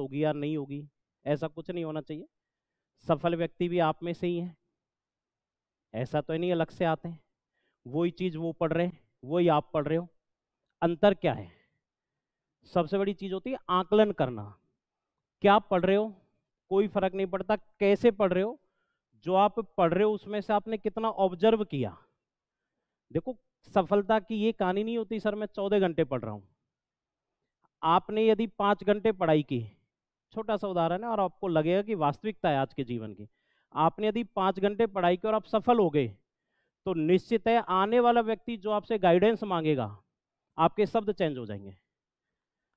होगी या नहीं होगी ऐसा कुछ नहीं होना चाहिए सफल व्यक्ति भी आप में से ही है ऐसा तो नहीं अलग से आते हैं वही चीज वो पढ़ रहे हैं वही आप पढ़ रहे हो अंतर क्या है सबसे बड़ी चीज होती है आकलन करना क्या आप पढ़ रहे हो कोई फर्क नहीं पड़ता कैसे पढ़ रहे हो जो आप पढ़ रहे हो उसमें से आपने कितना ऑब्जर्व किया देखो सफलता की ये कहानी नहीं होती सर मैं चौदह घंटे पढ़ रहा हूं आपने यदि पांच घंटे पढ़ाई की छोटा सा उदाहरण है और आपको लगेगा कि वास्तविकता है आज के जीवन की आपने यदि पाँच घंटे पढ़ाई की और आप सफल हो गए तो निश्चित है आने वाला व्यक्ति जो आपसे गाइडेंस मांगेगा आपके शब्द चेंज हो जाएंगे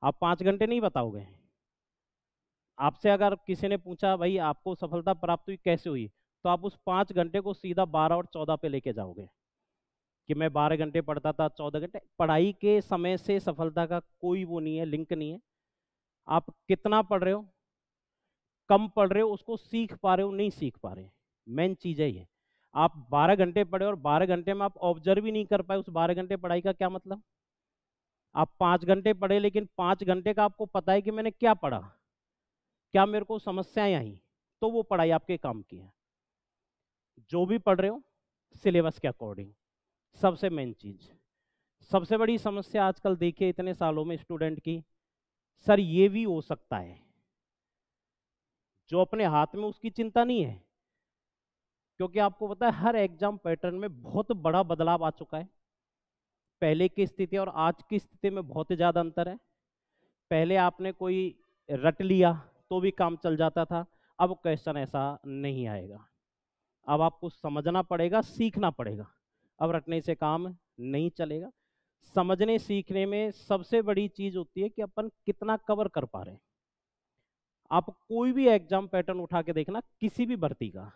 आप पाँच घंटे नहीं बताओगे आपसे अगर किसी ने पूछा भाई आपको सफलता प्राप्त हुई कैसे हुई तो आप उस पाँच घंटे को सीधा बारह और चौदह पे लेके जाओगे कि मैं बारह घंटे पढ़ता था चौदह घंटे पढ़ाई के समय से सफलता का कोई वो नहीं है लिंक नहीं है आप कितना पढ़ रहे हो कम पढ़ रहे हो उसको सीख पा रहे हो नहीं सीख पा रहे मेन चीज़ है ये आप 12 घंटे पढ़े और 12 घंटे में आप ऑब्जर्व ही नहीं कर पाए उस 12 घंटे पढ़ाई का क्या मतलब आप पाँच घंटे पढ़े लेकिन पाँच घंटे का आपको पता है कि मैंने क्या पढ़ा क्या मेरे को समस्याएं आई तो वो पढ़ाई आपके काम की है जो भी पढ़ रहे हो सिलेबस के अकॉर्डिंग सबसे मेन चीज़ सबसे बड़ी समस्या आजकल देखिए इतने सालों में स्टूडेंट की सर ये भी हो सकता है जो अपने हाथ में उसकी चिंता नहीं है क्योंकि आपको पता है हर एग्जाम पैटर्न में बहुत बड़ा बदलाव आ चुका है पहले की स्थिति और आज की स्थिति में बहुत ज़्यादा अंतर है पहले आपने कोई रट लिया तो भी काम चल जाता था अब क्वेश्चन ऐसा नहीं आएगा अब आपको समझना पड़ेगा सीखना पड़ेगा अब रटने से काम नहीं चलेगा समझने सीखने में सबसे बड़ी चीज होती है कि अपन कितना कवर कर पा रहे हैं आप कोई भी एग्जाम पैटर्न उठा के देखना किसी भी भर्ती का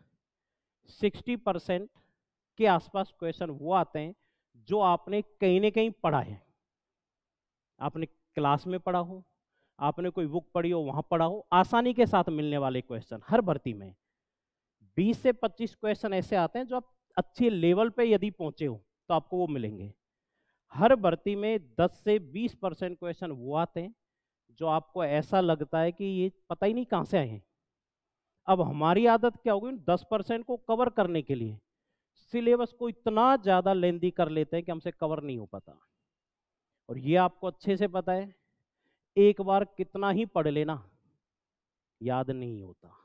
60 परसेंट के आसपास क्वेश्चन वो आते हैं जो आपने कहीं ना कहीं पढ़ा है आपने क्लास में पढ़ा हो आपने कोई बुक पढ़ी हो वहां पढ़ा हो आसानी के साथ मिलने वाले क्वेश्चन हर भर्ती में 20 से 25 क्वेश्चन ऐसे आते हैं जो आप अच्छे लेवल पे यदि पहुंचे हो तो आपको वो मिलेंगे हर भर्ती में 10 से 20 परसेंट क्वेश्चन वो आते हैं जो आपको ऐसा लगता है कि ये पता ही नहीं कहाँ से आए हैं अब हमारी आदत क्या होगी दस परसेंट को कवर करने के लिए सिलेबस को इतना ज़्यादा लेंदी कर लेते हैं कि हमसे कवर नहीं हो पाता और ये आपको अच्छे से पता है एक बार कितना ही पढ़ लेना याद नहीं होता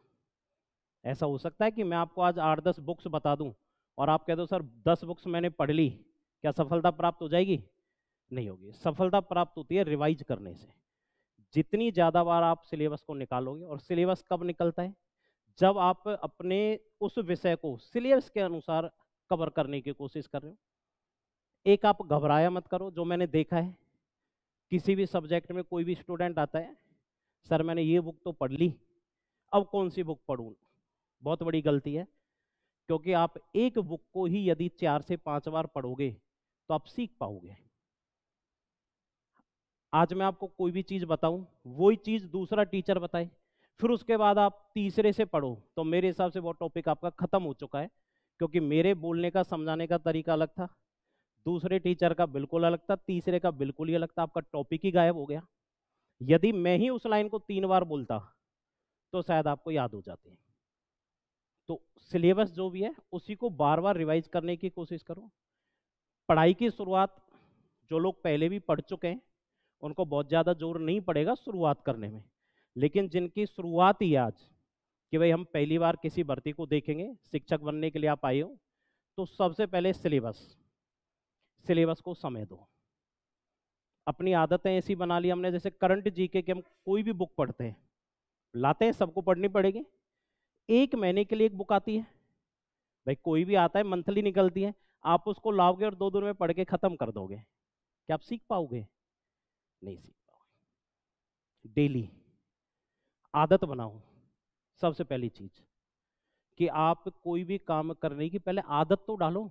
ऐसा हो सकता है कि मैं आपको आज आठ दस बुक्स बता दूं और आप कह दो सर दस बुक्स मैंने पढ़ ली क्या सफलता प्राप्त हो जाएगी नहीं होगी सफलता प्राप्त होती है रिवाइज करने से जितनी ज़्यादा बार आप सिलेबस को निकालोगे और सिलेबस कब निकलता है जब आप अपने उस विषय को सिलेबस के अनुसार कवर करने की कोशिश कर रहे हो एक आप घबराया मत करो जो मैंने देखा है किसी भी सब्जेक्ट में कोई भी स्टूडेंट आता है सर मैंने ये बुक तो पढ़ ली अब कौन सी बुक पढ़ूँ बहुत बड़ी गलती है क्योंकि आप एक बुक को ही यदि चार से पाँच बार पढ़ोगे तो आप सीख पाओगे आज मैं आपको कोई भी चीज बताऊं वही चीज दूसरा टीचर बताए फिर उसके बाद आप तीसरे से पढ़ो तो मेरे हिसाब से वो टॉपिक आपका खत्म हो चुका है क्योंकि मेरे बोलने का समझाने का तरीका अलग था दूसरे टीचर का बिल्कुल अलग था तीसरे का बिल्कुल ही अलग था आपका टॉपिक ही गायब हो गया यदि मैं ही उस लाइन को तीन बार बोलता तो शायद आपको याद हो जाती तो सिलेबस जो भी है उसी को बार बार रिवाइज करने की कोशिश करो पढ़ाई की शुरुआत जो लोग पहले भी पढ़ चुके हैं उनको बहुत ज़्यादा जोर नहीं पड़ेगा शुरुआत करने में लेकिन जिनकी शुरुआत ही आज कि भाई हम पहली बार किसी भर्ती को देखेंगे शिक्षक बनने के लिए आप आए हो तो सबसे पहले सिलेबस सिलेबस को समय दो अपनी आदतें ऐसी बना ली हमने जैसे करंट जीके के हम कोई भी बुक पढ़ते हैं लाते हैं सबको पढ़नी पड़ेगी एक महीने के लिए एक बुक आती है भाई कोई भी आता है मंथली निकलती है आप उसको लाओगे और दो दिन में पढ़ के खत्म कर दोगे क्या आप सीख पाओगे नहीं सीख पाओगे डेली आदत बनाओ सबसे पहली चीज कि आप कोई भी काम करने की पहले आदत तो डालो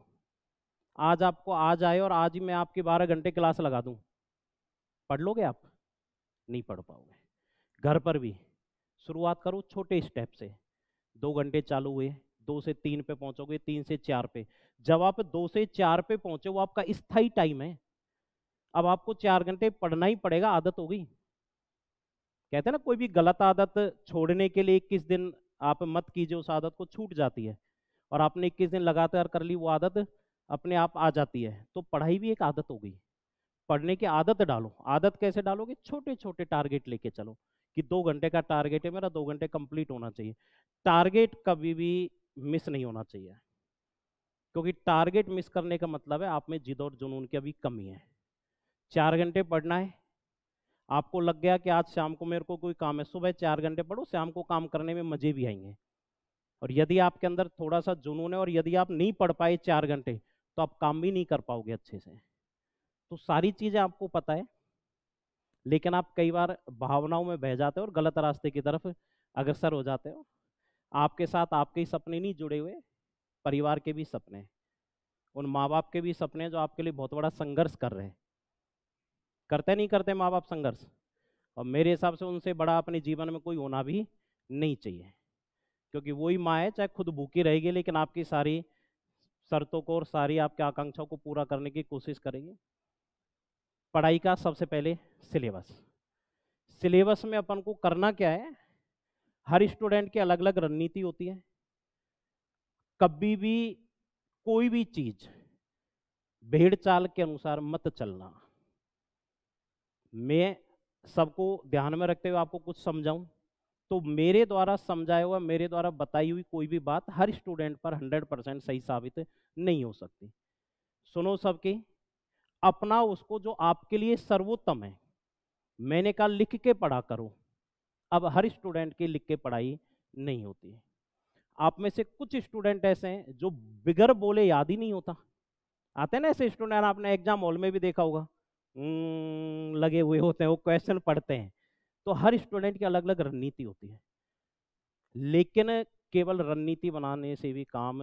आज आपको आज आए और आज ही मैं आपकी बारह घंटे क्लास लगा दूं पढ़ लोगे आप नहीं पढ़ पाओगे घर पर भी शुरुआत करो छोटे स्टेप से दो घंटे चालू हुए दो से तीन पे पहुंचोगे तीन से चार पे जब आप दो से चार पे पहुंचे वो आपका स्थायी टाइम है अब आपको चार घंटे पढ़ना ही पड़ेगा आदत होगी कहते हैं ना कोई भी गलत आदत छोड़ने के लिए इक्कीस दिन आप मत कीजिए उस आदत को छूट जाती है और आपने इक्कीस दिन लगातार कर ली वो आदत अपने आप आ जाती है तो पढ़ाई भी एक आदत हो गई पढ़ने की आदत डालो आदत कैसे डालोगे छोटे छोटे टारगेट लेके चलो कि दो घंटे का टारगेट है मेरा दो घंटे कंप्लीट होना चाहिए टारगेट कभी भी मिस नहीं होना चाहिए क्योंकि टारगेट मिस करने का मतलब है आप में जिद और जुनून की अभी कमी है चार घंटे पढ़ना है आपको लग गया कि आज शाम को मेरे को कोई काम है सुबह चार घंटे पढ़ो शाम को काम करने में मजे भी आएंगे और यदि आपके अंदर थोड़ा सा जुनून है और यदि आप नहीं पढ़ पाए चार घंटे तो आप काम भी नहीं कर पाओगे अच्छे से तो सारी चीज़ें आपको पता है लेकिन आप कई बार भावनाओं में बह जाते हो और गलत रास्ते की तरफ अग्रसर हो जाते हो आपके साथ आपके ही सपने नहीं जुड़े हुए परिवार के भी सपने उन माँ बाप के भी सपने जो आपके लिए बहुत बड़ा संघर्ष कर रहे हैं करते नहीं करते माँ बाप संघर्ष और मेरे हिसाब से उनसे बड़ा अपने जीवन में कोई होना भी नहीं चाहिए क्योंकि वही माँ है चाहे खुद भूखी रहेगी लेकिन आपकी सारी शर्तों को और सारी आपकी आकांक्षाओं को पूरा करने की कोशिश करेगी पढ़ाई का सबसे पहले सिलेबस सिलेबस में अपन को करना क्या है हर स्टूडेंट की अलग अलग रणनीति होती है कभी भी कोई भी चीज भेड़ चाल के अनुसार मत चलना मैं सबको ध्यान में रखते हुए आपको कुछ समझाऊं तो मेरे द्वारा समझाया हुआ मेरे द्वारा बताई हुई कोई भी बात हर स्टूडेंट पर 100 परसेंट सही साबित नहीं हो सकती सुनो सबके अपना उसको जो आपके लिए सर्वोत्तम है मैंने कहा लिख के पढ़ा करो अब हर स्टूडेंट की लिख के पढ़ाई नहीं होती है आप में से कुछ स्टूडेंट ऐसे हैं जो बिगर बोले याद ही नहीं होता आते हैं ना ऐसे स्टूडेंट आपने एग्जाम हॉल में भी देखा होगा हम्म, लगे हुए होते हैं वो क्वेश्चन पढ़ते हैं तो हर स्टूडेंट की अलग अलग रणनीति होती है लेकिन केवल रणनीति बनाने से भी काम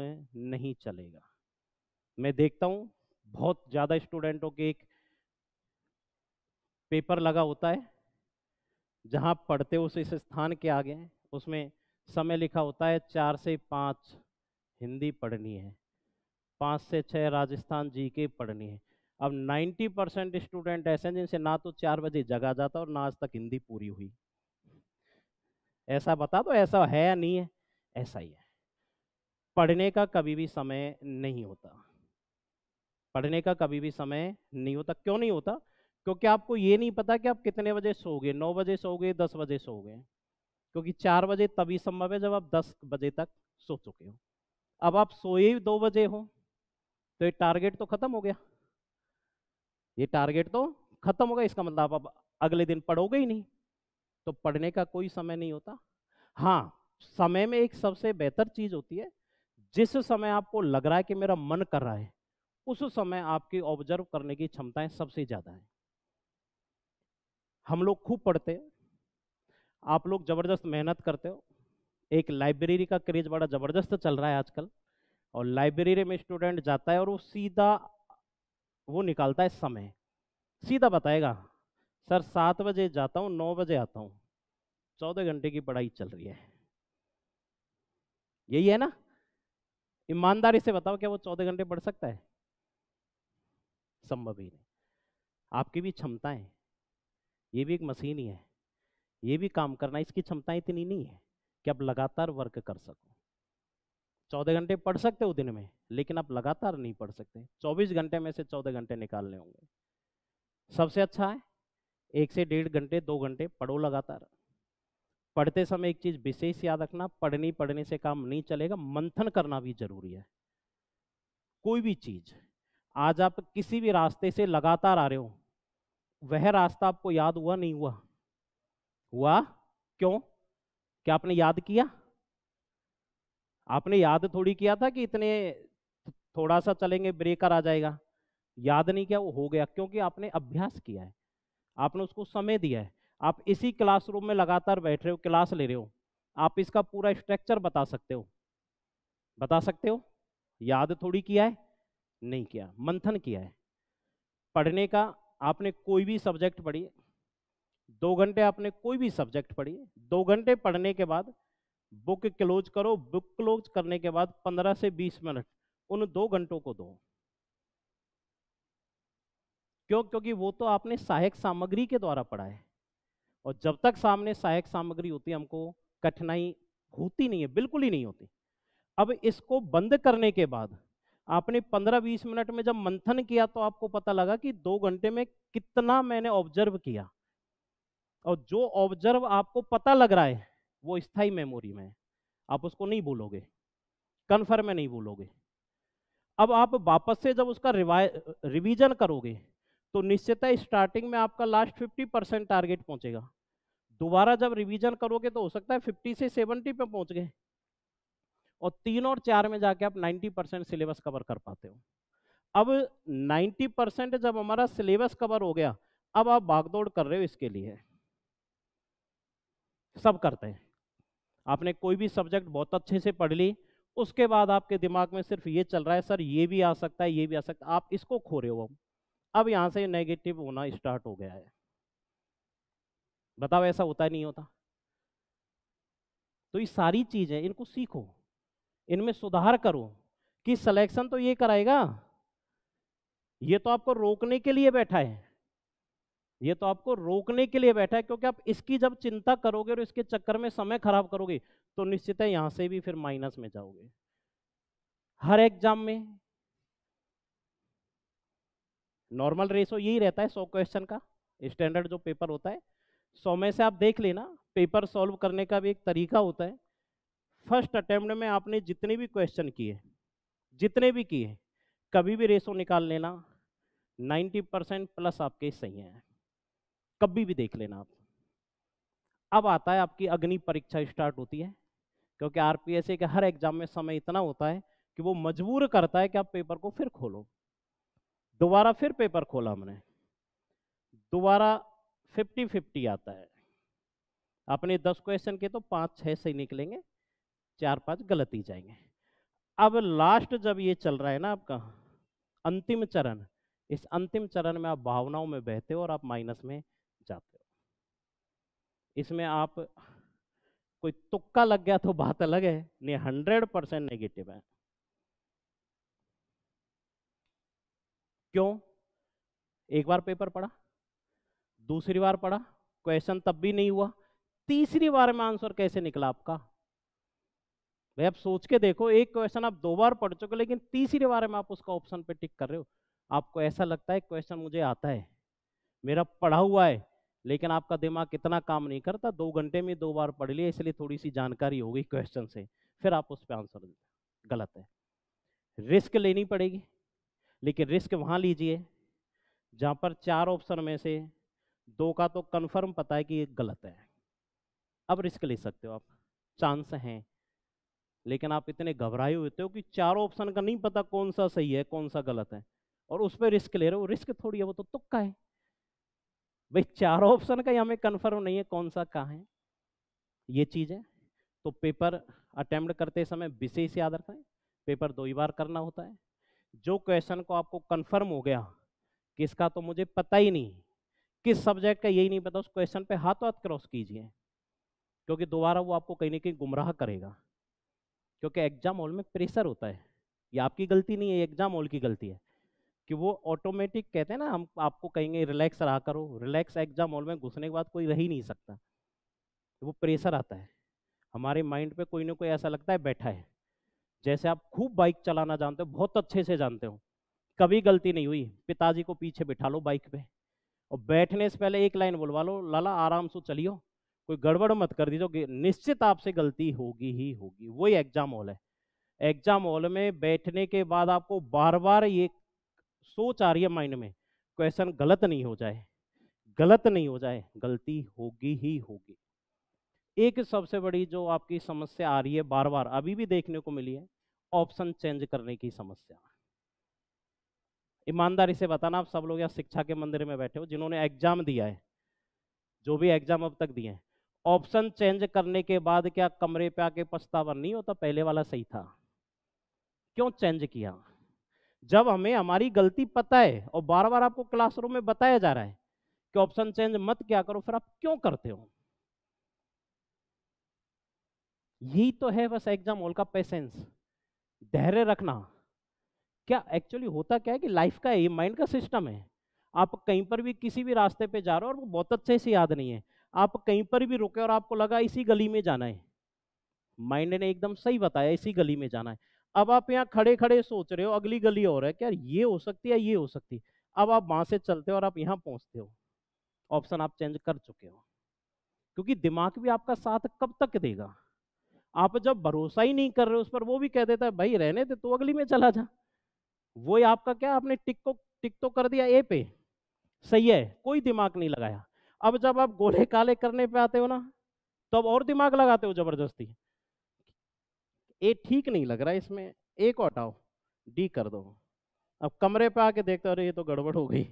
नहीं चलेगा मैं देखता हूँ बहुत ज़्यादा स्टूडेंटों के एक पेपर लगा होता है जहाँ पढ़ते उस स्थान के आगे उसमें समय लिखा होता है चार से पाँच हिंदी पढ़नी है पाँच से छः राजस्थान जी के पढ़नी है अब 90 परसेंट स्टूडेंट ऐसे हैं जिनसे ना तो चार बजे जगा जाता और ना आज तक हिंदी पूरी हुई ऐसा बता दो ऐसा है या नहीं है ऐसा ही है पढ़ने का कभी भी समय नहीं होता पढ़ने का कभी भी समय नहीं होता क्यों नहीं होता क्योंकि आपको ये नहीं पता कि आप कितने बजे सोओगे नौ बजे सोओगे दस बजे सोओगे क्योंकि चार बजे तभी संभव है जब आप दस बजे तक सो चुके हो अब आप सोए दो बजे हो तो ये टारगेट तो खत्म हो गया ये टारगेट तो खत्म हो गया इसका मतलब आप अगले दिन पढ़ोगे ही नहीं तो पढ़ने का कोई समय नहीं होता हाँ समय में एक सबसे बेहतर चीज होती है जिस समय आपको लग रहा है कि मेरा मन कर रहा है उस समय आपकी ऑब्जर्व करने की क्षमताएं सबसे ज्यादा है हम लोग खूब पढ़ते हैं आप लोग ज़बरदस्त मेहनत करते हो एक लाइब्रेरी का क्रेज बड़ा ज़बरदस्त चल रहा है आजकल और लाइब्रेरी में स्टूडेंट जाता है और वो सीधा वो निकालता है समय सीधा बताएगा सर सात बजे जाता हूँ नौ बजे आता हूँ चौदह घंटे की पढ़ाई चल रही है यही है ना ईमानदारी से बताओ क्या वो चौदह घंटे पढ़ सकता है संभव ही नहीं आपकी भी क्षमताएं ये भी एक मशीन ही है ये भी काम करना इसकी क्षमता इतनी नहीं है कि आप लगातार वर्क कर सको चौदह घंटे पढ़ सकते हो दिन में लेकिन आप लगातार नहीं पढ़ सकते चौबीस घंटे में से चौदह घंटे निकालने होंगे सबसे अच्छा है एक से डेढ़ घंटे दो घंटे पढ़ो लगातार पढ़ते समय एक चीज़ विशेष याद रखना पढ़नी पढ़ने से काम नहीं चलेगा मंथन करना भी जरूरी है कोई भी चीज़ आज आप किसी भी रास्ते से लगातार आ रहे हो वह रास्ता आपको याद हुआ नहीं हुआ हुआ क्यों क्या आपने याद किया आपने याद थोड़ी किया था कि इतने थोड़ा सा चलेंगे ब्रेकर आ जाएगा याद नहीं किया वो हो गया क्योंकि आपने अभ्यास किया है आपने उसको समय दिया है आप इसी क्लासरूम में लगातार बैठ रहे हो क्लास ले रहे हो आप इसका पूरा स्ट्रक्चर बता सकते हो बता सकते हो याद थोड़ी किया है नहीं किया मंथन किया है पढ़ने का आपने कोई भी सब्जेक्ट पढ़ी दो घंटे आपने कोई भी सब्जेक्ट पढ़ी दो घंटे पढ़ने के बाद बुक क्लोज करो बुक क्लोज करने के बाद पंद्रह से बीस मिनट उन दो घंटों को दो क्यों क्योंकि वो तो आपने सहायक सामग्री के द्वारा पढ़ा है और जब तक सामने सहायक सामग्री होती है हमको कठिनाई होती नहीं है बिल्कुल ही नहीं होती अब इसको बंद करने के बाद आपने 15-20 मिनट में जब मंथन किया तो आपको पता लगा कि दो घंटे में कितना मैंने ऑब्जर्व किया और जो ऑब्जर्व आपको पता लग रहा है वो स्थाई मेमोरी में है आप उसको नहीं भूलोगे कन्फर्म में नहीं भूलोगे अब आप वापस से जब उसका रिवीजन करोगे तो निश्चित स्टार्टिंग में आपका लास्ट 50 परसेंट टारगेट पहुंचेगा दोबारा जब रिवीजन करोगे तो हो सकता है 50 से 70 पे पहुंच गए और तीन और चार में जाके आप 90 परसेंट सिलेबस कवर कर पाते हो अब 90 परसेंट जब हमारा सिलेबस कवर हो गया अब आप भागदौड़ कर रहे हो इसके लिए सब करते हैं आपने कोई भी सब्जेक्ट बहुत अच्छे से पढ़ ली उसके बाद आपके दिमाग में सिर्फ ये चल रहा है सर ये भी आ सकता है ये भी आ सकता है आप इसको खो रहे हो अब यहाँ से नेगेटिव होना स्टार्ट हो गया है बताओ ऐसा होता नहीं होता तो ये सारी चीज़ें इनको सीखो इनमें सुधार करो कि सिलेक्शन तो ये कराएगा ये तो आपको रोकने के लिए बैठा है ये तो आपको रोकने के लिए बैठा है क्योंकि आप इसकी जब चिंता करोगे और इसके चक्कर में समय खराब करोगे तो निश्चित है यहां से भी फिर माइनस में जाओगे हर एग्जाम में नॉर्मल रेशो यही रहता है सौ क्वेश्चन का स्टैंडर्ड जो पेपर होता है सौ में से आप देख लेना पेपर सॉल्व करने का भी एक तरीका होता है फर्स्ट अटेम्प्ट में आपने जितने भी क्वेश्चन किए जितने भी किए कभी भी रेशो निकाल लेना 90 परसेंट प्लस आपके सही हैं कभी भी देख लेना आप अब आता है आपकी अग्नि परीक्षा स्टार्ट होती है क्योंकि आरपीएसए के हर एग्जाम में समय इतना होता है कि वो मजबूर करता है कि आप पेपर को फिर खोलो दोबारा फिर पेपर खोला हमने दोबारा फिफ्टी फिफ्टी आता है अपने दस क्वेश्चन के तो पाँच छह से निकलेंगे चार पाँच गलत ही जाएंगे अब लास्ट जब ये चल रहा है ना आपका अंतिम चरण इस अंतिम चरण में आप भावनाओं में बहते हो और आप माइनस में चाहते हो इसमें आप कोई तुक्का लग गया तो बात अलग है नहीं हंड्रेड परसेंट नेगेटिव है क्यों एक बार पेपर पढ़ा दूसरी बार पढ़ा क्वेश्चन तब भी नहीं हुआ तीसरी बार में आंसर कैसे निकला आपका भाई आप सोच के देखो एक क्वेश्चन आप दो बार पढ़ चुके लेकिन तीसरी बार में आप उसका ऑप्शन पे टिक कर रहे हो आपको ऐसा लगता है क्वेश्चन मुझे आता है मेरा पढ़ा हुआ है लेकिन आपका दिमाग इतना काम नहीं करता दो घंटे में दो बार पढ़ लिया इसलिए थोड़ी सी जानकारी होगी क्वेश्चन से फिर आप उस पर आंसर गलत है रिस्क लेनी पड़ेगी लेकिन रिस्क वहाँ लीजिए जहाँ पर चार ऑप्शन में से दो का तो कन्फर्म पता है कि ये गलत है अब रिस्क ले सकते हो आप चांस हैं लेकिन आप इतने घबराए थे हो कि चारों ऑप्शन का नहीं पता कौन सा सही है कौन सा गलत है और उस पर रिस्क ले रहे हो रिस्क थोड़ी है वो तो तुक्का है भाई चारों ऑप्शन का हमें कन्फर्म नहीं है कौन सा कहाँ है ये चीज़ है तो पेपर अटैम्प्ट करते समय विशेष याद रखें पेपर दो ही बार करना होता है जो क्वेश्चन को आपको कन्फर्म हो गया किसका तो मुझे पता ही नहीं किस सब्जेक्ट का यही नहीं पता उस क्वेश्चन पे हाथों हाथ क्रॉस कीजिए क्योंकि दोबारा वो आपको कहीं ना कहीं गुमराह करेगा क्योंकि एग्जाम हॉल में प्रेशर होता है ये आपकी गलती नहीं है एग्जाम हॉल की गलती है कि वो ऑटोमेटिक कहते हैं ना हम आपको कहेंगे रिलैक्स रहा करो रिलैक्स एग्जाम हॉल में घुसने के बाद कोई रह ही नहीं सकता तो वो प्रेशर आता है हमारे माइंड पे कोई ना कोई ऐसा लगता है बैठा है जैसे आप खूब बाइक चलाना जानते हो बहुत अच्छे से जानते हो कभी गलती नहीं हुई पिताजी को पीछे बिठा लो बाइक पे और बैठने से पहले एक लाइन बुलवा लो लाला आराम से चलियो कोई गड़बड़ मत कर दीजिए निश्चित आपसे गलती होगी ही होगी वही एग्जाम हॉल है एग्जाम हॉल में बैठने के बाद आपको बार बार ये सोच आ रही है माइंड में क्वेश्चन गलत नहीं हो जाए गलत नहीं हो जाए गलती होगी ही होगी एक सबसे बड़ी जो आपकी समस्या आ रही है बार बार अभी भी देखने को मिली है ऑप्शन चेंज करने की समस्या ईमानदारी से बताना आप सब लोग यहाँ शिक्षा के मंदिर में बैठे हो जिन्होंने एग्जाम दिया है जो भी एग्जाम अब तक दिए हैं ऑप्शन चेंज करने के बाद क्या कमरे पे आके पछतावा नहीं होता पहले वाला सही था क्यों चेंज किया जब हमें हमारी गलती पता है और बार बार आपको क्लासरूम में बताया जा रहा है कि ऑप्शन चेंज मत क्या करो फिर आप क्यों करते हो यही तो है बस एग्जाम हॉल का पेशेंस धैर्य रखना क्या एक्चुअली होता क्या है कि लाइफ का ये माइंड का सिस्टम है आप कहीं पर भी किसी भी रास्ते पे जा रहे हो और वो बहुत अच्छे से याद नहीं है आप कहीं पर भी रुके और आपको लगा इसी गली में जाना है माइंड ने एकदम सही बताया इसी गली में जाना है अब आप यहाँ खड़े खड़े सोच रहे हो अगली गली और है क्या ये हो सकती है ये हो सकती है अब आप वहां से चलते हो और आप यहाँ पहुंचते हो ऑप्शन आप चेंज कर चुके हो क्योंकि दिमाग भी आपका साथ कब तक देगा आप जब भरोसा ही नहीं कर रहे उस पर वो भी कह देता है भाई रहने दे तो अगली में चला जा वो आपका क्या आपने टिक को तो, टिक तो कर दिया ए पे सही है कोई दिमाग नहीं लगाया अब जब आप गोले काले करने पे आते हो ना तब अब और दिमाग लगाते हो जबरदस्ती ए ठीक नहीं लग रहा है इसमें ए को हटाओ डी कर दो अब कमरे पे आके देखते अरे ये तो गड़बड़ हो गई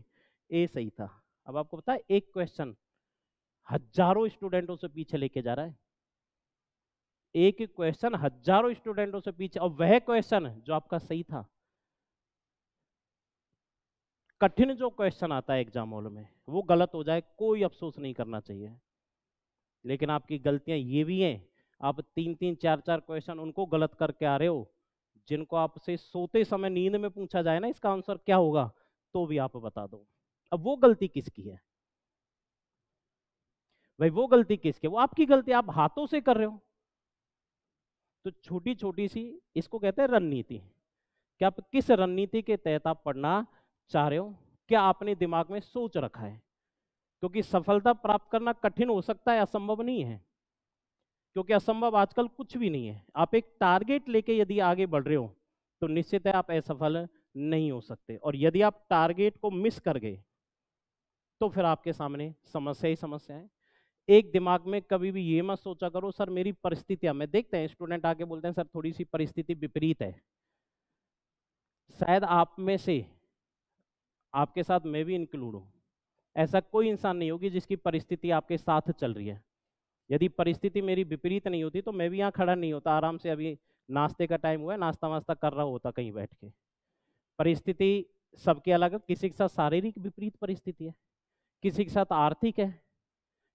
ए सही था अब आपको पता है एक क्वेश्चन हजारों स्टूडेंटों से पीछे लेके जा रहा है एक क्वेश्चन हजारों स्टूडेंटों से पीछे और वह क्वेश्चन जो आपका सही था कठिन जो क्वेश्चन आता है एग्जाम हॉल में वो गलत हो जाए कोई अफसोस नहीं करना चाहिए लेकिन आपकी गलतियां ये भी हैं आप तीन तीन चार चार क्वेश्चन उनको गलत करके आ रहे हो जिनको आपसे सोते समय नींद में पूछा जाए ना इसका आंसर क्या होगा तो भी आप बता दो अब वो गलती किसकी है भाई वो गलती किसकी वो आपकी गलती आप हाथों से कर रहे हो तो छोटी छोटी सी इसको कहते हैं रणनीति कि आप किस रणनीति के तहत आप पढ़ना चाह रहे हो क्या आपने दिमाग में सोच रखा है क्योंकि सफलता प्राप्त करना कठिन हो सकता है असंभव नहीं है क्योंकि असंभव आजकल कुछ भी नहीं है आप एक टारगेट लेके यदि आगे बढ़ रहे हो तो निश्चित है आप असफल नहीं हो सकते और यदि आप टारगेट को मिस कर गए तो फिर आपके सामने समस्या ही समस्या है एक दिमाग में कभी भी ये मत सोचा करो सर मेरी परिस्थितियां मैं देखते हैं स्टूडेंट आके बोलते हैं सर थोड़ी सी परिस्थिति विपरीत है शायद आप में से आपके साथ मैं भी इंक्लूड हूँ ऐसा कोई इंसान नहीं होगी जिसकी परिस्थिति आपके साथ चल रही है यदि परिस्थिति मेरी विपरीत नहीं होती तो मैं भी यहाँ खड़ा नहीं होता आराम से अभी नाश्ते का टाइम हुआ है नाश्ता वास्ता कर रहा होता कहीं बैठ के परिस्थिति सबके अलग है किसी के साथ शारीरिक विपरीत परिस्थिति है किसी के साथ आर्थिक है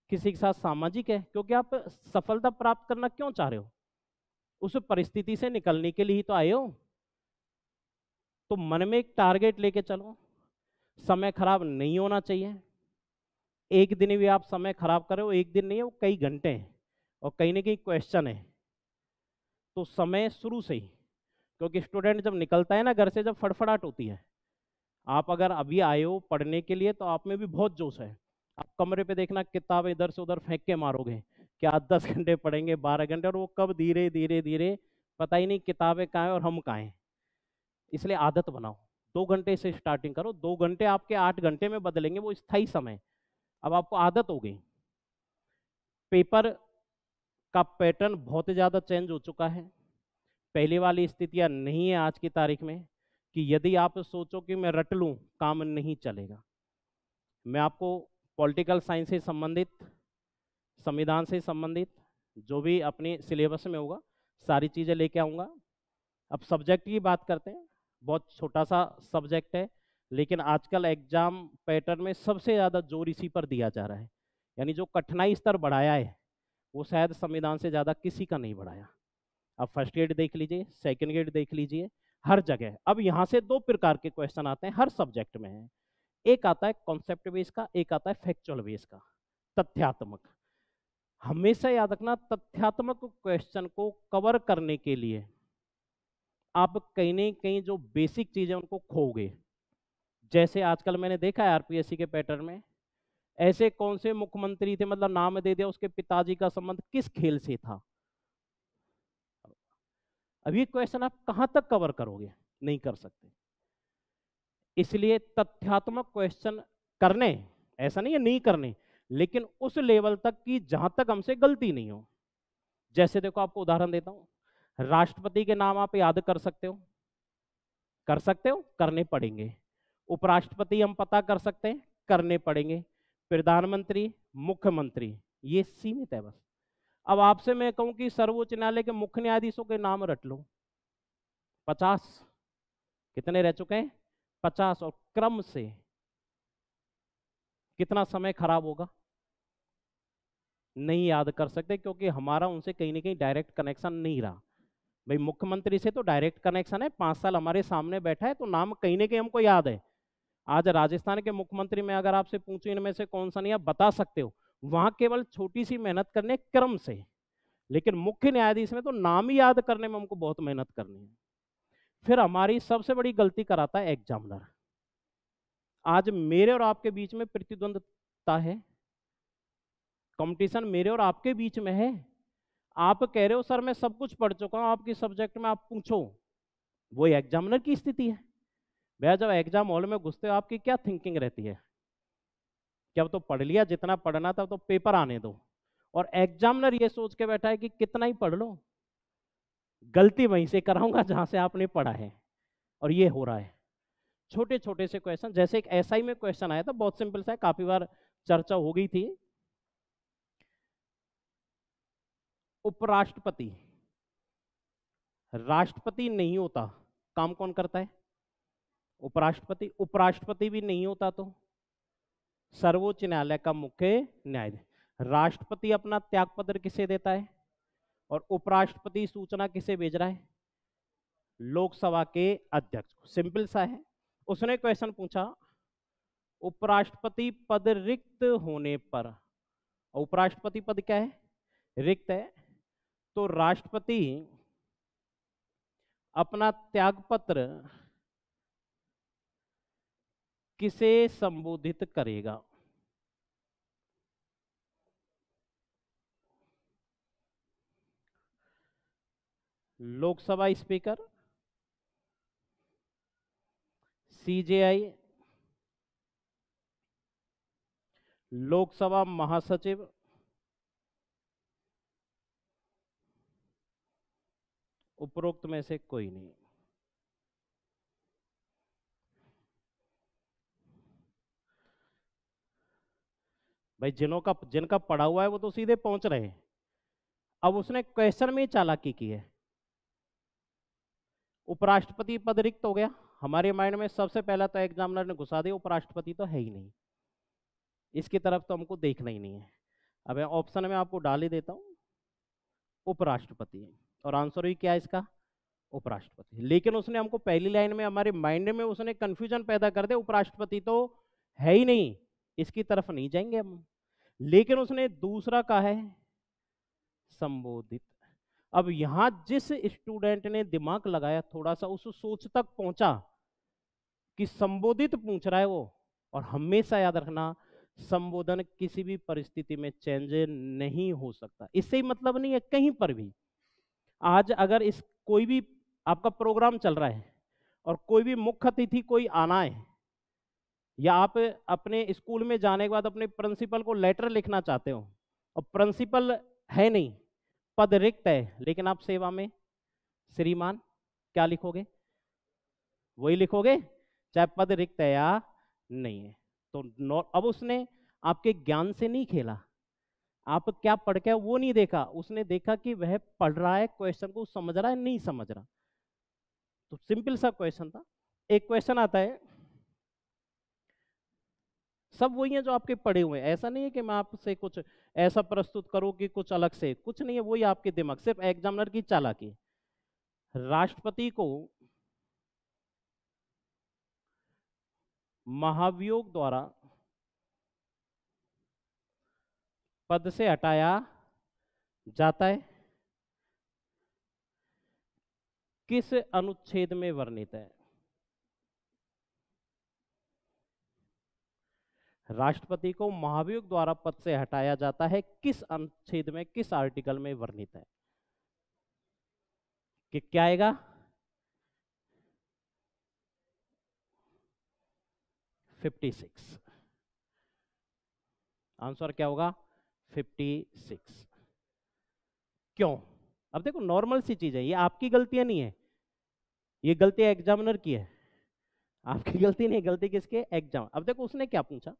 किसी के साथ सामाजिक है क्योंकि आप सफलता प्राप्त करना क्यों चाह रहे हो उस परिस्थिति से निकलने के लिए ही तो आए हो तो मन में एक टारगेट लेके चलो समय खराब नहीं होना चाहिए एक दिन भी आप समय खराब करें वो एक दिन नहीं है वो कई घंटे हैं और कहीं ना कहीं क्वेश्चन है तो समय शुरू से ही क्योंकि स्टूडेंट जब निकलता है ना घर से जब फड़फड़ाहट होती है आप अगर अभी आए हो पढ़ने के लिए तो आप में भी बहुत जोश है आप कमरे पे देखना किताब इधर से उधर फेंक के मारोगे क्या दस घंटे पढ़ेंगे बारह घंटे और वो कब धीरे धीरे धीरे पता ही नहीं किताबें कहाँ हैं और हम कहाँ हैं इसलिए आदत बनाओ दो घंटे से स्टार्टिंग करो दो घंटे आपके आठ घंटे में बदलेंगे वो स्थायी समय अब आपको आदत हो गई पेपर का पैटर्न बहुत ज़्यादा चेंज हो चुका है पहले वाली स्थितियाँ नहीं है आज की तारीख में कि यदि आप सोचो कि मैं रट लूँ काम नहीं चलेगा मैं आपको पॉलिटिकल साइंस से संबंधित संविधान से संबंधित जो भी अपने सिलेबस में होगा सारी चीज़ें लेके आऊँगा अब सब्जेक्ट की बात करते हैं बहुत छोटा सा सब्जेक्ट है लेकिन आजकल एग्जाम पैटर्न में सबसे ज़्यादा जोर इसी पर दिया जा रहा है यानी जो कठिनाई स्तर बढ़ाया है वो शायद संविधान से ज़्यादा किसी का नहीं बढ़ाया अब फर्स्ट ग्रेड देख लीजिए सेकेंड ग्रेड देख लीजिए हर जगह अब यहाँ से दो प्रकार के क्वेश्चन आते हैं हर सब्जेक्ट में है एक आता है कॉन्सेप्ट बेस का एक आता है फैक्चुअल बेस का तथ्यात्मक हमेशा याद रखना तथ्यात्मक क्वेश्चन को कवर करने के लिए आप कहीं ना कहीं जो बेसिक चीज़ें उनको खोगे जैसे आजकल मैंने देखा है आरपीएससी के पैटर्न में ऐसे कौन से मुख्यमंत्री थे मतलब नाम दे दिया उसके पिताजी का संबंध किस खेल से था अब ये क्वेश्चन आप कहां तक कवर करोगे नहीं कर सकते इसलिए तथ्यात्मक क्वेश्चन करने ऐसा नहीं है नहीं करने लेकिन उस लेवल तक की जहां तक हमसे गलती नहीं हो जैसे देखो आपको उदाहरण देता हूं राष्ट्रपति के नाम आप याद कर सकते हो कर सकते हो करने पड़ेंगे उपराष्ट्रपति हम पता कर सकते हैं करने पड़ेंगे प्रधानमंत्री मुख्यमंत्री ये सीमित है बस अब आपसे मैं कहूं कि सर्वोच्च न्यायालय के मुख्य न्यायाधीशों के नाम रट लो पचास कितने रह चुके हैं पचास और क्रम से कितना समय खराब होगा नहीं याद कर सकते क्योंकि हमारा उनसे कहीं ना कहीं डायरेक्ट कनेक्शन नहीं रहा भाई मुख्यमंत्री से तो डायरेक्ट कनेक्शन है पांच साल हमारे सामने बैठा है तो नाम कहीं ना कहीं हमको याद है आज राजस्थान के मुख्यमंत्री में अगर आपसे पूछूं इनमें से कौन सा नहीं आप बता सकते हो वहां केवल छोटी सी मेहनत करने क्रम से लेकिन मुख्य न्यायाधीश में तो नाम ही याद करने में हमको बहुत मेहनत करनी है फिर हमारी सबसे बड़ी गलती कराता है एग्जामिनर आज मेरे और आपके बीच में प्रतिद्वंदता है कंपटीशन मेरे और आपके बीच में है आप कह रहे हो सर मैं सब कुछ पढ़ चुका हूं आपके सब्जेक्ट में आप पूछो वो एग्जामिनर की स्थिति है भैया जब एग्जाम हॉल में घुसते हो आपकी क्या थिंकिंग रहती है क्या तो पढ़ लिया जितना पढ़ना था तो पेपर आने दो और एग्जामिनर ये सोच के बैठा है कि कितना ही पढ़ लो गलती वहीं से कराऊंगा जहां से आपने पढ़ा है और ये हो रहा है छोटे छोटे से क्वेश्चन जैसे एक ही में क्वेश्चन आया था बहुत सिंपल सा है काफी बार चर्चा हो गई थी उपराष्ट्रपति राष्ट्रपति नहीं होता काम कौन करता है उपराष्ट्रपति उपराष्ट्रपति भी नहीं होता तो सर्वोच्च न्यायालय का मुख्य न्यायाधीश राष्ट्रपति अपना त्यागपत्र किसे देता है और उपराष्ट्रपति सूचना किसे भेज रहा है लोकसभा के अध्यक्ष को सिंपल सा है उसने क्वेश्चन पूछा उपराष्ट्रपति पद रिक्त होने पर उपराष्ट्रपति पद क्या है रिक्त है तो राष्ट्रपति अपना त्यागपत्र किसे संबोधित करेगा लोकसभा स्पीकर सीजेआई लोकसभा महासचिव उपरोक्त में से कोई नहीं भाई जिनों का जिनका पढ़ा हुआ है वो तो सीधे पहुंच रहे हैं अब उसने क्वेश्चन में चालाकी की है उपराष्ट्रपति पद रिक्त हो गया हमारे माइंड में सबसे पहला तो एग्जामिनर ने घुसा दिया उपराष्ट्रपति तो है ही नहीं इसकी तरफ तो हमको देखना ही नहीं है अब ऑप्शन में आपको डाल ही देता हूँ उपराष्ट्रपति और आंसर ही क्या है इसका उपराष्ट्रपति लेकिन उसने हमको पहली लाइन में हमारे माइंड में उसने कन्फ्यूजन पैदा कर दिया उपराष्ट्रपति तो है ही नहीं इसकी तरफ नहीं जाएंगे हम लेकिन उसने दूसरा कहा है संबोधित अब यहां जिस स्टूडेंट ने दिमाग लगाया थोड़ा सा उस सोच तक पहुंचा कि संबोधित पूछ रहा है वो और हमेशा याद रखना संबोधन किसी भी परिस्थिति में चेंज नहीं हो सकता इससे ही मतलब नहीं है कहीं पर भी आज अगर इस कोई भी आपका प्रोग्राम चल रहा है और कोई भी मुख्य अतिथि कोई आना है या आप अपने स्कूल में जाने के बाद अपने प्रिंसिपल को लेटर लिखना चाहते हो और प्रिंसिपल है नहीं पद रिक्त है लेकिन आप सेवा में श्रीमान क्या लिखोगे वही लिखोगे चाहे पद रिक्त है या नहीं है तो अब उसने आपके ज्ञान से नहीं खेला आप क्या पढ़ के वो नहीं देखा उसने देखा कि वह पढ़ रहा है क्वेश्चन को समझ रहा है नहीं समझ रहा तो सिंपल सा क्वेश्चन था एक क्वेश्चन आता है सब वही हैं जो आपके पढ़े हुए हैं ऐसा नहीं है कि मैं आपसे कुछ ऐसा प्रस्तुत करूँ कि कुछ अलग से कुछ नहीं है वही आपके दिमाग सिर्फ एग्जामिनर की चालाकी राष्ट्रपति को महाभियोग द्वारा पद से हटाया जाता है किस अनुच्छेद में वर्णित है राष्ट्रपति को महाभियोग द्वारा पद से हटाया जाता है किस अनुच्छेद में किस आर्टिकल में वर्णित है कि क्या आएगा फिफ्टी सिक्स आंसर क्या होगा फिफ्टी सिक्स क्यों अब देखो नॉर्मल सी चीज है ये आपकी गलतियां नहीं है ये गलती एग्जामिनर की है आपकी गलती नहीं गलती किसके एग्जाम अब देखो उसने क्या पूछा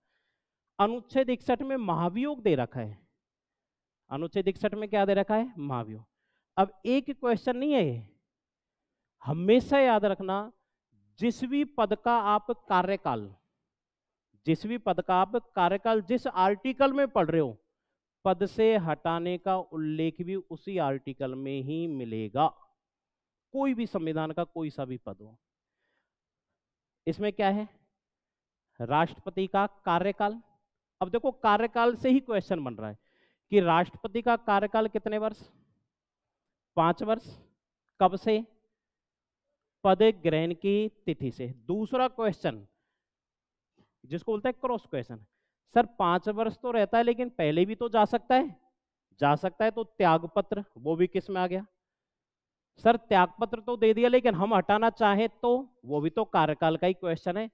अनुच्छेद इकसठ में महाभियोग दे रखा है अनुच्छेद इकसठ में क्या दे रखा है महाभियोग अब एक क्वेश्चन नहीं है हमेशा याद रखना जिस भी पद का आप कार्यकाल जिस भी पद का आप कार्यकाल जिस आर्टिकल में पढ़ रहे हो पद से हटाने का उल्लेख भी उसी आर्टिकल में ही मिलेगा कोई भी संविधान का कोई सा भी पद हो इसमें क्या है राष्ट्रपति का कार्यकाल अब देखो कार्यकाल से ही क्वेश्चन बन रहा है कि राष्ट्रपति का कार्यकाल कितने वर्ष पांच वर्ष कब से पद ग्रहण की तिथि से दूसरा क्वेश्चन जिसको बोलते हैं क्रॉस क्वेश्चन सर पांच वर्ष तो रहता है लेकिन पहले भी तो जा सकता है जा सकता है तो त्यागपत्र वो भी किस में आ गया सर त्यागपत्र तो दे दिया लेकिन हम हटाना चाहें तो वो भी तो कार्यकाल का ही क्वेश्चन है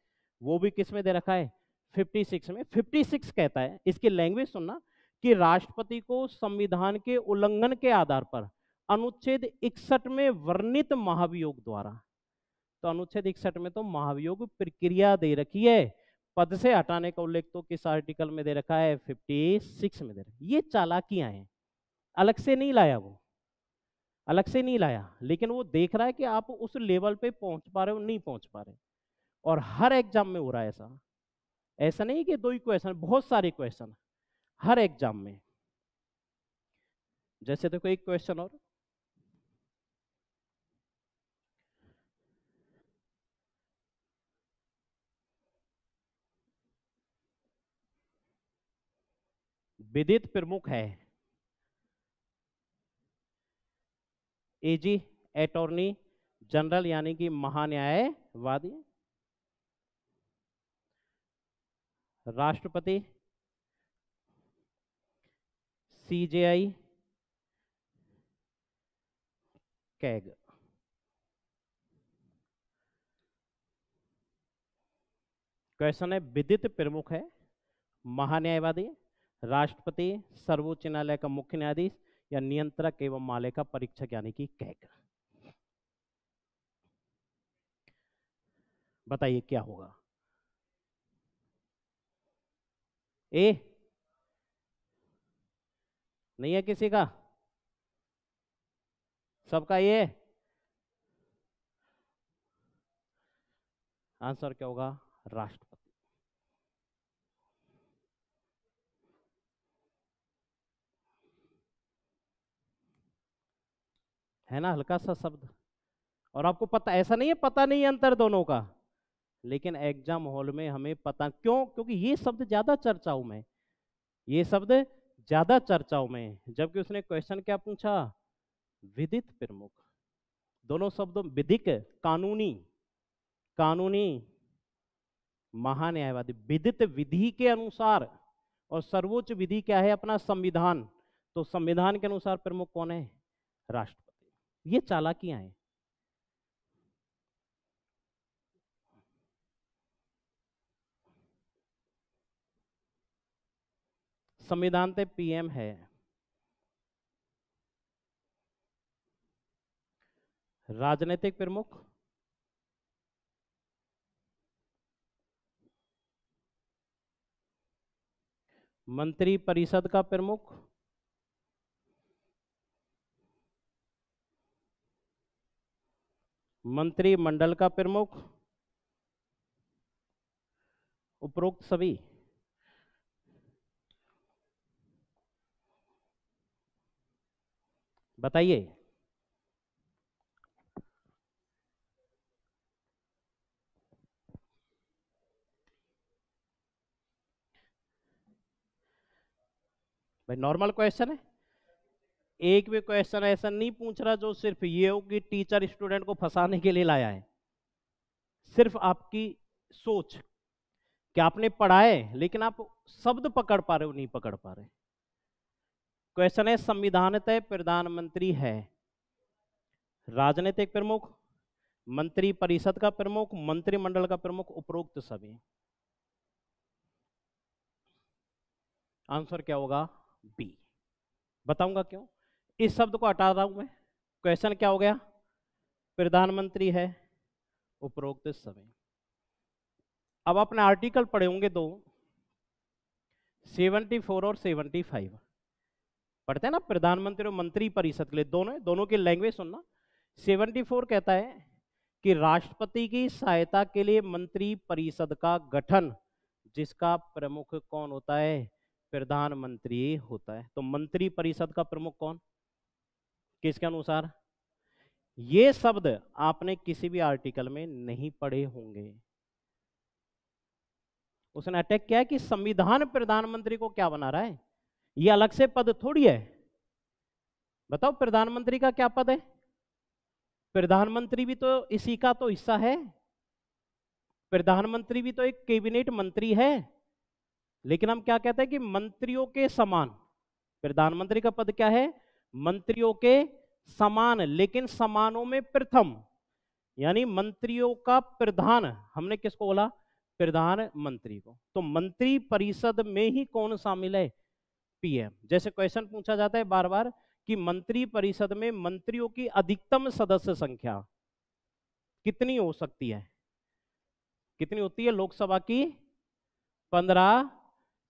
वो भी किस में दे रखा है 56 में 56 कहता है इसकी लैंग्वेज सुनना कि राष्ट्रपति को संविधान के उल्लंघन के आधार पर अनुच्छेद इकसठ में वर्णित महाभियोग द्वारा तो अनुच्छेद इकसठ में तो महाभियोग प्रक्रिया दे रखी है पद से हटाने का उल्लेख तो किस आर्टिकल में दे रखा है 56 में दे रखा ये चालाकियां हैं अलग से नहीं लाया वो अलग से नहीं लाया लेकिन वो देख रहा है कि आप उस लेवल पे पहुंच पा रहे हो नहीं पहुंच पा रहे और हर एग्जाम में हो रहा है ऐसा ऐसा नहीं कि दो ही क्वेश्चन बहुत सारे क्वेश्चन हर एग्जाम में जैसे देखो एक क्वेश्चन और विदित प्रमुख है एजी एटॉर्नी जनरल यानी कि महान्यायवादी राष्ट्रपति सीजेआई कैग क्वेश्चन है विदित प्रमुख है महान्यायवादी राष्ट्रपति सर्वोच्च न्यायालय का मुख्य न्यायाधीश या नियंत्रक एवं माले का परीक्षक यानी कि कैग बताइए क्या होगा ए नहीं है किसी का सबका ये आंसर क्या होगा राष्ट्रपति है ना हल्का सा शब्द और आपको पता ऐसा नहीं है पता नहीं है अंतर दोनों का लेकिन एग्जाम हॉल में हमें पता क्यों क्योंकि ये शब्द ज़्यादा चर्चाओं में ये शब्द ज़्यादा चर्चाओं में जबकि उसने क्वेश्चन क्या पूछा विदित प्रमुख दोनों शब्दों विधिक कानूनी कानूनी महान्यायवादी विदित विधि के अनुसार और सर्वोच्च विधि क्या है अपना संविधान तो संविधान के अनुसार प्रमुख कौन है राष्ट्रपति ये चालाकियां हैं संविधान ते पीएम है राजनीतिक प्रमुख मंत्री परिषद का प्रमुख मंत्रिमंडल का प्रमुख उपरोक्त सभी बताइए भाई नॉर्मल क्वेश्चन है एक भी क्वेश्चन ऐसा नहीं पूछ रहा जो सिर्फ ये हो कि टीचर स्टूडेंट को फंसाने के लिए लाया है सिर्फ आपकी सोच कि आपने पढ़ाए लेकिन आप शब्द पकड़ पा रहे हो नहीं पकड़ पा रहे क्वेश्चन तो तो है संविधानतः प्रधानमंत्री है राजनीतिक प्रमुख मंत्री परिषद का प्रमुख मंत्रिमंडल का प्रमुख उपरोक्त सभी आंसर क्या होगा बी बताऊंगा क्यों इस शब्द को हटा रहा हूं मैं क्वेश्चन क्या हो गया प्रधानमंत्री है उपरोक्त सभी अब अपने आर्टिकल पढ़े होंगे दो सेवेंटी फोर और सेवनटी फाइव पढ़ते हैं ना प्रधानमंत्री और मंत्री परिषद के लिए दोनों दोनों की लैंग्वेज सुनना 74 कहता है कि राष्ट्रपति की सहायता के लिए मंत्री परिषद का गठन जिसका प्रमुख कौन होता है प्रधानमंत्री होता है तो मंत्री परिषद का प्रमुख कौन किसके अनुसार ये शब्द आपने किसी भी आर्टिकल में नहीं पढ़े होंगे उसने अटैक किया कि संविधान प्रधानमंत्री को क्या बना रहा है ये अलग से पद थोड़ी है बताओ प्रधानमंत्री का क्या पद है प्रधानमंत्री भी तो इसी का तो हिस्सा है प्रधानमंत्री भी तो एक कैबिनेट मंत्री है लेकिन हम क्या कहते हैं कि मंत्रियों के समान प्रधानमंत्री का पद क्या है मंत्रियों के समान लेकिन समानों में प्रथम यानी मंत्रियों का प्रधान हमने किसको बोला प्रधानमंत्री को तो मंत्री परिषद में ही कौन शामिल है पीएम जैसे क्वेश्चन पूछा जाता है बार बार कि मंत्री परिषद में मंत्रियों की अधिकतम सदस्य संख्या कितनी हो सकती है कितनी होती है लोकसभा की पंद्रह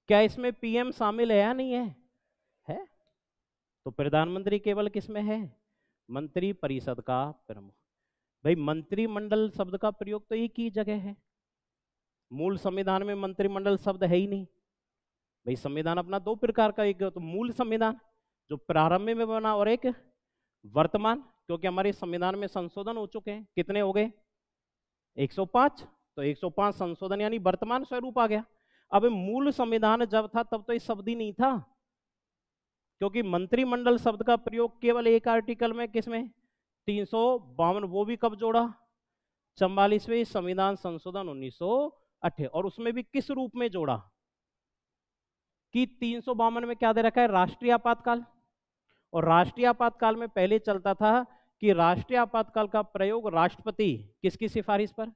क्या इसमें पीएम शामिल है या नहीं है है तो प्रधानमंत्री केवल किसमें है मंत्री परिषद का प्रमुख भाई मंत्रिमंडल शब्द का प्रयोग तो एक ही जगह है मूल संविधान में मंत्रिमंडल शब्द है ही नहीं भाई संविधान अपना दो प्रकार का एक तो मूल संविधान जो प्रारंभ में बना और एक वर्तमान क्योंकि हमारे संविधान में संशोधन हो चुके हैं कितने हो गए 105 तो 105 संशोधन यानी वर्तमान स्वरूप आ गया अब मूल संविधान जब था तब तो ये शब्द ही नहीं था क्योंकि मंत्रिमंडल शब्द का प्रयोग केवल एक आर्टिकल में किसमें तीन सौ बावन वो भी कब जोड़ा चौवालीसवें संविधान संशोधन उन्नीस और उसमें भी किस रूप में जोड़ा कि तीन में क्या दे रखा है राष्ट्रीय आपातकाल और राष्ट्रीय आपातकाल में पहले चलता था कि राष्ट्रीय आपातकाल का प्रयोग राष्ट्रपति किसकी सिफारिश पर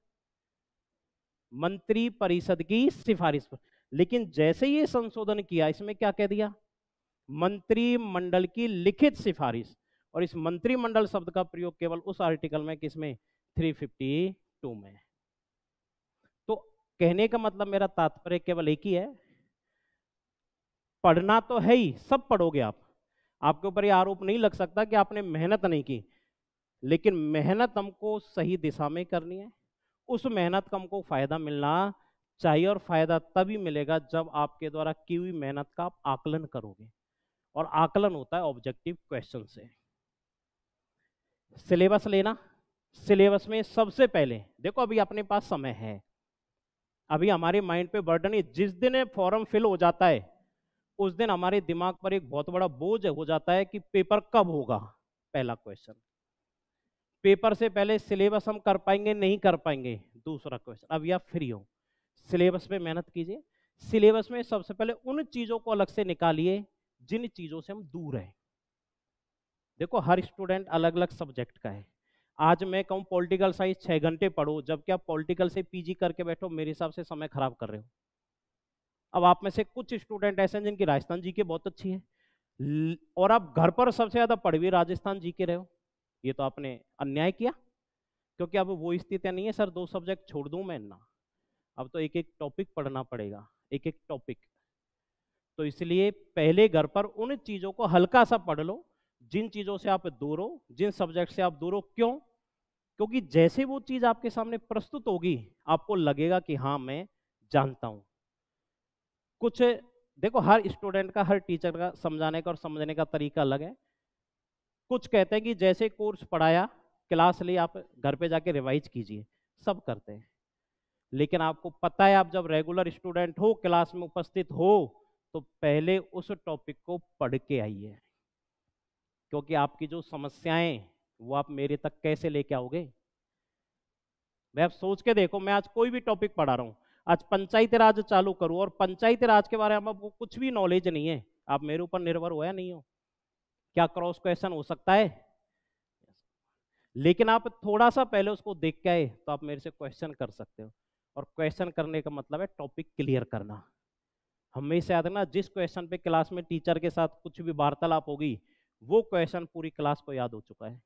मंत्री परिषद की सिफारिश पर लेकिन जैसे ही संशोधन किया इसमें क्या कह दिया मंत्रिमंडल की लिखित सिफारिश और इस मंत्रिमंडल शब्द का प्रयोग केवल उस आर्टिकल में किसमें 352 में तो कहने का मतलब मेरा तात्पर्य केवल एक ही है पढ़ना तो है ही सब पढ़ोगे आप आपके ऊपर ये आरोप नहीं लग सकता कि आपने मेहनत नहीं की लेकिन मेहनत हमको सही दिशा में करनी है उस मेहनत का हमको फायदा मिलना चाहिए और फायदा तभी मिलेगा जब आपके द्वारा की हुई मेहनत का आप आकलन करोगे और आकलन होता है ऑब्जेक्टिव क्वेश्चन से सिलेबस लेना सिलेबस में सबसे पहले देखो अभी अपने पास समय है अभी हमारे माइंड पे बर्डन है जिस दिन फॉर्म फिल हो जाता है उस दिन हमारे दिमाग पर एक बहुत बड़ा बोझ हो जाता है कि पेपर कब होगा पहला क्वेश्चन पेपर से पहले सिलेबस हम कर पाएंगे नहीं कर पाएंगे दूसरा क्वेश्चन अब या फ्री हो सिलेबस में मेहनत कीजिए सिलेबस में सबसे पहले उन चीज़ों को अलग से निकालिए जिन चीज़ों से हम दूर हैं देखो हर स्टूडेंट अलग अलग सब्जेक्ट का है आज मैं कहूँ पॉलिटिकल साइंस छः घंटे पढ़ो जबकि आप पॉलिटिकल से पीजी करके बैठो मेरे हिसाब से समय खराब कर रहे हो अब आप में से कुछ स्टूडेंट ऐसे हैं जिनकी राजस्थान जी के बहुत अच्छी है और आप घर पर सबसे ज़्यादा पढ़ भी राजस्थान जी के रहे हो ये तो आपने अन्याय किया क्योंकि अब वो स्थितियाँ नहीं है सर दो सब्जेक्ट छोड़ दूँ मैं ना अब तो एक एक टॉपिक पढ़ना पड़ेगा एक एक टॉपिक तो इसलिए पहले घर पर उन चीज़ों को हल्का सा पढ़ लो जिन चीज़ों से आप दूर हो जिन सब्जेक्ट से आप दूर हो क्यों क्योंकि जैसे वो चीज़ आपके सामने प्रस्तुत होगी आपको लगेगा कि हाँ मैं जानता हूँ कुछ देखो हर स्टूडेंट का हर टीचर का समझाने का और समझने का तरीका अलग है कुछ कहते हैं कि जैसे कोर्स पढ़ाया क्लास ली आप घर पे जाके रिवाइज कीजिए सब करते हैं लेकिन आपको पता है आप जब रेगुलर स्टूडेंट हो क्लास में उपस्थित हो तो पहले उस टॉपिक को पढ़ के आइए क्योंकि आपकी जो समस्याएं वो आप मेरे तक कैसे लेके आओगे मैं आप सोच के देखो मैं आज कोई भी टॉपिक पढ़ा रहा हूँ आज पंचायती राज चालू करो और पंचायती राज के बारे में आपको कुछ भी नॉलेज नहीं है आप मेरे ऊपर निर्भर हो या नहीं हो क्या क्रॉस क्वेश्चन हो सकता है लेकिन आप थोड़ा सा पहले उसको देख के आए तो आप मेरे से क्वेश्चन कर सकते हो और क्वेश्चन करने का मतलब है टॉपिक क्लियर करना हमेशा याद रखना जिस क्वेश्चन पे क्लास में टीचर के साथ कुछ भी वार्तालाप होगी वो क्वेश्चन पूरी क्लास को याद हो चुका है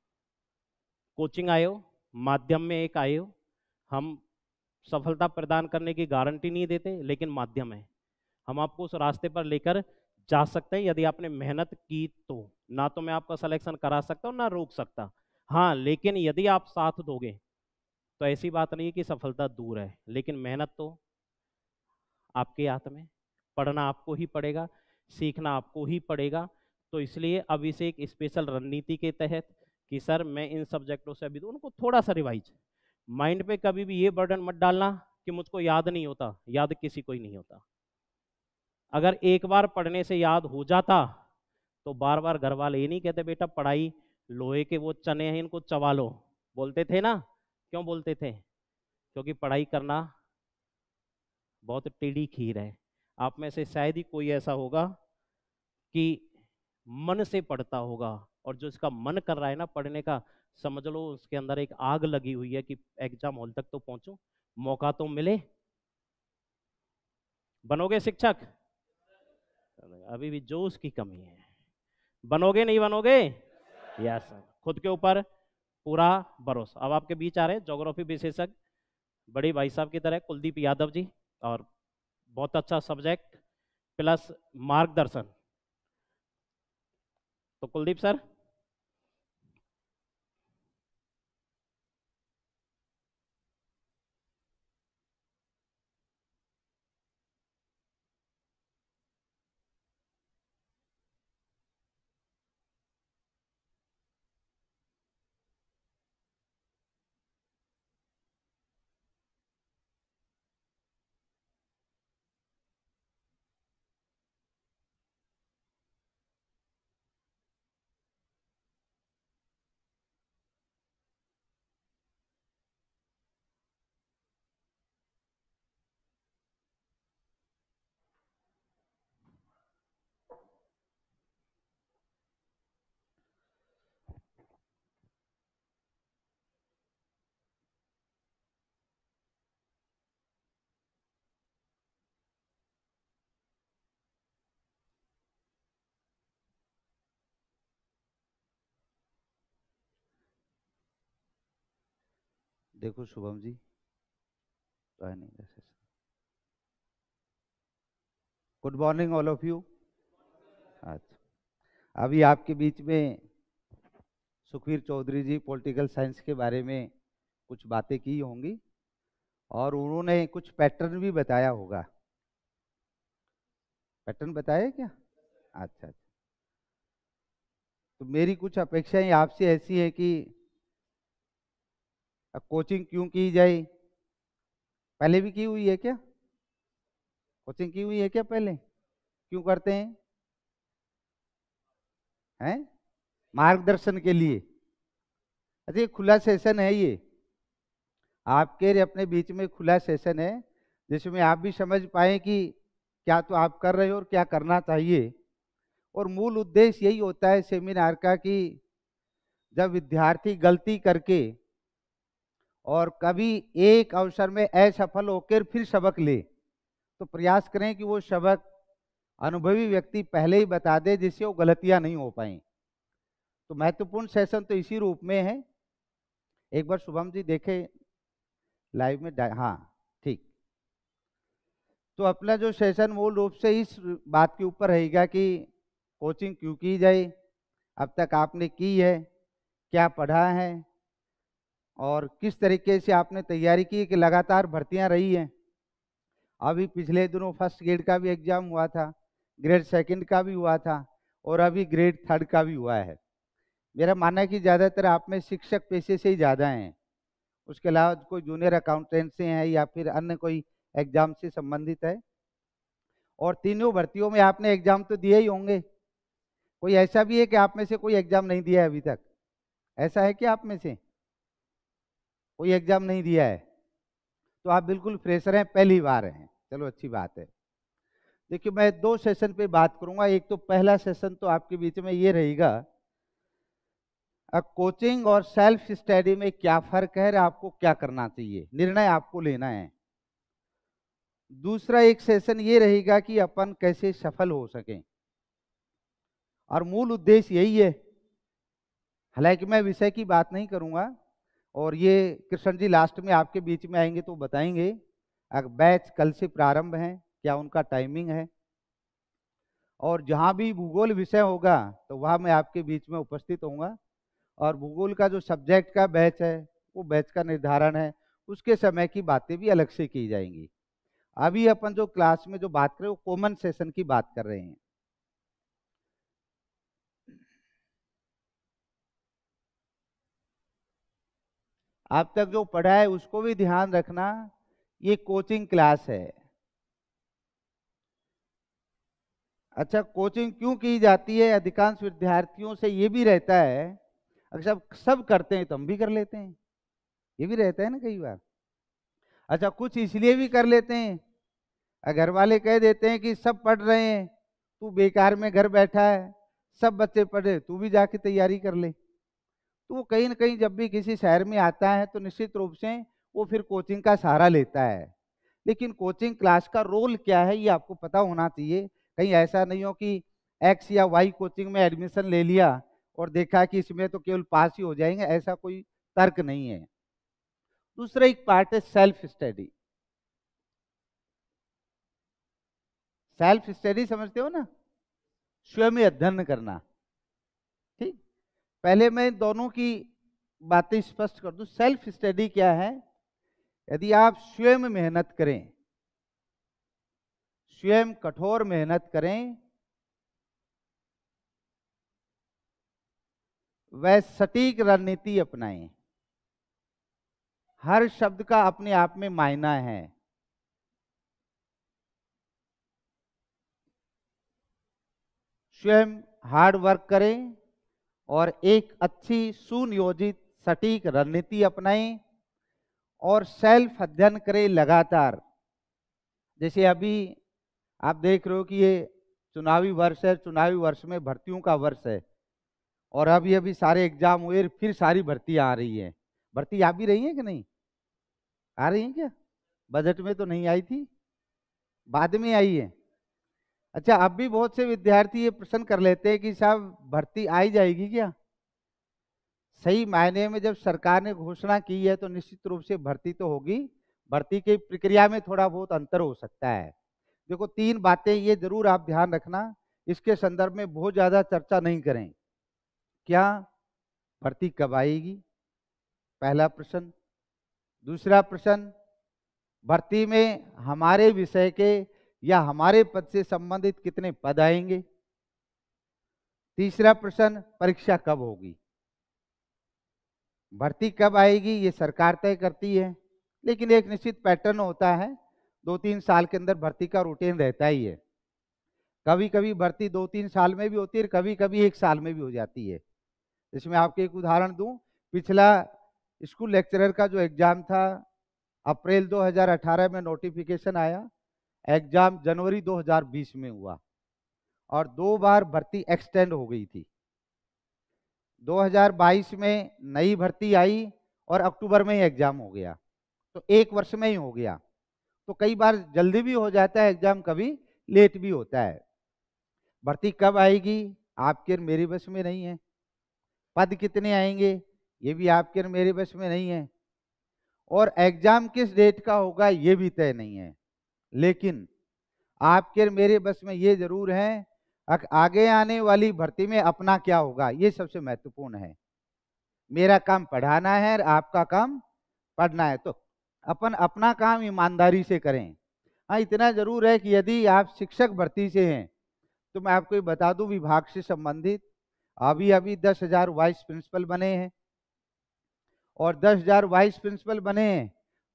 कोचिंग आए हो माध्यम में एक आए हो हम सफलता प्रदान करने की गारंटी नहीं देते लेकिन माध्यम है हम आपको उस रास्ते पर लेकर जा सकते हैं यदि आपने मेहनत की तो ना तो मैं आपका सिलेक्शन करा सकता हूँ ना रोक सकता हाँ लेकिन यदि आप साथ दोगे तो ऐसी बात नहीं है कि सफलता दूर है लेकिन मेहनत तो आपके हाथ में पढ़ना आपको ही पड़ेगा सीखना आपको ही पड़ेगा तो इसलिए अब इसे एक स्पेशल रणनीति के तहत कि सर मैं इन सब्जेक्टों से अभी तो उनको थोड़ा सा रिवाइज माइंड पे कभी भी ये बर्डन मत डालना कि मुझको याद नहीं होता याद किसी को ही नहीं होता अगर एक बार पढ़ने से याद हो जाता तो बार बार घर वाले ये नहीं कहते बेटा पढ़ाई लोहे के वो चने हैं इनको चबा लो बोलते थे ना क्यों बोलते थे क्योंकि पढ़ाई करना बहुत टेढ़ी खीर है आप में से शायद ही कोई ऐसा होगा कि मन से पढ़ता होगा और जो इसका मन कर रहा है ना पढ़ने का समझ लो उसके अंदर एक आग लगी हुई है कि एग्जाम हॉल तक तो पहुंचो मौका तो मिले बनोगे शिक्षक अभी भी जोश की कमी है बनोगे नहीं बनोगे यस सर खुद के ऊपर पूरा भरोसा अब आपके बीच आ रहे हैं जोग्राफी विशेषज्ञ बड़े भाई साहब की तरह कुलदीप यादव जी और बहुत अच्छा सब्जेक्ट प्लस मार्गदर्शन तो कुलदीप सर देखो शुभम जी ज्वाइनिंग तो नहीं session good morning all of you अच्छा अभी आपके बीच में सुखवीर चौधरी जी पॉलिटिकल साइंस के बारे में कुछ बातें की होंगी और उन्होंने कुछ पैटर्न भी बताया होगा पैटर्न बताया क्या अच्छा अच्छा तो मेरी कुछ अपेक्षाएं आपसे ऐसी है कि अब कोचिंग क्यों की जाए पहले भी की हुई है क्या कोचिंग की हुई है क्या पहले क्यों करते हैं हैं मार्गदर्शन के लिए अच्छा ये खुला सेशन है ये आपके अपने बीच में खुला सेशन है जिसमें आप भी समझ पाए कि क्या तो आप कर रहे हो और क्या करना चाहिए और मूल उद्देश्य यही होता है सेमिनार का कि जब विद्यार्थी गलती करके और कभी एक अवसर में असफल होकर फिर सबक ले तो प्रयास करें कि वो सबक अनुभवी व्यक्ति पहले ही बता दे जिससे वो गलतियां नहीं हो पाए तो महत्वपूर्ण सेशन तो इसी रूप में है एक बार शुभम जी देखे लाइव में हाँ ठीक तो अपना जो सेशन मूल रूप से इस बात के ऊपर रहेगा कि कोचिंग क्यों की जाए अब तक आपने की है क्या पढ़ा है और किस तरीके से आपने तैयारी की कि लगातार भर्तियां रही हैं अभी पिछले दिनों फर्स्ट ग्रेड का भी एग्ज़ाम हुआ था ग्रेड सेकंड का भी हुआ था और अभी ग्रेड थर्ड का भी हुआ है मेरा मानना है कि ज़्यादातर आप में शिक्षक पेशे से ही ज़्यादा हैं उसके अलावा कोई जूनियर अकाउंटेंट से हैं या फिर अन्य कोई एग्ज़ाम से संबंधित है और तीनों भर्तियों में आपने एग्ज़ाम तो दिए ही होंगे कोई ऐसा भी है कि आप में से कोई एग्ज़ाम नहीं दिया है अभी तक ऐसा है कि आप में से कोई एग्जाम नहीं दिया है तो आप बिल्कुल फ्रेशर हैं पहली बार हैं चलो अच्छी बात है देखिए मैं दो सेशन पे बात करूंगा एक तो पहला सेशन तो आपके बीच में ये रहेगा कोचिंग और सेल्फ स्टडी में क्या फर्क है आपको क्या करना चाहिए निर्णय आपको लेना है दूसरा एक सेशन ये रहेगा कि अपन कैसे सफल हो सकें और मूल उद्देश्य यही है हालांकि मैं विषय की बात नहीं करूंगा और ये कृष्ण जी लास्ट में आपके बीच में आएंगे तो बताएंगे अगर बैच कल से प्रारंभ है क्या उनका टाइमिंग है और जहाँ भी भूगोल विषय होगा तो वहाँ मैं आपके बीच में उपस्थित होऊंगा और भूगोल का जो सब्जेक्ट का बैच है वो बैच का निर्धारण है उसके समय की बातें भी अलग से की जाएंगी अभी अपन जो क्लास में जो बात करें वो कॉमन सेशन की बात कर रहे हैं अब तक जो पढ़ा है उसको भी ध्यान रखना ये कोचिंग क्लास है अच्छा कोचिंग क्यों की जाती है अधिकांश विद्यार्थियों से ये भी रहता है अगर सब सब करते हैं तो हम भी कर लेते हैं ये भी रहता है ना कई बार अच्छा कुछ इसलिए भी कर लेते हैं घर वाले कह देते हैं कि सब पढ़ रहे हैं तू बेकार में घर बैठा है सब बच्चे पढ़े तू भी जाके तैयारी कर ले तो वो कहीं ना कहीं जब भी किसी शहर में आता है तो निश्चित रूप से वो फिर कोचिंग का सहारा लेता है लेकिन कोचिंग क्लास का रोल क्या है ये आपको पता होना चाहिए कहीं ऐसा नहीं हो कि एक्स या वाई कोचिंग में एडमिशन ले लिया और देखा कि इसमें तो केवल पास ही हो जाएंगे ऐसा कोई तर्क नहीं है दूसरा एक पार्ट है सेल्फ स्टडी सेल्फ स्टडी समझते हो ना स्वयं अध्ययन करना पहले मैं दोनों की बातें स्पष्ट कर दूं सेल्फ स्टडी क्या है यदि आप स्वयं मेहनत करें स्वयं कठोर मेहनत करें वह सटीक रणनीति अपनाएं हर शब्द का अपने आप में मायना है स्वयं हार्ड वर्क करें और एक अच्छी सुनियोजित सटीक रणनीति अपनाएं और सेल्फ अध्ययन करें लगातार जैसे अभी आप देख रहे हो कि ये चुनावी वर्ष है चुनावी वर्ष में भर्तियों का वर्ष है और अभी अभी सारे एग्जाम हुए फिर सारी भर्तियाँ आ रही है भर्ती आ भी रही है कि नहीं आ रही हैं क्या बजट में तो नहीं आई थी बाद में आई है अच्छा अब भी बहुत से विद्यार्थी ये प्रश्न कर लेते हैं कि साहब भर्ती आई जाएगी क्या सही मायने में जब सरकार ने घोषणा की है तो निश्चित रूप से भर्ती तो होगी भर्ती की प्रक्रिया में थोड़ा बहुत अंतर हो सकता है देखो तीन बातें ये जरूर आप ध्यान रखना इसके संदर्भ में बहुत ज़्यादा चर्चा नहीं करें क्या भर्ती कब आएगी पहला प्रश्न दूसरा प्रश्न भर्ती में हमारे विषय के या हमारे पद से संबंधित कितने पद आएंगे तीसरा प्रश्न परीक्षा कब होगी भर्ती कब आएगी ये सरकार तय करती है लेकिन एक निश्चित पैटर्न होता है दो तीन साल के अंदर भर्ती का रूटीन रहता ही है कभी कभी भर्ती दो तीन साल में भी होती है कभी कभी एक साल में भी हो जाती है इसमें आपके एक उदाहरण दूं पिछला स्कूल लेक्चरर का जो एग्ज़ाम था अप्रैल 2018 में नोटिफिकेशन आया एग्जाम जनवरी 2020 में हुआ और दो बार भर्ती एक्सटेंड हो गई थी 2022 में नई भर्ती आई और अक्टूबर में ही एग्जाम हो गया तो एक वर्ष में ही हो गया तो कई बार जल्दी भी हो जाता है एग्जाम कभी लेट भी होता है भर्ती कब आएगी आपके मेरे बस में नहीं है पद कितने आएंगे ये भी आपके मेरे बस में नहीं है और एग्जाम किस डेट का होगा ये भी तय नहीं है लेकिन आपके मेरे बस में ये जरूर है आगे आने वाली भर्ती में अपना क्या होगा ये सबसे महत्वपूर्ण है मेरा काम पढ़ाना है और आपका काम पढ़ना है तो अपन अपना काम ईमानदारी से करें हाँ इतना जरूर है कि यदि आप शिक्षक भर्ती से हैं तो मैं आपको ये बता दूं विभाग से संबंधित अभी अभी दस हजार वाइस प्रिंसिपल बने हैं और दस हजार वाइस प्रिंसिपल बने हैं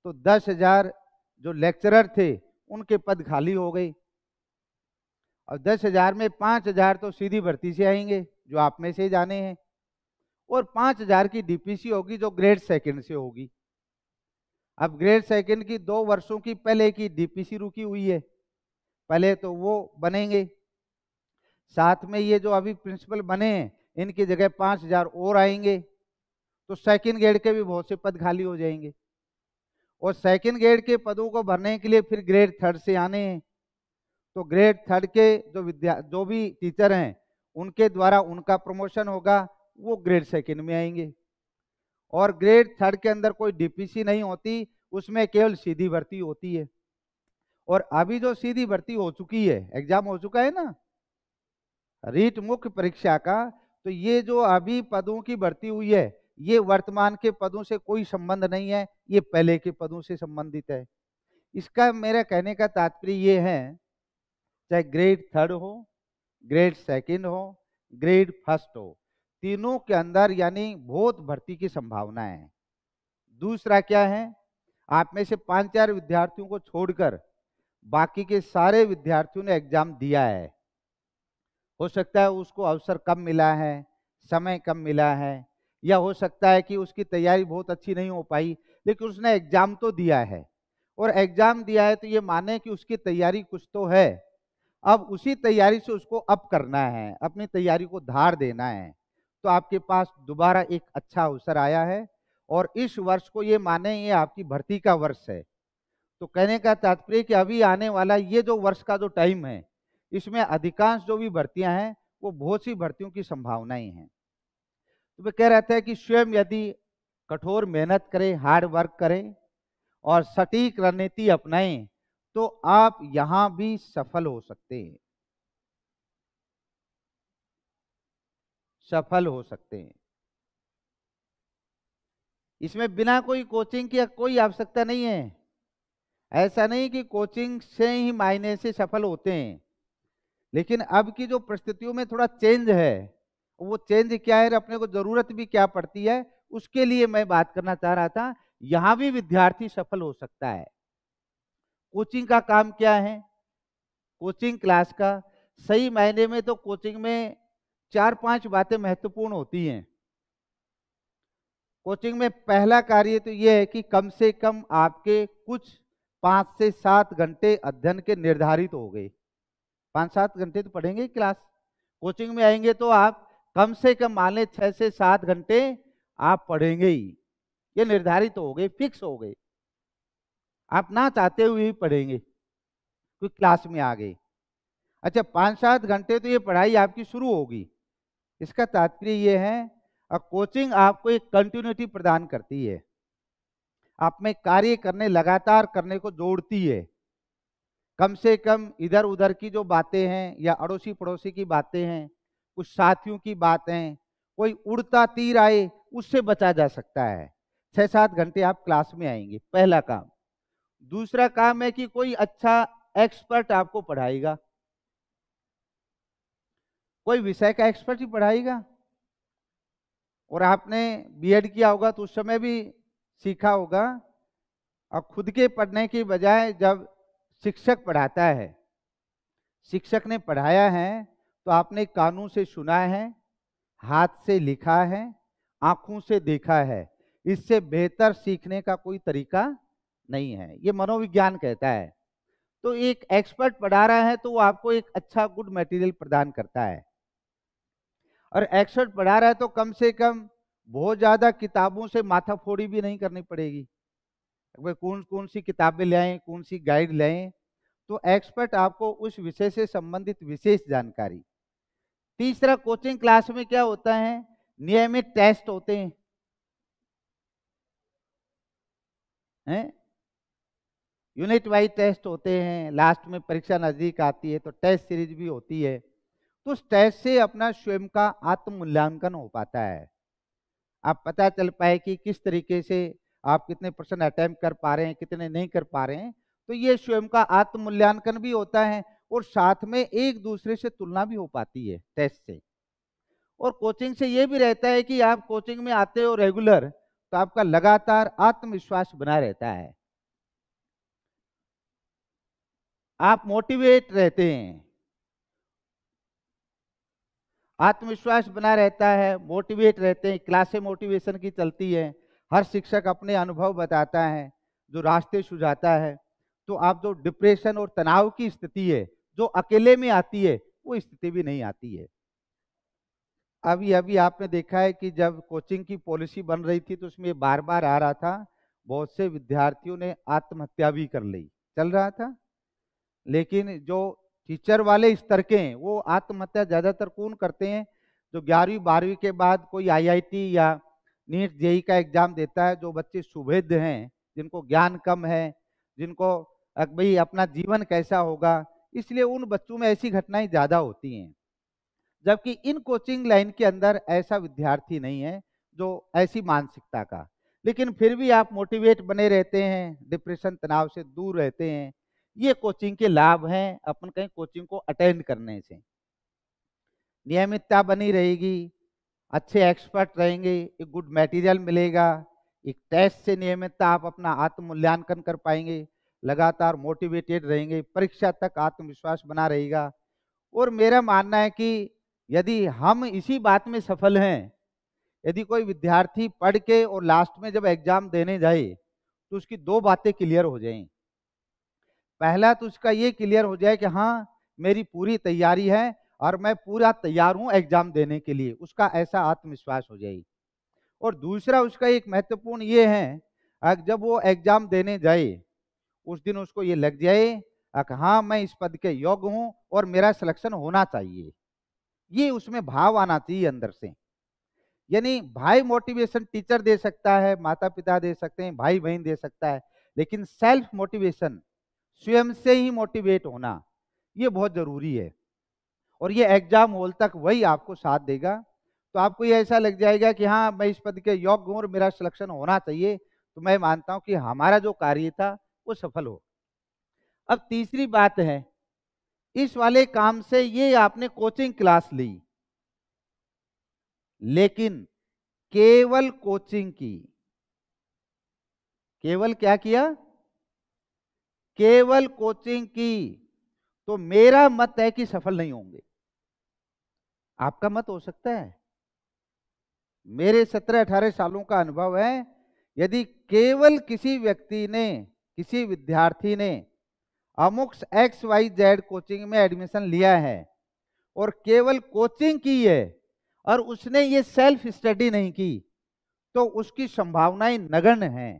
तो दस हजार जो लेक्चरर थे उनके पद खाली हो गए और दस हजार में पांच हजार तो सीधी भर्ती से आएंगे जो आप में से जाने हैं और पांच हजार की डीपीसी होगी जो ग्रेड सेकंड से होगी अब ग्रेड सेकंड की दो वर्षों की पहले की डीपीसी रुकी हुई है पहले तो वो बनेंगे साथ में ये जो अभी प्रिंसिपल बने हैं इनकी जगह पांच हजार और आएंगे तो सेकंड ग्रेड के भी बहुत से पद खाली हो जाएंगे और सेकंड ग्रेड के पदों को भरने के लिए फिर ग्रेड थर्ड से आने हैं तो ग्रेड थर्ड के जो विद्या जो भी टीचर हैं उनके द्वारा उनका प्रमोशन होगा वो ग्रेड सेकंड में आएंगे और ग्रेड थर्ड के अंदर कोई डीपीसी नहीं होती उसमें केवल सीधी भर्ती होती है और अभी जो सीधी भर्ती हो चुकी है एग्जाम हो चुका है ना रीट मुख्य परीक्षा का तो ये जो अभी पदों की भर्ती हुई है ये वर्तमान के पदों से कोई संबंध नहीं है ये पहले के पदों से संबंधित है इसका मेरा कहने का तात्पर्य ये है चाहे ग्रेड थर्ड हो ग्रेड सेकंड हो ग्रेड फर्स्ट हो तीनों के अंदर यानी बहुत भर्ती की संभावना है दूसरा क्या है आप में से पांच चार विद्यार्थियों को छोड़कर बाकी के सारे विद्यार्थियों ने एग्जाम दिया है हो सकता है उसको अवसर कम मिला है समय कम मिला है या हो सकता है कि उसकी तैयारी बहुत अच्छी नहीं हो पाई लेकिन उसने एग्जाम तो दिया है और एग्जाम दिया है तो ये माने कि उसकी तैयारी कुछ तो है अब उसी तैयारी से उसको अप करना है अपनी तैयारी को धार देना है तो आपके पास दोबारा एक अच्छा अवसर आया है और इस वर्ष को ये माने ये आपकी भर्ती का वर्ष है तो कहने का तात्पर्य कि अभी आने वाला ये जो वर्ष का जो टाइम है इसमें अधिकांश जो भी भर्तियां हैं वो बहुत सी भर्तियों की संभावनाएं हैं तो वे कह रहे थे कि स्वयं यदि कठोर मेहनत करें हार्ड वर्क करें और सटीक रणनीति अपनाएं तो आप यहां भी सफल हो सकते हैं सफल हो सकते हैं इसमें बिना कोई कोचिंग की कोई आवश्यकता नहीं है ऐसा नहीं कि कोचिंग से ही मायने से सफल होते हैं लेकिन अब की जो परिस्थितियों में थोड़ा चेंज है वो चेंज क्या है अपने को जरूरत भी क्या पड़ती है उसके लिए मैं बात करना चाह रहा था यहां भी विद्यार्थी सफल हो सकता है कोचिंग का काम क्या है कोचिंग क्लास का सही मायने में तो कोचिंग में चार पांच बातें महत्वपूर्ण होती हैं कोचिंग में पहला कार्य तो यह है कि कम से कम आपके कुछ पांच से सात घंटे अध्ययन के निर्धारित हो गए पांच सात घंटे तो पढ़ेंगे क्लास कोचिंग में आएंगे तो आप कम से कम मान लें छह से सात घंटे आप पढ़ेंगे ही ये निर्धारित हो गए फिक्स हो गए आप ना चाहते हुए ही पढ़ेंगे कोई क्लास में आ गए अच्छा पाँच सात घंटे तो ये पढ़ाई आपकी शुरू होगी इसका तात्पर्य ये है और कोचिंग आपको एक कंटिन्यूटी प्रदान करती है आप में कार्य करने लगातार करने को जोड़ती है कम से कम इधर उधर की जो बातें हैं या अड़ोसी पड़ोसी की बातें हैं कुछ साथियों की बातें कोई उड़ता तीर आए उससे बचा जा सकता है छः सात घंटे आप क्लास में आएंगे पहला काम दूसरा काम है कि कोई अच्छा एक्सपर्ट आपको पढ़ाएगा कोई विषय का एक्सपर्ट ही पढ़ाएगा और आपने बीएड किया होगा तो उस समय भी सीखा होगा और खुद के पढ़ने के बजाय जब शिक्षक पढ़ाता है शिक्षक ने पढ़ाया है तो आपने कानों से सुना है हाथ से लिखा है आंखों से देखा है इससे बेहतर सीखने का कोई तरीका नहीं है ये मनोविज्ञान कहता है तो एक एक्सपर्ट पढ़ा रहा है तो वो आपको एक अच्छा गुड मटेरियल प्रदान करता है और एक्सपर्ट पढ़ा रहा है तो कम से कम बहुत ज़्यादा किताबों से माथाफोड़ी भी नहीं करनी पड़ेगी भाई कौन कौन सी किताबें लाएँ कौन सी गाइड लें तो एक्सपर्ट आपको उस विषय से संबंधित विशेष जानकारी तीसरा कोचिंग क्लास में क्या होता है नियमित टेस्ट होते हैं हैं यूनिट वाइज टेस्ट होते हैं लास्ट में परीक्षा नजदीक आती है तो टेस्ट सीरीज भी होती है तो उस टेस्ट से अपना स्वयं का आत्म मूल्यांकन हो पाता है आप पता चल पाए कि किस तरीके से आप कितने परसेंट अटैम्प्ट कर पा रहे हैं कितने नहीं कर पा रहे हैं तो ये स्वयं का आत्म मूल्यांकन भी होता है और साथ में एक दूसरे से तुलना भी हो पाती है टेस्ट से और कोचिंग से ये भी रहता है कि आप कोचिंग में आते हो रेगुलर तो आपका लगातार आत्मविश्वास बना रहता है आप मोटिवेट रहते हैं आत्मविश्वास बना रहता है मोटिवेट रहते हैं क्लासे मोटिवेशन की चलती है हर शिक्षक अपने अनुभव बताता है जो रास्ते सुझाता है तो आप जो डिप्रेशन और तनाव की स्थिति है जो अकेले में आती है वो स्थिति भी नहीं आती है अभी अभी आपने देखा है कि जब कोचिंग की पॉलिसी बन रही थी तो उसमें बार बार आ रहा था बहुत से विद्यार्थियों ने आत्महत्या भी कर ली चल रहा था लेकिन जो टीचर वाले स्तर के हैं वो आत्महत्या ज़्यादातर कौन करते हैं जो ग्यारहवीं बारहवीं के बाद कोई आईआईटी या नीट जेई का एग्जाम देता है जो बच्चे सुभेद हैं जिनको ज्ञान कम है जिनको भाई अपना जीवन कैसा होगा इसलिए उन बच्चों में ऐसी घटनाएं ज़्यादा होती हैं जबकि इन कोचिंग लाइन के अंदर ऐसा विद्यार्थी नहीं है जो ऐसी मानसिकता का लेकिन फिर भी आप मोटिवेट बने रहते हैं डिप्रेशन तनाव से दूर रहते हैं ये कोचिंग के लाभ हैं अपन कहीं कोचिंग को अटेंड करने से नियमितता बनी रहेगी अच्छे एक्सपर्ट रहेंगे एक गुड मटेरियल मिलेगा एक टेस्ट से नियमितता आप अपना आत्म मूल्यांकन कर पाएंगे लगातार मोटिवेटेड रहेंगे परीक्षा तक आत्मविश्वास बना रहेगा और मेरा मानना है कि यदि हम इसी बात में सफल हैं यदि कोई विद्यार्थी पढ़ के और लास्ट में जब एग्जाम देने जाए तो उसकी दो बातें क्लियर हो जाएं पहला तो उसका ये क्लियर हो जाए कि हाँ मेरी पूरी तैयारी है और मैं पूरा तैयार हूँ एग्जाम देने के लिए उसका ऐसा आत्मविश्वास हो जाए और दूसरा उसका एक महत्वपूर्ण ये है जब वो एग्जाम देने जाए उस दिन उसको ये लग जाए हाँ मैं इस पद के योग्य हूँ और मेरा सिलेक्शन होना चाहिए ये उसमें भाव आना चाहिए अंदर से यानी भाई मोटिवेशन टीचर दे सकता है माता पिता दे सकते हैं भाई बहन दे सकता है लेकिन सेल्फ मोटिवेशन स्वयं से ही मोटिवेट होना ये बहुत जरूरी है और ये एग्जाम हॉल तक वही आपको साथ देगा तो आपको ये ऐसा लग जाएगा कि हाँ मैं इस पद के योग्य हूँ और मेरा सिलेक्शन होना चाहिए तो मैं मानता हूँ कि हमारा जो कार्य था वो सफल हो अब तीसरी बात है इस वाले काम से ये आपने कोचिंग क्लास ली लेकिन केवल कोचिंग की केवल क्या किया केवल कोचिंग की तो मेरा मत है कि सफल नहीं होंगे आपका मत हो सकता है मेरे सत्रह अठारह सालों का अनुभव है यदि केवल किसी व्यक्ति ने किसी विद्यार्थी ने अमुक एक्स वाई जेड कोचिंग में एडमिशन लिया है और केवल कोचिंग की है और उसने ये सेल्फ स्टडी नहीं की तो उसकी संभावनाएं नगण्य हैं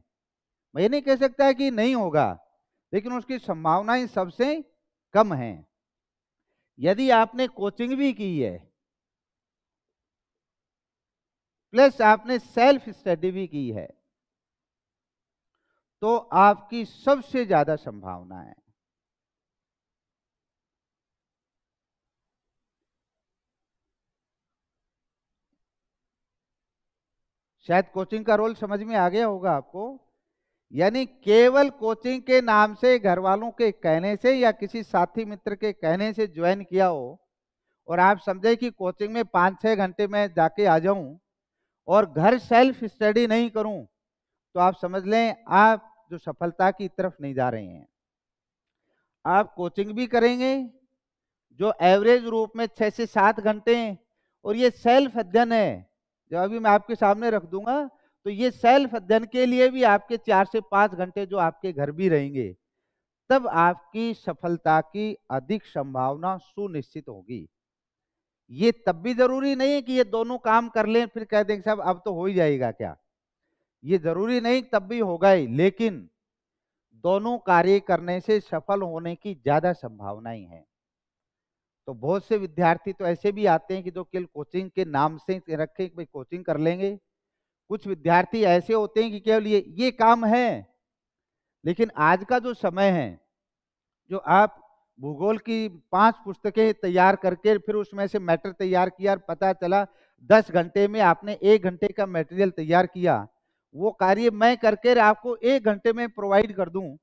मैं ये नहीं कह सकता है कि नहीं होगा लेकिन उसकी संभावनाएं सबसे कम हैं यदि आपने कोचिंग भी की है प्लस आपने सेल्फ स्टडी भी की है तो आपकी सबसे ज्यादा संभावना है शायद कोचिंग का रोल समझ में आ गया होगा आपको यानी केवल कोचिंग के नाम से घर वालों के कहने से या किसी साथी मित्र के कहने से ज्वाइन किया हो और आप समझे कि कोचिंग में पांच छह घंटे में जाके आ जाऊं और घर सेल्फ स्टडी नहीं करूं तो आप समझ लें आप जो सफलता की तरफ नहीं जा रहे हैं आप कोचिंग भी करेंगे जो एवरेज रूप में छः से सात घंटे और ये सेल्फ अध्ययन है जो अभी मैं आपके सामने रख दूंगा तो ये सेल्फ अध्ययन के लिए भी आपके चार से पाँच घंटे जो आपके घर भी रहेंगे तब आपकी सफलता की अधिक संभावना सुनिश्चित होगी ये तब भी जरूरी नहीं है कि ये दोनों काम कर लें फिर कह देंगे साहब अब तो हो ही जाएगा क्या ये जरूरी नहीं तब भी होगा ही लेकिन दोनों कार्य करने से सफल होने की ज्यादा संभावनाएं हैं तो बहुत से विद्यार्थी तो ऐसे भी आते हैं कि जो केवल कोचिंग के नाम से रखे भाई कोचिंग कर लेंगे कुछ विद्यार्थी ऐसे होते हैं कि केवल ये ये काम है लेकिन आज का जो समय है जो आप भूगोल की पांच पुस्तकें तैयार करके फिर उसमें से मैटर तैयार किया और पता चला दस घंटे में आपने एक घंटे का मेटेरियल तैयार किया वो कार्य मैं करके आपको एक घंटे में प्रोवाइड कर दूं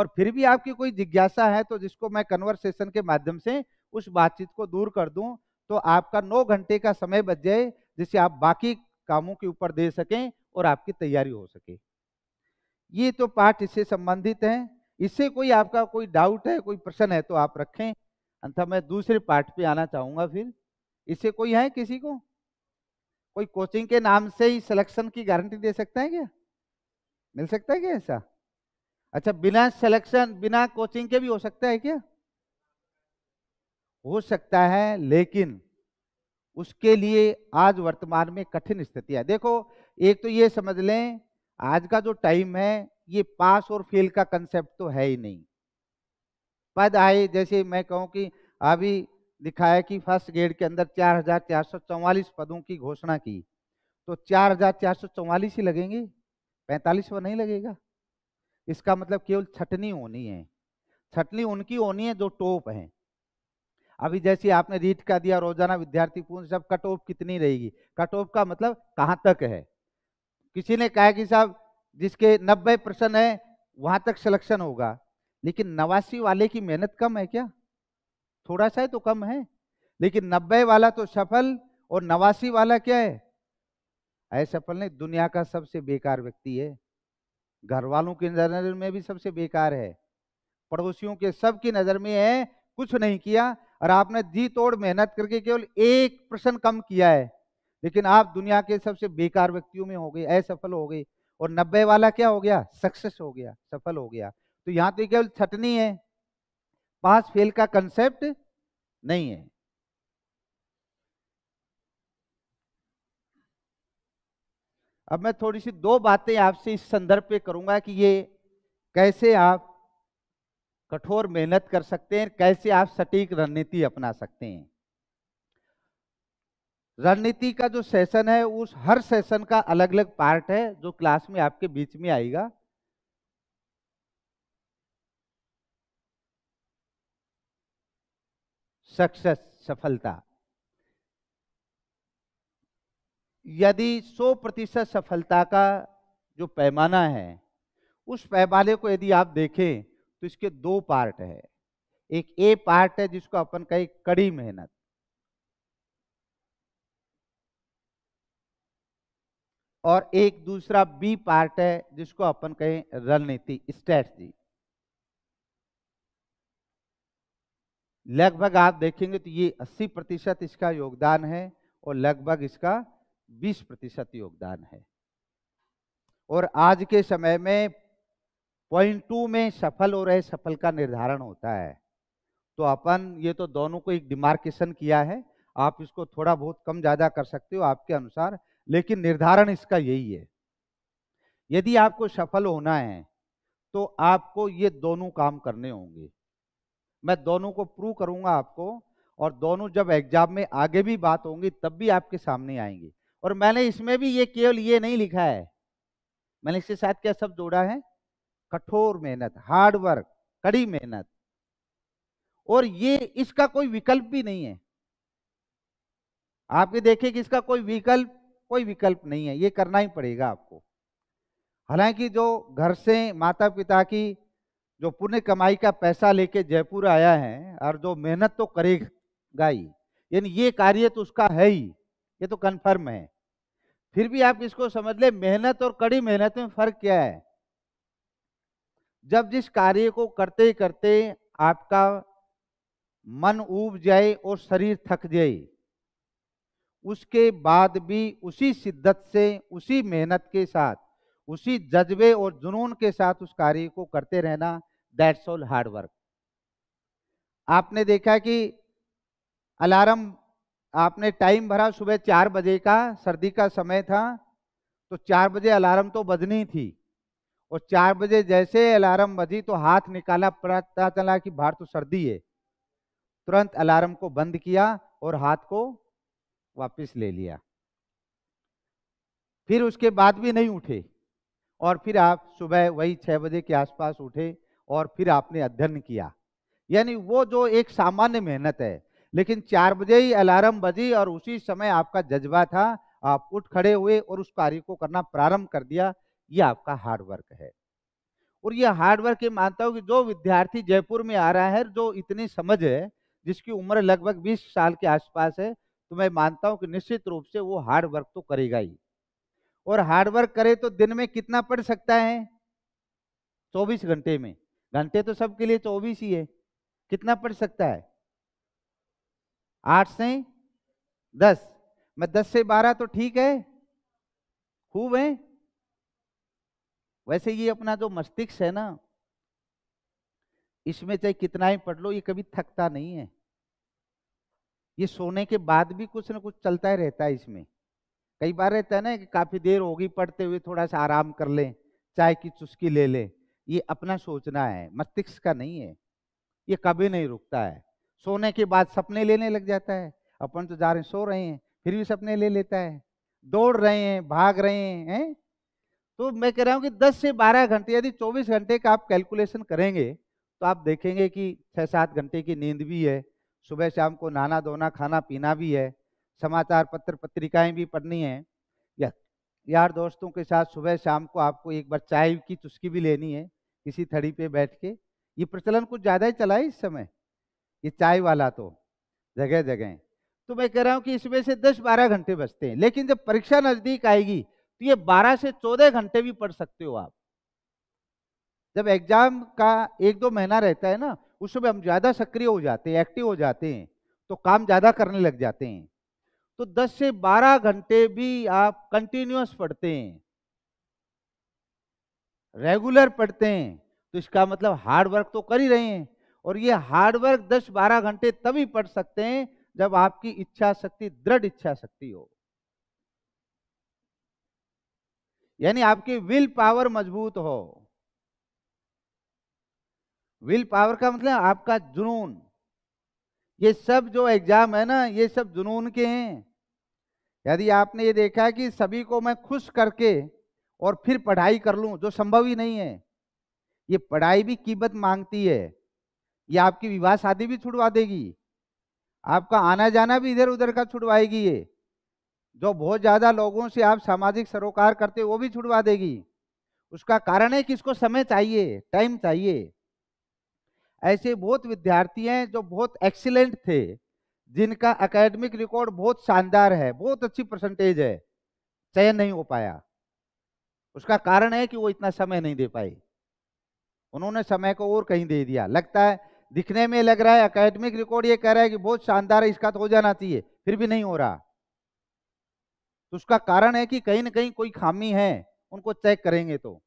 और फिर भी आपकी कोई जिज्ञासा है तो जिसको मैं कन्वर्सेशन के माध्यम से उस बातचीत को दूर कर दूं तो आपका नौ घंटे का समय बच जाए जिसे आप बाकी कामों के ऊपर दे सकें और आपकी तैयारी हो सके ये तो पाठ इससे संबंधित है इससे कोई आपका कोई डाउट है कोई प्रश्न है तो आप रखें अंत मैं दूसरे पार्ट पे आना चाहूंगा फिर इससे कोई है किसी को कोई कोचिंग के नाम से ही सिलेक्शन की गारंटी दे सकते हैं क्या मिल सकता है क्या ऐसा अच्छा बिना सिलेक्शन बिना कोचिंग के भी हो सकता है क्या हो सकता है लेकिन उसके लिए आज वर्तमान में कठिन स्थिति है देखो एक तो ये समझ लें आज का जो टाइम है ये पास और फेल का कंसेप्ट तो है ही नहीं पद आए जैसे मैं कहूं कि अभी दिखाया कि फर्स्ट ग्रेड के अंदर चार हजार चार सौ चौवालीस पदों की घोषणा की तो चार हजार चार सौ चौवालीस ही लगेंगे पैंतालीस वो नहीं लगेगा इसका मतलब केवल छटनी होनी है छटनी उनकी होनी है जो टॉप है अभी जैसे आपने रीट का दिया रोजाना विद्यार्थी पूर्ण सब कट ऑफ कितनी रहेगी कट ऑफ का मतलब कहाँ तक है किसी ने कहा कि साहब जिसके नब्बे परसेंट है वहां तक सिलेक्शन होगा लेकिन नवासी वाले की मेहनत कम है क्या थोड़ा सा है तो कम है लेकिन नब्बे वाला तो सफल और नवासी वाला क्या है असफल नहीं दुनिया का सबसे बेकार व्यक्ति है घर वालों की नज़र में भी सबसे बेकार है पड़ोसियों के सब की नज़र में है कुछ नहीं किया और आपने जी तोड़ मेहनत करके केवल एक प्रश्न कम किया है लेकिन आप दुनिया के सबसे बेकार व्यक्तियों में हो गए असफल हो गए और नब्बे वाला क्या हो गया सक्सेस हो गया सफल हो गया तो यहाँ तो केवल छटनी है पास फेल का कंसेप्ट नहीं है अब मैं थोड़ी सी दो बातें आपसे इस संदर्भ पे करूंगा कि ये कैसे आप कठोर मेहनत कर सकते हैं कैसे आप सटीक रणनीति अपना सकते हैं रणनीति का जो सेशन है उस हर सेशन का अलग अलग पार्ट है जो क्लास में आपके बीच में आएगा सक्सेस सफलता यदि 100 प्रतिशत सफलता का जो पैमाना है उस पैमाने को यदि आप देखें तो इसके दो पार्ट है एक ए पार्ट है जिसको अपन कहे कड़ी मेहनत और एक दूसरा बी पार्ट है जिसको अपन कहें रणनीति स्ट्रेटजी लगभग आप देखेंगे तो ये 80 प्रतिशत इसका योगदान है और लगभग इसका 20 प्रतिशत योगदान है और आज के समय में पॉइंट टू में सफल हो रहे सफल का निर्धारण होता है तो अपन ये तो दोनों को एक डिमार्केशन किया है आप इसको थोड़ा बहुत कम ज़्यादा कर सकते हो आपके अनुसार लेकिन निर्धारण इसका यही है यदि आपको सफल होना है तो आपको ये दोनों काम करने होंगे मैं दोनों को प्रूव करूंगा आपको और दोनों जब एग्जाम में आगे भी बात होंगी तब भी आपके सामने आएंगी और मैंने इसमें भी ये केवल ये नहीं लिखा है मैंने इसके साथ क्या सब जोड़ा है कठोर मेहनत हार्ड वर्क कड़ी मेहनत और ये इसका कोई विकल्प भी नहीं है आप ये कि इसका कोई विकल्प कोई विकल्प नहीं है ये करना ही पड़ेगा आपको हालांकि जो घर से माता पिता की जो पुण्य कमाई का पैसा लेके जयपुर आया है और जो मेहनत तो करेगा ही यानी ये कार्य तो उसका है ही ये तो कन्फर्म है फिर भी आप इसको समझ ले मेहनत और कड़ी मेहनत में फर्क क्या है जब जिस कार्य को करते करते आपका मन उब जाए और शरीर थक जाए उसके बाद भी उसी शिद्दत से उसी मेहनत के साथ उसी जज्बे और जुनून के साथ उस कार्य को करते रहना दैट्स ऑल हार्ड वर्क आपने देखा कि अलार्म आपने टाइम भरा सुबह चार बजे का सर्दी का समय था तो चार बजे अलार्म तो बजनी थी और चार बजे जैसे अलार्म बजी तो हाथ निकाला पता चला कि बाहर तो सर्दी है तुरंत अलार्म को बंद किया और हाथ को वापस ले लिया फिर उसके बाद भी नहीं उठे और फिर आप सुबह वही छः बजे के आसपास उठे और फिर आपने अध्ययन किया यानी वो जो एक सामान्य मेहनत है लेकिन चार बजे ही अलार्म बजी और उसी समय आपका जज्बा था आप उठ खड़े हुए और उस कार्य को करना प्रारंभ कर दिया ये आपका हार्डवर्क है और ये हार्डवर्क ये मानता हूँ कि जो विद्यार्थी जयपुर में आ रहा है जो इतनी समझ है जिसकी उम्र लगभग 20 साल के आसपास है तो मैं मानता हूँ कि निश्चित रूप से वो हार्डवर्क तो करेगा ही और हार्डवर्क करे तो दिन में कितना पढ़ सकता है चौबीस घंटे में घंटे तो सबके लिए चौबीस ही है कितना पढ़ सकता है आठ से दस मैं दस से बारह तो ठीक है खूब है वैसे ये अपना जो मस्तिष्क है ना इसमें चाहे कितना ही पढ़ लो ये कभी थकता नहीं है ये सोने के बाद भी कुछ ना कुछ चलता ही रहता है इसमें कई बार रहता है ना कि काफी देर होगी पढ़ते हुए थोड़ा सा आराम कर लें चाय की चुस्की ले लें ये अपना सोचना है मस्तिष्क का नहीं है ये कभी नहीं रुकता है सोने के बाद सपने लेने लग जाता है अपन तो जा रहे हैं सो रहे हैं फिर भी सपने ले लेता है दौड़ रहे हैं भाग रहे हैं हैं तो मैं कह रहा हूँ कि 10 से 12 घंटे यदि 24 घंटे का आप कैलकुलेशन करेंगे तो आप देखेंगे कि छः सात घंटे की नींद भी है सुबह शाम को नाना धोना खाना पीना भी है समाचार पत्र पत्रिकाएं भी पढ़नी है या यार दोस्तों के साथ सुबह शाम को आपको एक बार चाय की चुस्की भी लेनी है किसी थड़ी पे बैठ के ये प्रचलन कुछ ज़्यादा ही चला है इस समय ये चाय वाला तो जगह जगह तो मैं कह रहा हूँ कि इसमें से दस बारह घंटे बचते हैं लेकिन जब परीक्षा नज़दीक आएगी तो ये बारह से चौदह घंटे भी पढ़ सकते हो आप जब एग्जाम का एक दो महीना रहता है ना उस समय हम ज़्यादा सक्रिय हो जाते हैं एक्टिव हो जाते हैं तो काम ज़्यादा करने लग जाते हैं तो 10 से 12 घंटे भी आप कंटिन्यूस पढ़ते हैं रेगुलर पढ़ते हैं तो इसका मतलब हार्ड वर्क तो कर ही रहे हैं और ये हार्ड वर्क 10-12 घंटे तभी पढ़ सकते हैं जब आपकी इच्छा शक्ति दृढ़ इच्छा शक्ति हो यानी आपकी विल पावर मजबूत हो विल पावर का मतलब आपका जुनून ये सब जो एग्जाम है ना ये सब जुनून के हैं यदि आपने ये देखा कि सभी को मैं खुश करके और फिर पढ़ाई कर लूं जो संभव ही नहीं है ये पढ़ाई भी कीमत मांगती है ये आपकी विवाह शादी भी छुड़वा देगी आपका आना जाना भी इधर उधर का छुड़वाएगी ये जो बहुत ज़्यादा लोगों से आप सामाजिक सरोकार करते वो भी छुड़वा देगी उसका कारण है कि इसको समय चाहिए टाइम चाहिए ऐसे बहुत विद्यार्थी हैं जो बहुत एक्सीलेंट थे जिनका एकेडमिक रिकॉर्ड बहुत शानदार है बहुत अच्छी परसेंटेज है चयन नहीं हो पाया उसका कारण है कि वो इतना समय नहीं दे पाए उन्होंने समय को और कहीं दे दिया लगता है दिखने में लग रहा है अकेडमिक रिकॉर्ड ये कह रहा है कि बहुत शानदार है इसका तो हो जाना चाहिए फिर भी नहीं हो रहा तो उसका कारण है कि कहीं ना कहीं कोई खामी है उनको चेक करेंगे तो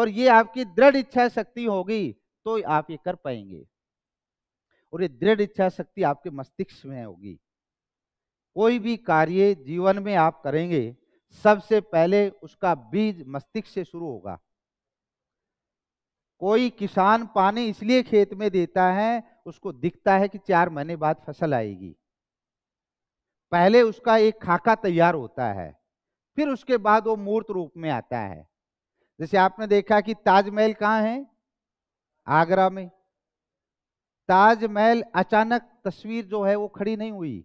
और ये आपकी दृढ़ इच्छा शक्ति होगी तो आप ये कर पाएंगे और ये दृढ़ इच्छा शक्ति आपके मस्तिष्क में होगी कोई भी कार्य जीवन में आप करेंगे सबसे पहले उसका बीज मस्तिष्क से शुरू होगा कोई किसान पानी इसलिए खेत में देता है उसको दिखता है कि चार महीने बाद फसल आएगी पहले उसका एक खाका तैयार होता है फिर उसके बाद वो मूर्त रूप में आता है जैसे आपने देखा कि ताजमहल कहाँ है आगरा में ताजमहल अचानक तस्वीर जो है वो खड़ी नहीं हुई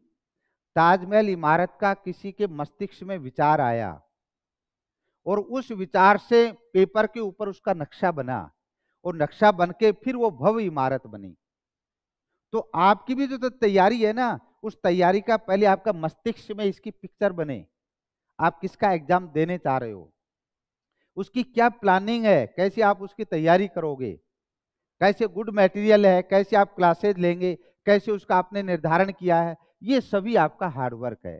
ताजमहल इमारत का किसी के मस्तिष्क में विचार आया और उस विचार से पेपर के ऊपर उसका नक्शा बना और नक्शा बन के फिर वो भव्य इमारत बनी तो आपकी भी जो तो तैयारी है ना उस तैयारी का पहले आपका मस्तिष्क में इसकी पिक्चर बने आप किसका एग्जाम देने चाह रहे हो उसकी क्या प्लानिंग है कैसे आप उसकी तैयारी करोगे कैसे गुड मटेरियल है कैसे आप क्लासेज लेंगे कैसे उसका आपने निर्धारण किया है ये सभी आपका हार्डवर्क है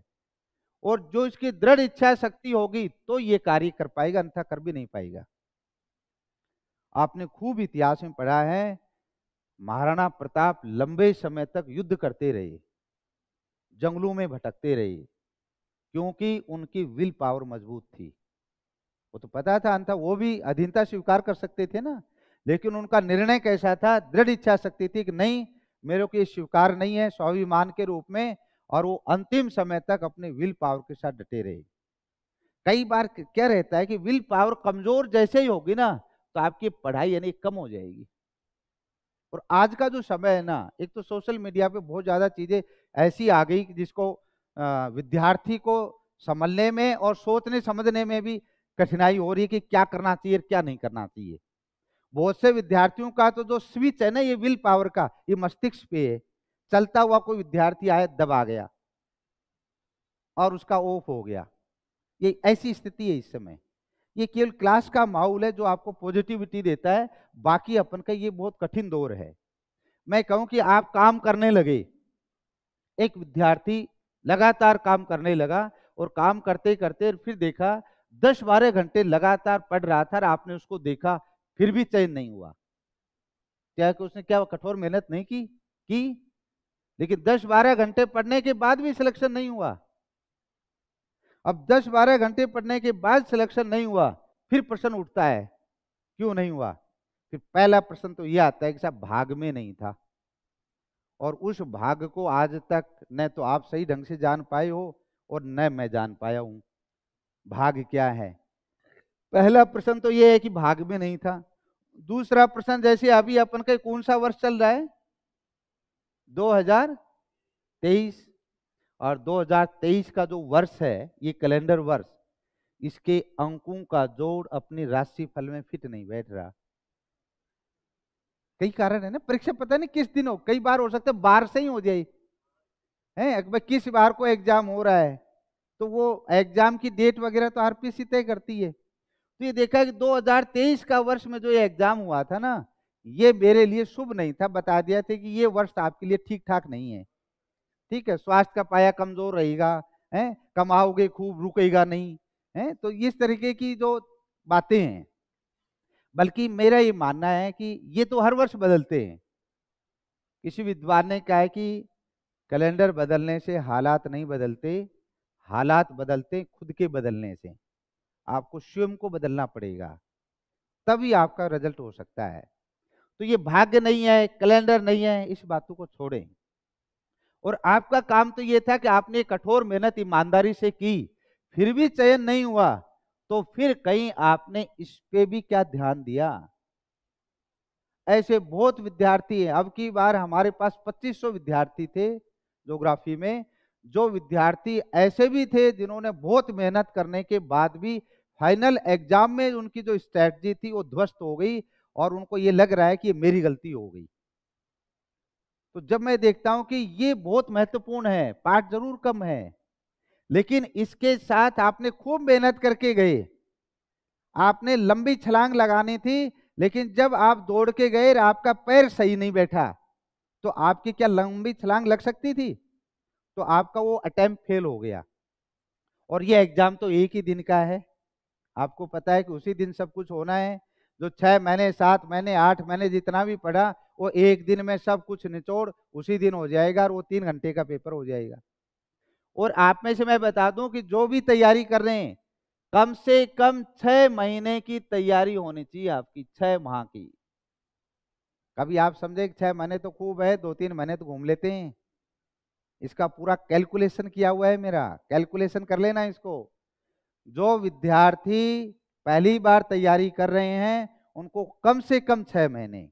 और जो इसकी दृढ़ इच्छा शक्ति होगी तो ये कार्य कर पाएगा अन्यथा कर भी नहीं पाएगा आपने खूब इतिहास में पढ़ा है महाराणा प्रताप लंबे समय तक युद्ध करते रहे जंगलों में भटकते रहे क्योंकि उनकी विल पावर मजबूत थी वो तो पता था अंत वो भी अधीनता स्वीकार कर सकते थे ना लेकिन उनका निर्णय कैसा था दृढ़ इच्छा शक्ति थी कि नहीं मेरे को ये स्वीकार नहीं है स्वाभिमान के रूप में और वो अंतिम समय तक अपने विल पावर के साथ डटे रहेगी कई बार क्या रहता है कि विल पावर कमजोर जैसे ही होगी ना तो आपकी पढ़ाई यानी कम हो जाएगी और आज का जो समय है ना एक तो सोशल मीडिया पे बहुत ज़्यादा चीज़ें ऐसी आ गई जिसको विद्यार्थी को समझने में और सोचने समझने में भी कठिनाई हो रही है कि क्या करना चाहिए क्या नहीं करना चाहिए बहुत से विद्यार्थियों का तो जो स्विच है ना ये विल पावर का ये मस्तिष्क पे है चलता हुआ कोई विद्यार्थी आया दबा गया और उसका ऑफ हो गया ये ऐसी स्थिति है इस समय ये केवल क्लास का माहौल है जो आपको पॉजिटिविटी देता है बाकी अपन का ये बहुत कठिन दौर है मैं कहूं कि आप काम करने लगे एक विद्यार्थी लगातार काम करने लगा और काम करते करते फिर देखा दस बारह घंटे लगातार पढ़ रहा था और आपने उसको देखा फिर भी चयन नहीं हुआ क्या कि उसने क्या कठोर मेहनत नहीं की की लेकिन 10-12 घंटे पढ़ने के बाद भी सिलेक्शन नहीं हुआ अब 10-12 घंटे पढ़ने के बाद सिलेक्शन नहीं हुआ फिर प्रश्न उठता है क्यों नहीं हुआ फिर पहला प्रश्न तो यह आता है कि साहब भाग में नहीं था और उस भाग को आज तक न तो आप सही ढंग से जान पाए हो और न मैं जान पाया हूं भाग क्या है पहला प्रश्न तो यह है कि भाग में नहीं था दूसरा प्रश्न जैसे अभी अपन का कौन सा वर्ष चल रहा है 2023 और 2023 का जो वर्ष है ये कैलेंडर वर्ष इसके अंकों का जोड़ अपनी राशि फल में फिट नहीं बैठ रहा कई कारण है ना परीक्षा पता नहीं किस दिन हो कई बार हो सकता है बार से ही हो जाए है अकबर किस बार को एग्जाम हो रहा है तो वो एग्जाम की डेट वगैरह तो आरपीसी तय करती है तो ये देखा कि 2023 का वर्ष में जो ये एग्जाम हुआ था ना ये मेरे लिए शुभ नहीं था बता दिया था कि ये वर्ष आपके लिए ठीक ठाक नहीं है ठीक है स्वास्थ्य का पाया कमजोर रहेगा है कमाओगे खूब रुकेगा नहीं है तो इस तरीके की जो बातें हैं बल्कि मेरा ये मानना है कि ये तो हर वर्ष बदलते हैं किसी विद्वान ने कहा है कि कैलेंडर बदलने से हालात नहीं बदलते हालात बदलते खुद के बदलने से आपको स्वयं को बदलना पड़ेगा तभी आपका रिजल्ट हो सकता है तो ये भाग्य नहीं है कैलेंडर नहीं है इस बातों को छोड़ें और आपका काम तो ये था कि आपने कठोर मेहनत ईमानदारी से की फिर भी चयन नहीं हुआ तो फिर कहीं आपने इस पे भी क्या ध्यान दिया ऐसे बहुत विद्यार्थी हैं अब की बार हमारे पास 2500 विद्यार्थी थे जोग्राफी में जो विद्यार्थी ऐसे भी थे जिन्होंने बहुत मेहनत करने के बाद भी फाइनल एग्जाम में उनकी जो स्ट्रैटी थी वो ध्वस्त हो गई और उनको ये लग रहा है कि ये मेरी गलती हो गई तो जब मैं देखता हूं कि ये बहुत महत्वपूर्ण है पाठ जरूर कम है लेकिन इसके साथ आपने खूब मेहनत करके गए आपने लंबी छलांग लगानी थी लेकिन जब आप दौड़ के गए आपका पैर सही नहीं बैठा तो आपकी क्या लंबी छलांग लग सकती थी तो आपका वो अटैम्प्ट फेल हो गया और ये एग्जाम तो एक ही दिन का है आपको पता है कि उसी दिन सब कुछ होना है जो छः महीने सात महीने आठ महीने जितना भी पढ़ा वो एक दिन में सब कुछ निचोड़ उसी दिन हो जाएगा और वो तीन घंटे का पेपर हो जाएगा और आप में से मैं बता दूं कि जो भी तैयारी कर रहे हैं कम से कम छः महीने की तैयारी होनी चाहिए आपकी छः माह की कभी आप समझे छः महीने तो खूब है दो तीन महीने तो घूम लेते हैं इसका पूरा कैलकुलेशन किया हुआ है मेरा कैलकुलेशन कर लेना इसको जो विद्यार्थी पहली बार तैयारी कर रहे हैं उनको कम से कम छः महीने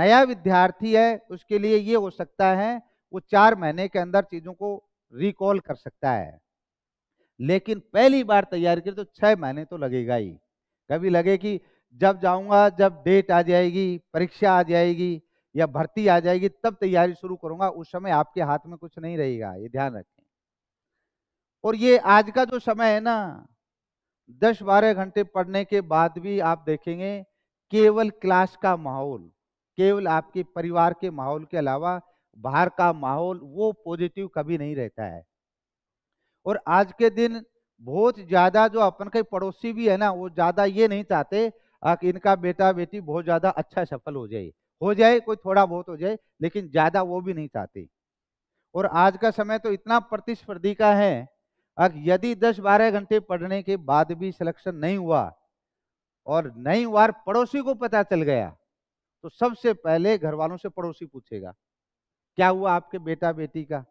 नया विद्यार्थी है उसके लिए ये हो सकता है वो चार महीने के अंदर चीज़ों को रिकॉल कर सकता है लेकिन पहली बार तैयारी करें तो छः महीने तो लगेगा ही कभी लगे कि जब जाऊंगा जब डेट आ जाएगी परीक्षा आ जाएगी या भर्ती आ जाएगी तब तैयारी शुरू करूंगा उस समय आपके हाथ में कुछ नहीं रहेगा ये ध्यान रखें और ये आज का जो समय है ना दस बारह घंटे पढ़ने के बाद भी आप देखेंगे केवल क्लास का माहौल केवल आपके परिवार के माहौल के अलावा बाहर का माहौल वो पॉजिटिव कभी नहीं रहता है और आज के दिन बहुत ज्यादा जो अपन के पड़ोसी भी है ना वो ज्यादा ये नहीं चाहते कि इनका बेटा बेटी बहुत ज्यादा अच्छा सफल हो जाए हो जाए कोई थोड़ा बहुत हो जाए लेकिन ज्यादा वो भी नहीं चाहते और आज का समय तो इतना प्रतिस्पर्धी का है अब यदि 10-12 घंटे पढ़ने के बाद भी सिलेक्शन नहीं हुआ और नहीं हुआ पड़ोसी को पता चल गया तो सबसे पहले घर वालों से पड़ोसी पूछेगा क्या हुआ आपके बेटा बेटी का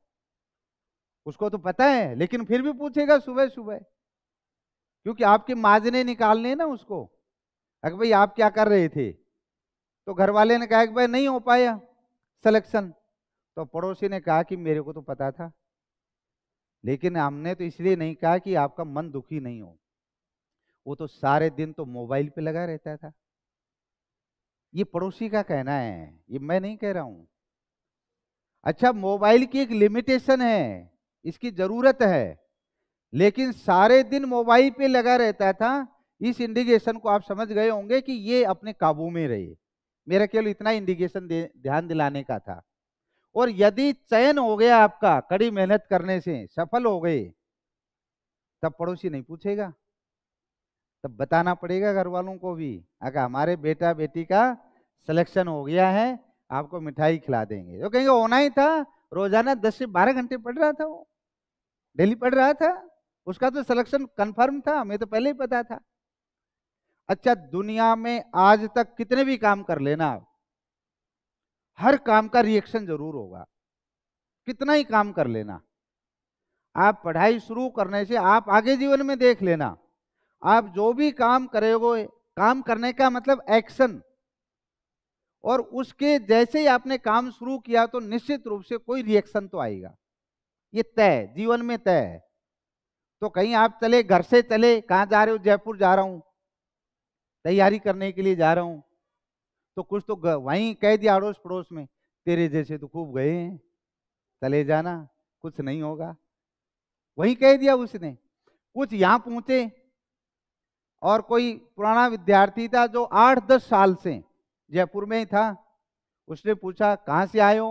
उसको तो पता है लेकिन फिर भी पूछेगा सुबह सुबह क्योंकि आपके माजने निकालने ना उसको अगर भाई आप क्या कर रहे थे तो घर वाले ने कहा कि भाई नहीं हो पाया सिलेक्शन तो पड़ोसी ने कहा कि मेरे को तो पता था लेकिन हमने तो इसलिए नहीं कहा कि आपका मन दुखी नहीं हो वो तो सारे दिन तो मोबाइल पे लगा रहता था ये पड़ोसी का कहना है ये मैं नहीं कह रहा हूं अच्छा मोबाइल की एक लिमिटेशन है इसकी जरूरत है लेकिन सारे दिन मोबाइल पे लगा रहता था इस इंडिकेशन को आप समझ गए होंगे कि ये अपने काबू में रहे मेरा केवल इतना इंडिकेशन ध्यान दिलाने का था और यदि चयन हो गया आपका कड़ी मेहनत करने से सफल हो गए तब पड़ोसी नहीं पूछेगा तब बताना पड़ेगा घर वालों को भी अगर हमारे बेटा बेटी का सिलेक्शन हो गया है आपको मिठाई खिला देंगे तो कहेंगे होना ही था रोजाना दस से बारह घंटे पढ़ रहा था वो डेली पढ़ रहा था उसका तो सिलेक्शन कंफर्म था हमें तो पहले ही पता था अच्छा दुनिया में आज तक कितने भी काम कर लेना आप हर काम का रिएक्शन जरूर होगा कितना ही काम कर लेना आप पढ़ाई शुरू करने से आप आगे जीवन में देख लेना आप जो भी काम करेगो काम करने का मतलब एक्शन और उसके जैसे ही आपने काम शुरू किया तो निश्चित रूप से कोई रिएक्शन तो आएगा ये तय जीवन में तय है तो कहीं आप चले घर से चले कहाँ जा रहे हो जयपुर जा रहा हूँ तैयारी करने के लिए जा रहा हूँ तो कुछ तो वहीं कह दिया अड़ोस पड़ोस में तेरे जैसे तो खूब गए हैं चले जाना कुछ नहीं होगा वही कह दिया उसने कुछ यहां पहुंचे और कोई पुराना विद्यार्थी था जो आठ दस साल से जयपुर में ही था उसने पूछा कहाँ से आए हो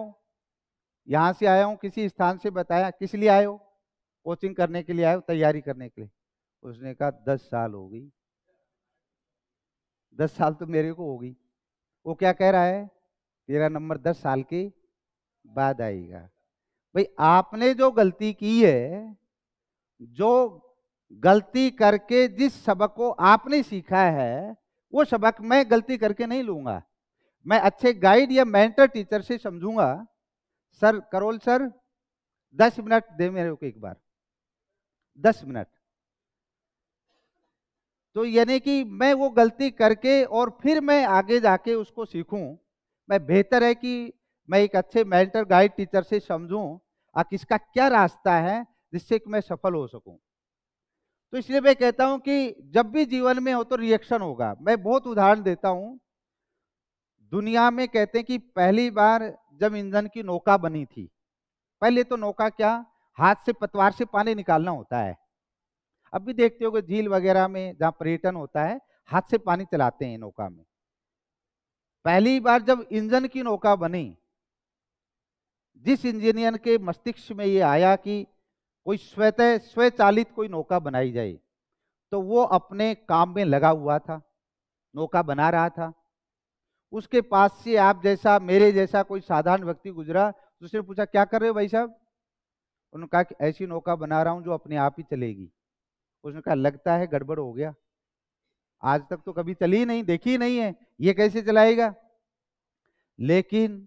यहाँ से आया हूँ किसी स्थान से बताया किस लिए आए हो कोचिंग करने के लिए आए हो तैयारी करने के लिए उसने कहा दस साल हो गई दस साल तो मेरे को हो गई वो क्या कह रहा है तेरा नंबर दस साल के बाद आएगा भाई आपने जो गलती की है जो गलती करके जिस सबक को आपने सीखा है वो सबक मैं गलती करके नहीं लूंगा मैं अच्छे गाइड या मेंटर टीचर से समझूंगा सर करोल सर दस मिनट दे मेरे को एक बार दस मिनट तो यानी कि मैं वो गलती करके और फिर मैं आगे जाके उसको सीखूं मैं बेहतर है कि मैं एक अच्छे मेंटर गाइड टीचर से समझूं आ किसका क्या रास्ता है जिससे कि मैं सफल हो सकूं तो इसलिए मैं कहता हूं कि जब भी जीवन में हो तो रिएक्शन होगा मैं बहुत उदाहरण देता हूं दुनिया में कहते हैं कि पहली बार जब इंजन की नौका बनी थी पहले तो नौका क्या हाथ से पतवार से पानी निकालना होता है अब भी देखते हो झील वगैरह में जहाँ पर्यटन होता है हाथ से पानी चलाते हैं नौका में पहली बार जब इंजन की नौका बनी जिस इंजीनियर के मस्तिष्क में ये आया कि कोई स्वतः स्वचालित कोई नौका बनाई जाए तो वो अपने काम में लगा हुआ था नौका बना रहा था उसके पास से आप जैसा मेरे जैसा कोई साधारण व्यक्ति गुजरा तो उसने पूछा क्या कर रहे हो भाई साहब उन्होंने कहा कि ऐसी नौका बना रहा हूं जो अपने आप ही चलेगी उसने कहा लगता है गड़बड़ हो गया आज तक तो कभी चली नहीं देखी नहीं है ये कैसे चलाएगा लेकिन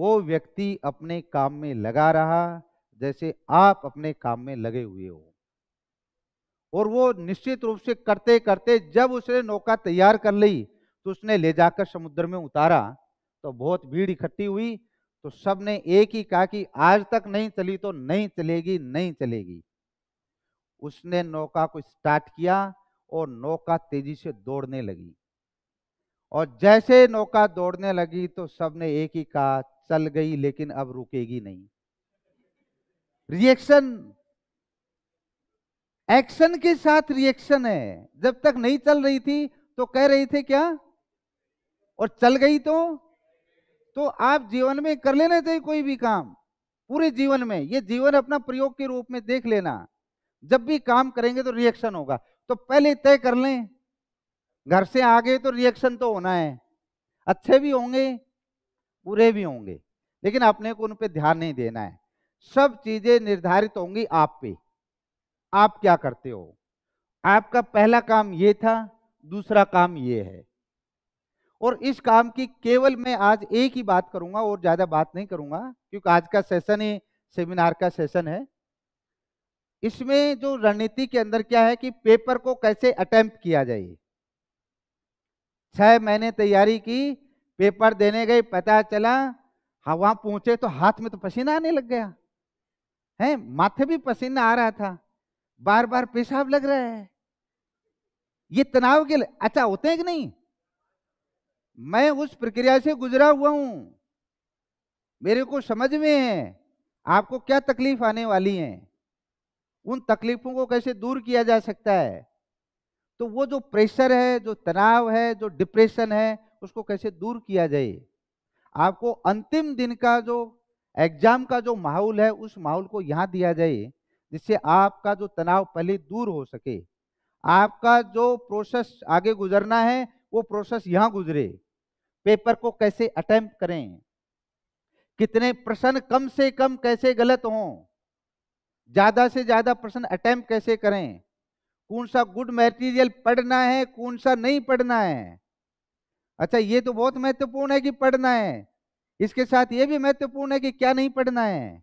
वो व्यक्ति अपने काम में लगा रहा जैसे आप अपने काम में लगे हुए हो और वो निश्चित रूप से करते करते जब उसने नौका तैयार कर ली तो उसने ले जाकर समुद्र में उतारा तो बहुत भीड़ इकट्ठी हुई तो सबने एक ही कहा कि आज तक नहीं चली तो नहीं चलेगी नहीं चलेगी उसने नौका को स्टार्ट किया और नौका तेजी से दौड़ने लगी और जैसे नौका दौड़ने लगी तो सबने एक ही कहा चल गई लेकिन अब रुकेगी नहीं रिएक्शन एक्शन के साथ रिएक्शन है जब तक नहीं चल रही थी तो कह रही थे क्या और चल गई तो तो आप जीवन में कर लेना चाहिए कोई भी काम पूरे जीवन में ये जीवन अपना प्रयोग के रूप में देख लेना जब भी काम करेंगे तो रिएक्शन होगा तो पहले तय कर लें घर से आ गए तो रिएक्शन तो होना है अच्छे भी होंगे बुरे भी होंगे लेकिन अपने को उन पर ध्यान नहीं देना है सब चीजें निर्धारित होंगी आप पे आप क्या करते हो आपका पहला काम ये था दूसरा काम ये है और इस काम की केवल मैं आज एक ही बात करूंगा और ज्यादा बात नहीं करूंगा क्योंकि आज का सेशन ही सेमिनार का सेशन है इसमें जो रणनीति के अंदर क्या है कि पेपर को कैसे अटेम्प्ट किया जाए छह महीने तैयारी की पेपर देने गए पता चला हाँ वहां पहुंचे तो हाथ में तो पसीना आने लग गया है माथे भी पसीना आ रहा था बार बार पेशाब लग रहा है ये तनाव के अच्छा होते हैं कि नहीं मैं उस प्रक्रिया से गुजरा हुआ हूं मेरे को समझ में है आपको क्या तकलीफ आने वाली है उन तकलीफों को कैसे दूर किया जा सकता है तो वो जो प्रेशर है जो तनाव है जो डिप्रेशन है उसको कैसे दूर किया जाए आपको अंतिम दिन का जो एग्जाम का जो माहौल है उस माहौल को यहाँ दिया जाए जिससे आपका जो तनाव पहले दूर हो सके आपका जो प्रोसेस आगे गुजरना है वो प्रोसेस यहाँ गुजरे पेपर को कैसे अटैम्प्ट करें कितने प्रश्न कम से कम कैसे गलत हों ज़्यादा से ज़्यादा प्रश्न अटैम्प कैसे करें कौन सा गुड मटेरियल पढ़ना है कौन सा नहीं पढ़ना है अच्छा ये तो बहुत महत्वपूर्ण है कि पढ़ना है इसके साथ ये भी महत्वपूर्ण है कि क्या नहीं पढ़ना है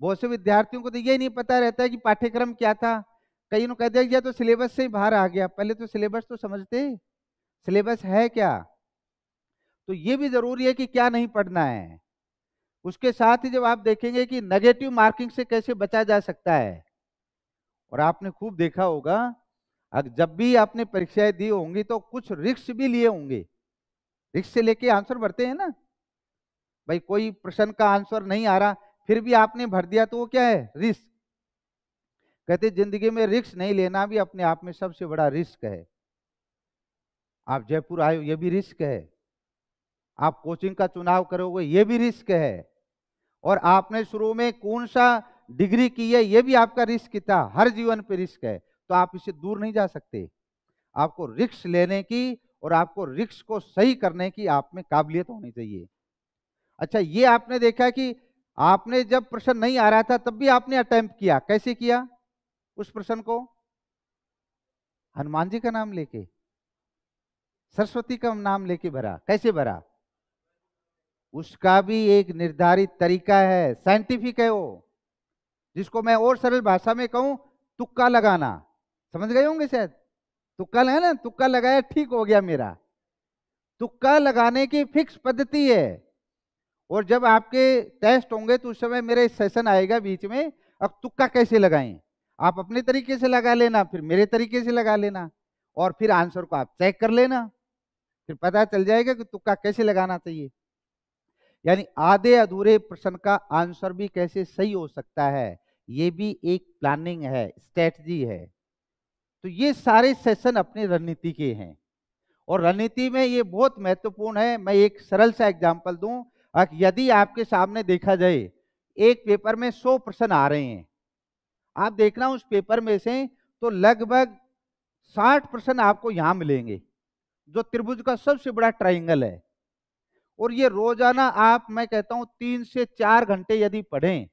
बहुत से विद्यार्थियों को तो ये नहीं पता रहता है कि पाठ्यक्रम क्या था कई कह दिया गया तो सिलेबस से ही बाहर आ गया पहले तो सिलेबस तो समझते सिलेबस है क्या तो ये भी जरूरी है कि क्या नहीं पढ़ना है उसके साथ ही जब आप देखेंगे कि नेगेटिव मार्किंग से कैसे बचा जा सकता है और आपने खूब देखा होगा अगर जब भी आपने परीक्षाएं दी होंगी तो कुछ रिक्स भी लिए होंगे रिक्स से लेके आंसर भरते हैं ना भाई कोई प्रश्न का आंसर नहीं आ रहा फिर भी आपने भर दिया तो वो क्या है रिस्क कहते जिंदगी में रिक्स नहीं लेना भी अपने आप में सबसे बड़ा रिस्क है आप जयपुर आए हो ये भी रिस्क है आप कोचिंग का चुनाव करोगे ये भी रिस्क है और आपने शुरू में कौन सा डिग्री की है ये भी आपका रिस्क था हर जीवन पे रिस्क है तो आप इसे दूर नहीं जा सकते आपको रिक्स लेने की और आपको रिक्स को सही करने की आप में काबिलियत होनी चाहिए अच्छा ये आपने देखा कि आपने जब प्रश्न नहीं आ रहा था तब भी आपने अटैम्प किया कैसे किया उस प्रश्न को हनुमान जी का नाम लेके सरस्वती का नाम लेके भरा कैसे भरा उसका भी एक निर्धारित तरीका है साइंटिफिक है वो जिसको मैं और सरल भाषा में कहूं तुक्का लगाना समझ गए होंगे शायद तुक्का लगा ना तुक्का लगाया ठीक हो गया मेरा तुक्का लगाने की फिक्स पद्धति है और जब आपके टेस्ट होंगे तो उस समय मेरे सेशन आएगा बीच में अब तुक्का कैसे लगाएं आप अपने तरीके से लगा लेना फिर मेरे तरीके से लगा लेना और फिर आंसर को आप चेक कर लेना फिर पता चल जाएगा कि तुक्का कैसे लगाना चाहिए यानी आधे अधूरे प्रश्न का आंसर भी कैसे सही हो सकता है ये भी एक प्लानिंग है स्ट्रेटजी है तो ये सारे सेशन अपने रणनीति के हैं और रणनीति में ये बहुत महत्वपूर्ण है मैं एक सरल सा एग्जाम्पल दूँ यदि आपके सामने देखा जाए एक पेपर में सौ प्रश्न आ रहे हैं आप देखना उस पेपर में से तो लगभग साठ प्रश्न आपको यहां मिलेंगे जो त्रिभुज का सबसे बड़ा ट्राइंगल है और ये रोजाना आप मैं कहता हूं तीन से चार घंटे यदि पढ़ें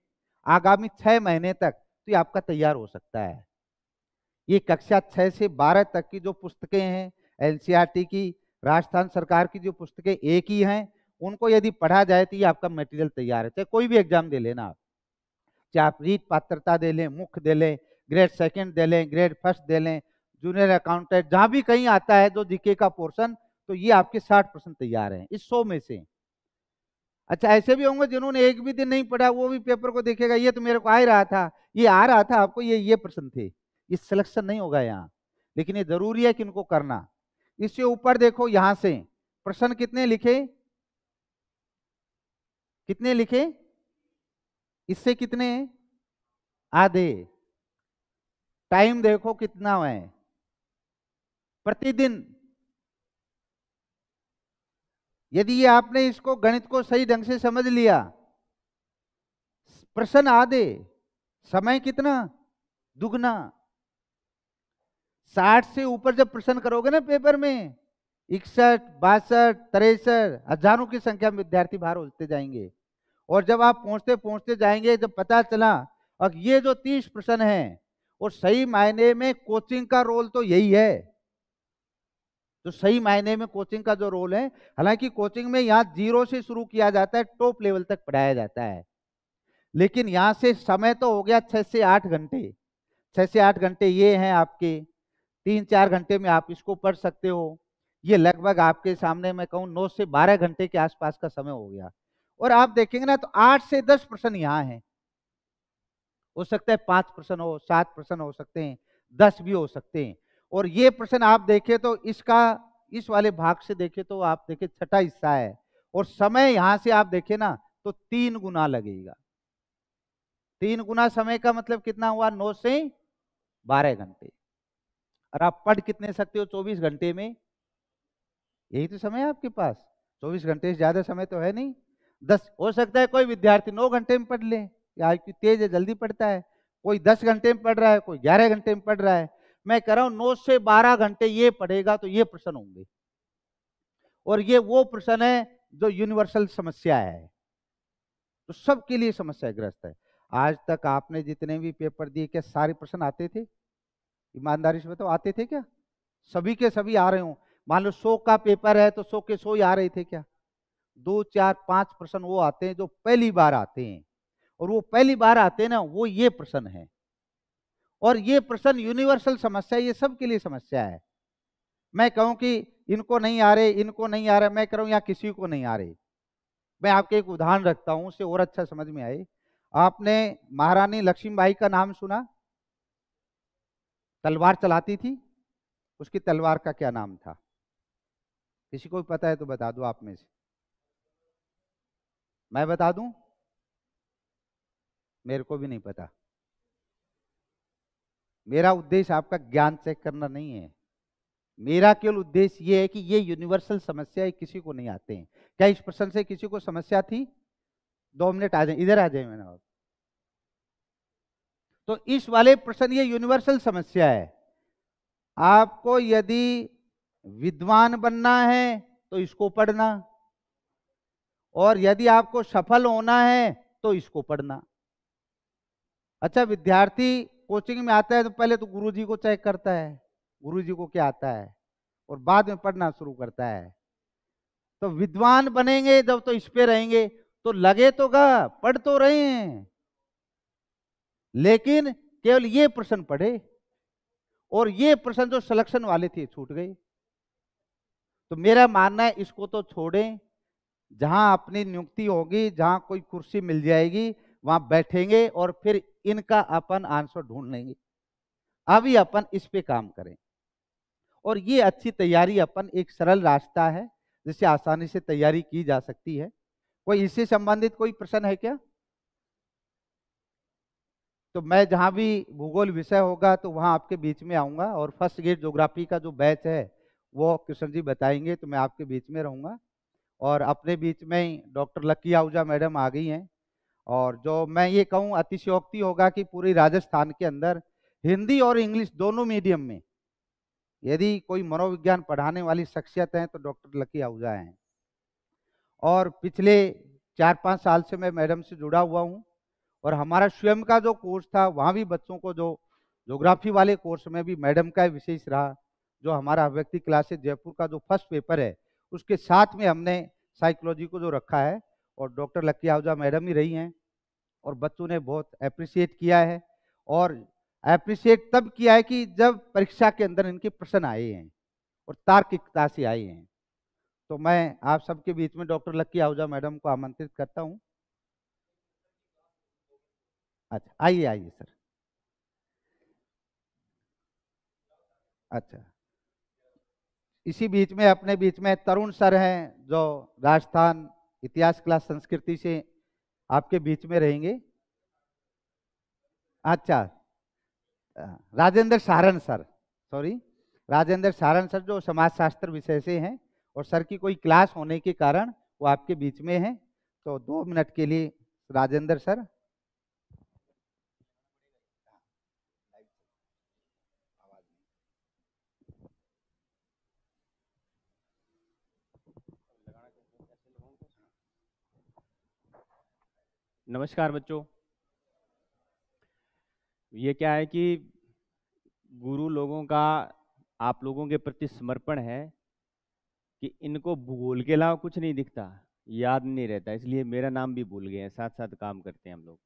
आगामी छह महीने तक तो ये आपका तैयार हो सकता है ये कक्षा छह से बारह तक की जो पुस्तकें हैं एनसीईआरटी की राजस्थान सरकार की जो पुस्तकें एक ही हैं उनको यदि पढ़ा जाए तो ये आपका मेटेरियल तैयार है चाहे कोई भी एग्जाम दे लेना आप चाहे आप रीट पात्रता दे लें मुख्य दे लें ग्रेड सेकेंड दे लें ग्रेड फर्स्ट दे लें जूनियर अकाउंटेंट जहां भी कहीं आता है जो जीके का पोर्सन तो ये आपके 60 परसेंट तैयार हैं इस 100 में से अच्छा ऐसे भी होंगे जिन्होंने एक भी दिन नहीं पढ़ा वो भी पेपर को देखेगा ये तो मेरे को आ ही रहा था ये आ रहा था आपको ये ये प्रश्न थे ये सिलेक्शन नहीं होगा यहाँ लेकिन ये जरूरी है कि इनको करना इससे ऊपर देखो यहां से प्रश्न कितने लिखे कितने लिखे इससे कितने आधे टाइम देखो कितना है प्रतिदिन यदि आपने इसको गणित को सही ढंग से समझ लिया प्रश्न आधे समय कितना दुगना साठ से ऊपर जब प्रश्न करोगे ना पेपर में इकसठ बासठ तिरसठ हजारों की संख्या में विद्यार्थी बाहर उलते जाएंगे और जब आप पहुंचते पहुंचते जाएंगे जब पता चला और ये जो तीस प्रश्न है और सही मायने में कोचिंग का रोल तो यही है जो तो सही मायने में कोचिंग का जो रोल है हालांकि कोचिंग में यहाँ जीरो से शुरू किया जाता है टॉप लेवल तक पढ़ाया जाता है लेकिन यहाँ से समय तो हो गया छः से आठ घंटे छः से आठ घंटे ये हैं आपके तीन चार घंटे में आप इसको पढ़ सकते हो ये लगभग आपके सामने मैं कहूँ नौ से बारह घंटे के आसपास का समय हो गया और आप देखेंगे ना तो आठ से दस प्रश्न यहाँ है हो सकता है पाँच परसेंट हो सात परसेंट हो सकते हैं दस भी हो सकते हैं और ये प्रश्न आप देखें तो इसका इस वाले भाग से देखें तो आप देखें छठा हिस्सा है और समय यहां से आप देखें ना तो तीन गुना लगेगा तीन गुना समय का मतलब कितना हुआ नौ से बारह घंटे और आप पढ़ कितने सकते हो चौबीस घंटे में यही तो समय है आपके पास चौबीस घंटे से ज्यादा समय तो है नहीं दस हो सकता है कोई विद्यार्थी नौ घंटे में पढ़ ले या तेज है जल्दी पढ़ता है कोई दस घंटे में पढ़ रहा है कोई ग्यारह घंटे में पढ़ रहा है मैं कह रहा हूं नौ से बारह घंटे ये पढ़ेगा तो ये प्रश्न होंगे और ये वो प्रश्न है जो यूनिवर्सल समस्या है तो सबके लिए समस्या ग्रस्त है आज तक आपने जितने भी पेपर दिए क्या सारे प्रश्न आते थे ईमानदारी से बताओ आते थे क्या सभी के सभी आ रहे हो मान लो सौ का पेपर है तो सौ के सौ ही आ रहे थे क्या दो चार पांच प्रश्न वो आते हैं जो पहली बार आते हैं और वो पहली बार आते हैं ना वो ये प्रश्न है और ये प्रश्न यूनिवर्सल समस्या ये सबके लिए समस्या है मैं कहूँ कि इनको नहीं आ रहे इनको नहीं आ रहे मैं कह रहा हूँ यहाँ किसी को नहीं आ रहे मैं आपके एक उदाहरण रखता हूं उससे और अच्छा समझ में आए आपने महारानी लक्ष्मीबाई का नाम सुना तलवार चलाती थी उसकी तलवार का क्या नाम था किसी को भी पता है तो बता दो आप में से मैं बता दूं मेरे को भी नहीं पता मेरा उद्देश्य आपका ज्ञान चेक करना नहीं है मेरा केवल उद्देश्य ये है कि ये यूनिवर्सल समस्या किसी को नहीं आते हैं क्या इस प्रश्न से किसी को समस्या थी दो मिनट आ जाए इधर आ जाए मैंने तो इस वाले प्रश्न ये यूनिवर्सल समस्या है आपको यदि विद्वान बनना है तो इसको पढ़ना और यदि आपको सफल होना है तो इसको पढ़ना अच्छा विद्यार्थी कोचिंग में आता है तो पहले तो गुरुजी को चेक करता है गुरुजी को क्या आता है और बाद में पढ़ना शुरू करता है तो विद्वान बनेंगे जब तो इस पे रहेंगे तो लगे तो गा पढ़ तो रहे हैं लेकिन केवल ये प्रश्न पढ़े और ये प्रश्न जो सिलेक्शन वाले थे छूट गए तो मेरा मानना है इसको तो छोड़ें जहां अपनी नियुक्ति होगी जहां कोई कुर्सी मिल जाएगी वहां बैठेंगे और फिर इनका अपन आंसर ढूंढ लेंगे अभी अपन इस पे काम करें और ये अच्छी तैयारी अपन एक सरल रास्ता है जिससे आसानी से तैयारी की जा सकती है कोई इससे संबंधित कोई प्रश्न है क्या तो मैं जहां भी भूगोल विषय होगा तो वहां आपके बीच में आऊंगा और फर्स्ट ग्रेड ज्योग्राफी का जो बैच है वो कृष्ण जी बताएंगे तो मैं आपके बीच में रहूंगा और अपने बीच में डॉक्टर लक्की आहूजा मैडम आ गई हैं और जो मैं ये कहूँ अतिशयोक्ति होगा कि पूरी राजस्थान के अंदर हिंदी और इंग्लिश दोनों मीडियम में यदि कोई मनोविज्ञान पढ़ाने वाली शख्सियत हैं तो डॉक्टर लकी आहूजा हैं और पिछले चार पाँच साल से मैं मैडम से जुड़ा हुआ हूँ और हमारा स्वयं का जो कोर्स था वहाँ भी बच्चों को जो जोग्राफी वाले कोर्स में भी मैडम का विशेष रहा जो हमारा अभ्यक्ति है जयपुर का जो फर्स्ट पेपर है उसके साथ में हमने साइकोलॉजी को जो रखा है और डॉक्टर लक्की आहूजा मैडम ही रही हैं और बच्चों ने बहुत अप्रिशिएट किया है और अप्रिशिएट तब किया है कि जब परीक्षा के अंदर इनके प्रश्न आए हैं और तार्किकता से आए हैं तो मैं आप सबके बीच में डॉक्टर लक्की आहूजा मैडम को आमंत्रित करता हूँ अच्छा आइए आइए सर अच्छा इसी बीच में अपने बीच में तरुण सर हैं जो राजस्थान इतिहास क्लास संस्कृति से आपके बीच में रहेंगे अच्छा Rajendra Saran sir sorry Rajendra Saran sir जो समाजशास्त्र विषय से हैं और सर की कोई क्लास होने के कारण वो आपके बीच में हैं तो दो मिनट के लिए राजेंद्र सर नमस्कार बच्चों ये क्या है कि गुरु लोगों का आप लोगों के प्रति समर्पण है कि इनको भूगोल के अलावा कुछ नहीं दिखता याद नहीं रहता इसलिए मेरा नाम भी भूल गए हैं साथ साथ काम करते हैं हम लोग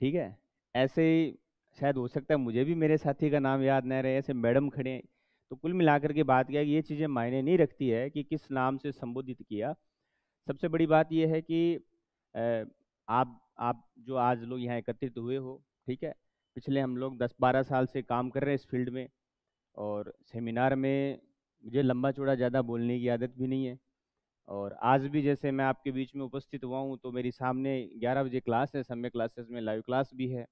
ठीक है ऐसे ही शायद हो सकता है मुझे भी मेरे साथी का नाम याद नहीं रहे ऐसे मैडम खड़े हैं तो कुल मिलाकर के बात क्या है कि ये चीज़ें मायने नहीं रखती है कि किस नाम से संबोधित किया सबसे बड़ी बात यह है कि आप आप जो आज लोग यहाँ एकत्रित हुए हो ठीक है पिछले हम लोग 10-12 साल से काम कर रहे हैं इस फील्ड में और सेमिनार में मुझे लंबा चौड़ा ज़्यादा बोलने की आदत भी नहीं है और आज भी जैसे मैं आपके बीच में उपस्थित हुआ हूँ तो मेरी सामने 11 बजे क्लास है समय क्लासेस में लाइव क्लास भी है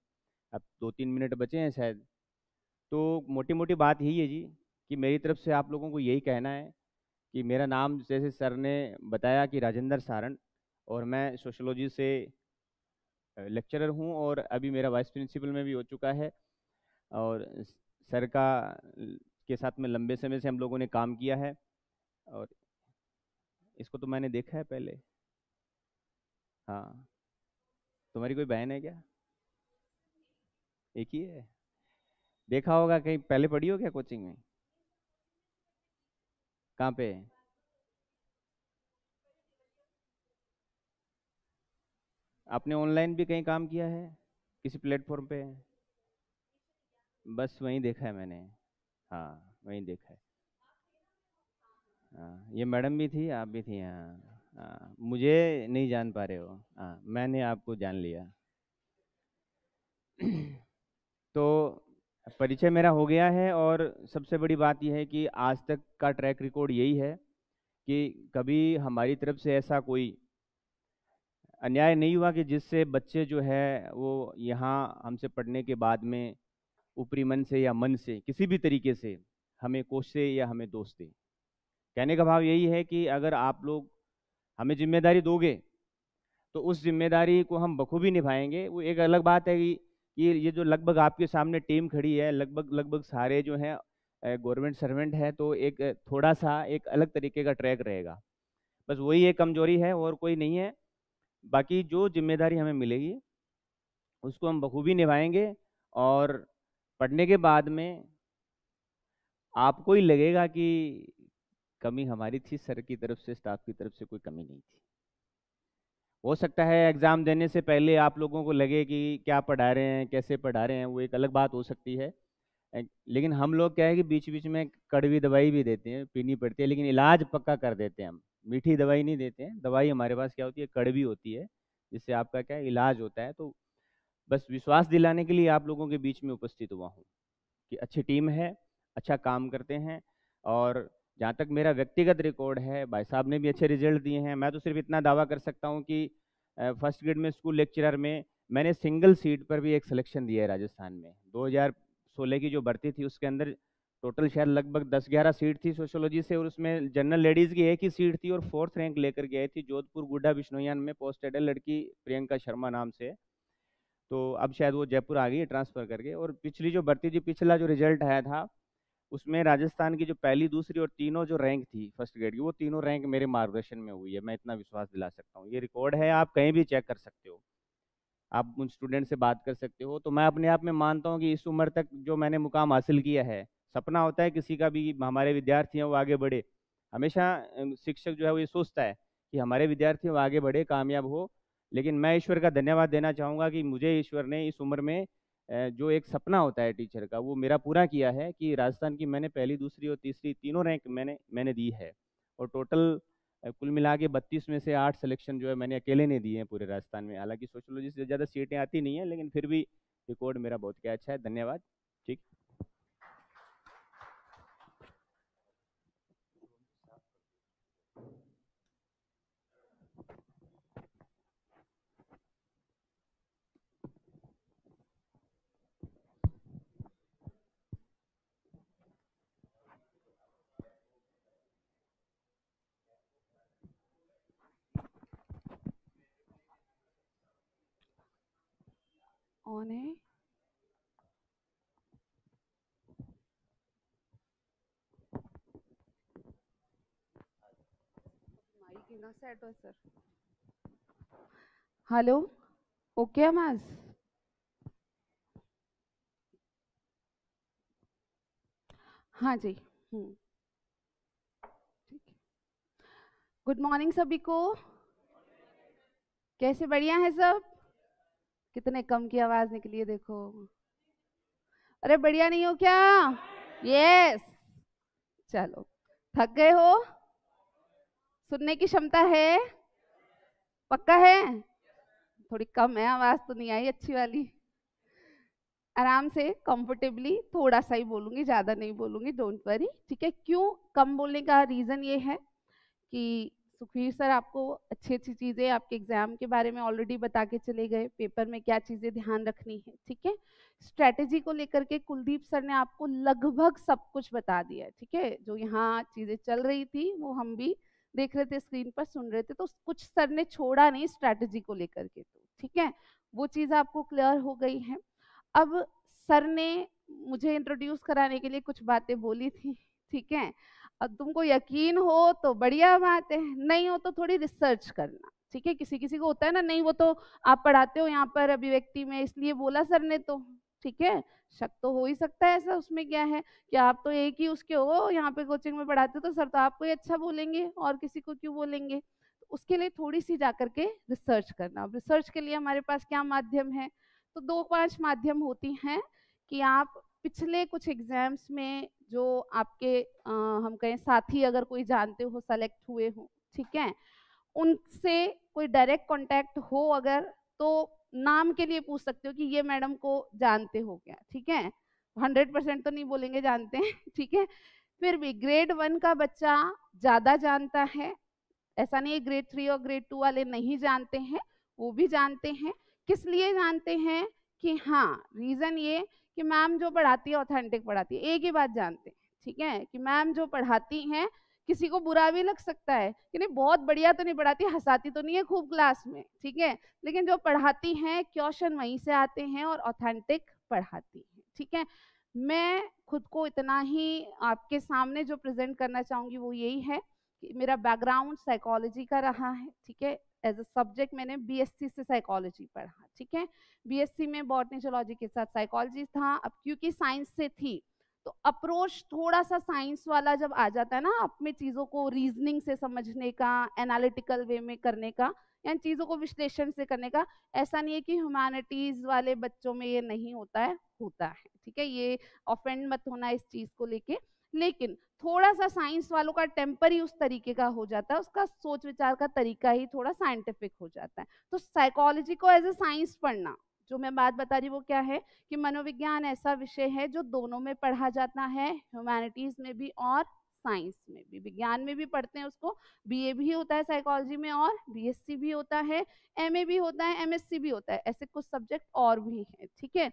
अब दो तीन मिनट बचे हैं शायद तो मोटी मोटी बात यही है जी कि मेरी तरफ से आप लोगों को यही कहना है कि मेरा नाम जैसे सर ने बताया कि राजेंद्र सारण और मैं सोशोलॉजी से लेक्चरर हूँ और अभी मेरा वाइस प्रिंसिपल में भी हो चुका है और सर का के साथ में लंबे समय से हम लोगों ने काम किया है और इसको तो मैंने देखा है पहले हाँ तुम्हारी कोई बहन है क्या एक ही है देखा होगा कहीं पहले पढ़ी हो क्या कोचिंग में कहाँ पे है आपने ऑनलाइन भी कहीं काम किया है किसी प्लेटफॉर्म पे बस वहीं देखा है मैंने हाँ वहीं देखा है हाँ ये मैडम भी थी आप भी थी हाँ हाँ मुझे नहीं जान पा रहे हो हाँ मैंने आपको जान लिया तो परिचय मेरा हो गया है और सबसे बड़ी बात यह है कि आज तक का ट्रैक रिकॉर्ड यही है कि कभी हमारी तरफ से ऐसा कोई अन्याय नहीं हुआ कि जिससे बच्चे जो है वो यहाँ हमसे पढ़ने के बाद में ऊपरी मन से या मन से किसी भी तरीके से हमें कोसे या हमें दोष दे कहने का भाव यही है कि अगर आप लोग हमें जिम्मेदारी दोगे तो उस जिम्मेदारी को हम बखूबी निभाएंगे वो एक अलग बात है कि ये जो लगभग आपके सामने टीम खड़ी है लगभग लगभग सारे जो हैं गवर्नमेंट सर्वेंट है तो एक थोड़ा सा एक अलग तरीके का ट्रैक रहेगा बस वही एक कमजोरी है और कोई नहीं है बाकी जो जिम्मेदारी हमें मिलेगी उसको हम बखूबी निभाएंगे और पढ़ने के बाद में आपको ही लगेगा कि कमी हमारी थी सर की तरफ से स्टाफ की तरफ से कोई कमी नहीं थी हो सकता है एग्ज़ाम देने से पहले आप लोगों को लगे कि क्या पढ़ा रहे हैं कैसे पढ़ा रहे हैं वो एक अलग बात हो सकती है लेकिन हम लोग क्या है कि बीच बीच में कड़वी दवाई भी देते हैं पीनी पड़ती है लेकिन इलाज पक्का कर देते हैं हम मीठी दवाई नहीं देते हैं दवाई हमारे पास क्या होती है कड़वी होती है जिससे आपका क्या इलाज होता है तो बस विश्वास दिलाने के लिए आप लोगों के बीच में उपस्थित हुआ हूँ कि अच्छी टीम है अच्छा काम करते हैं और जहाँ तक मेरा व्यक्तिगत रिकॉर्ड है भाई साहब ने भी अच्छे रिजल्ट दिए हैं मैं तो सिर्फ इतना दावा कर सकता हूँ कि फर्स्ट ग्रेड में स्कूल लेक्चरर में मैंने सिंगल सीट पर भी एक सिलेक्शन दिया है राजस्थान में 2016 की जो भर्ती थी उसके अंदर टोटल शायद लगभग दस ग्यारह सीट थी सोशोलॉजी से और उसमें जनरल लेडीज़ की एक ही सीट थी और फोर्थ रैंक लेकर गए थी जोधपुर गुड्डा बिश्नोयान में पोस्टेड है लड़की प्रियंका शर्मा नाम से तो अब शायद वो जयपुर आ गई है ट्रांसफ़र करके और पिछली जो भर्ती थी पिछला जो रिजल्ट आया था उसमें राजस्थान की जो पहली दूसरी और तीनों जो रैंक थी फर्स्ट ग्रेड की वो तीनों रैंक मेरे मार्गदर्शन में हुई है मैं इतना विश्वास दिला सकता हूँ ये रिकॉर्ड है आप कहीं भी चेक कर सकते हो आप उन स्टूडेंट से बात कर सकते हो तो मैं अपने आप में मानता हूँ कि इस उम्र तक जो मैंने मुकाम हासिल किया है सपना होता है किसी का भी हमारे विद्यार्थी हैं वो आगे बढ़े हमेशा शिक्षक जो है वो ये सोचता है कि हमारे विद्यार्थी वो आगे बढ़े कामयाब हो लेकिन मैं ईश्वर का धन्यवाद देना चाहूँगा कि मुझे ईश्वर ने इस उम्र में जो एक सपना होता है टीचर का वो मेरा पूरा किया है कि राजस्थान की मैंने पहली दूसरी और तीसरी तीनों रैंक मैंने मैंने दी है और टोटल कुल मिला के बत्तीस में से आठ सिलेक्शन जो है मैंने अकेले ने दिए हैं पूरे राजस्थान में हालांकि सोशोलॉजी से ज़्यादा सीटें आती नहीं हैं लेकिन फिर भी रिकॉर्ड मेरा बहुत क्या अच्छा है धन्यवाद ऑन है हेलो ओके अमाज हाँ जी गुड हम्म। मॉर्निंग सभी को कैसे बढ़िया है सब कितने कम की आवाज निकली है देखो अरे बढ़िया नहीं हो क्या यस चलो थक गए हो सुनने की क्षमता है पक्का है थोड़ी कम है आवाज तो नहीं आई अच्छी वाली आराम से कंफर्टेबली थोड़ा सा ही बोलूंगी ज़्यादा नहीं बोलूंगी डोंट वरी ठीक है क्यों कम बोलने का रीज़न ये है कि सुखवीर सर आपको अच्छी अच्छी चीज़ें आपके एग्जाम के बारे में ऑलरेडी बता के चले गए पेपर में क्या चीज़ें ध्यान रखनी है ठीक है स्ट्रैटेजी को लेकर के कुलदीप सर ने आपको लगभग सब कुछ बता दिया है ठीक है जो यहाँ चीज़ें चल रही थी वो हम भी देख रहे थे स्क्रीन पर सुन रहे थे तो कुछ सर ने छोड़ा नहीं स्ट्रैटेजी को लेकर के तो ठीक है वो चीज़ आपको क्लियर हो गई है अब सर ने मुझे इंट्रोड्यूस कराने के लिए कुछ बातें बोली थी ठीक है अब तुमको यकीन हो तो बढ़िया बात है नहीं हो तो थोड़ी रिसर्च करना ठीक है किसी किसी को होता है ना नहीं वो तो आप पढ़ाते हो यहाँ पर अभिव्यक्ति में इसलिए बोला सर ने तो ठीक है शक तो हो ही सकता है ऐसा उसमें क्या है कि आप तो एक ही उसके हो यहाँ पे कोचिंग में पढ़ाते हो तो सर तो आपको ही अच्छा बोलेंगे और किसी को क्यों बोलेंगे तो उसके लिए थोड़ी सी जा करके रिसर्च करना अब रिसर्च के लिए हमारे पास क्या माध्यम है तो दो पांच माध्यम होती हैं कि आप पिछले कुछ एग्जाम्स में जो आपके आ, हम कहें साथी अगर कोई जानते हो सेलेक्ट हुए हो ठीक है उनसे कोई डायरेक्ट कांटेक्ट हो अगर तो नाम के लिए पूछ सकते हो कि ये मैडम को जानते हो क्या ठीक है हंड्रेड परसेंट तो नहीं बोलेंगे जानते हैं ठीक है फिर भी ग्रेड वन का बच्चा ज़्यादा जानता है ऐसा नहीं है ग्रेड थ्री और ग्रेड टू वाले नहीं जानते हैं वो भी जानते हैं किस लिए जानते हैं कि हाँ रीज़न ये कि मैम जो पढ़ाती है ऑथेंटिक पढ़ाती है एक ही बात जानते हैं ठीक है कि मैम जो पढ़ाती हैं किसी को बुरा भी लग सकता है कि नहीं बहुत बढ़िया तो नहीं पढ़ाती हंसाती तो नहीं है खूब क्लास में ठीक है लेकिन जो पढ़ाती हैं क्वेश्चन वहीं से आते हैं और ऑथेंटिक पढ़ाती हैं ठीक है मैं खुद को इतना ही आपके सामने जो प्रेजेंट करना चाहूँगी वो यही है कि मेरा बैकग्राउंड साइकोलॉजी का रहा है ठीक है एज अ सब्जेक्ट मैंने बीएससी से साइकोलॉजी पढ़ा ठीक है बीएससी में बॉटनी जोलॉजी के साथ साइकोलॉजी था अब क्योंकि साइंस से थी तो अप्रोच थोड़ा सा साइंस वाला जब आ जाता है ना अपने चीज़ों को रीजनिंग से समझने का एनालिटिकल वे में करने का या चीज़ों को विश्लेषण से करने का ऐसा नहीं है कि ह्यूमैनिटीज़ वाले बच्चों में ये नहीं होता है होता है ठीक है ये ऑफेंड मत होना इस चीज़ को लेके लेकिन थोड़ा सा साइंस वालों का टेम्पर ही उस तरीके का हो जाता है उसका सोच विचार का तरीका ही थोड़ा साइंटिफिक हो जाता है तो साइकोलॉजी को एज ए साइंस पढ़ना जो मैं बात बता रही वो क्या है कि मनोविज्ञान ऐसा विषय है जो दोनों में पढ़ा जाता है ह्यूमैनिटीज में भी और साइंस में भी विज्ञान में भी पढ़ते हैं उसको बीए भी होता है साइकोलॉजी में और बीएससी भी होता है एमए भी होता है एमएससी भी होता है ऐसे कुछ सब्जेक्ट और भी हैं ठीक है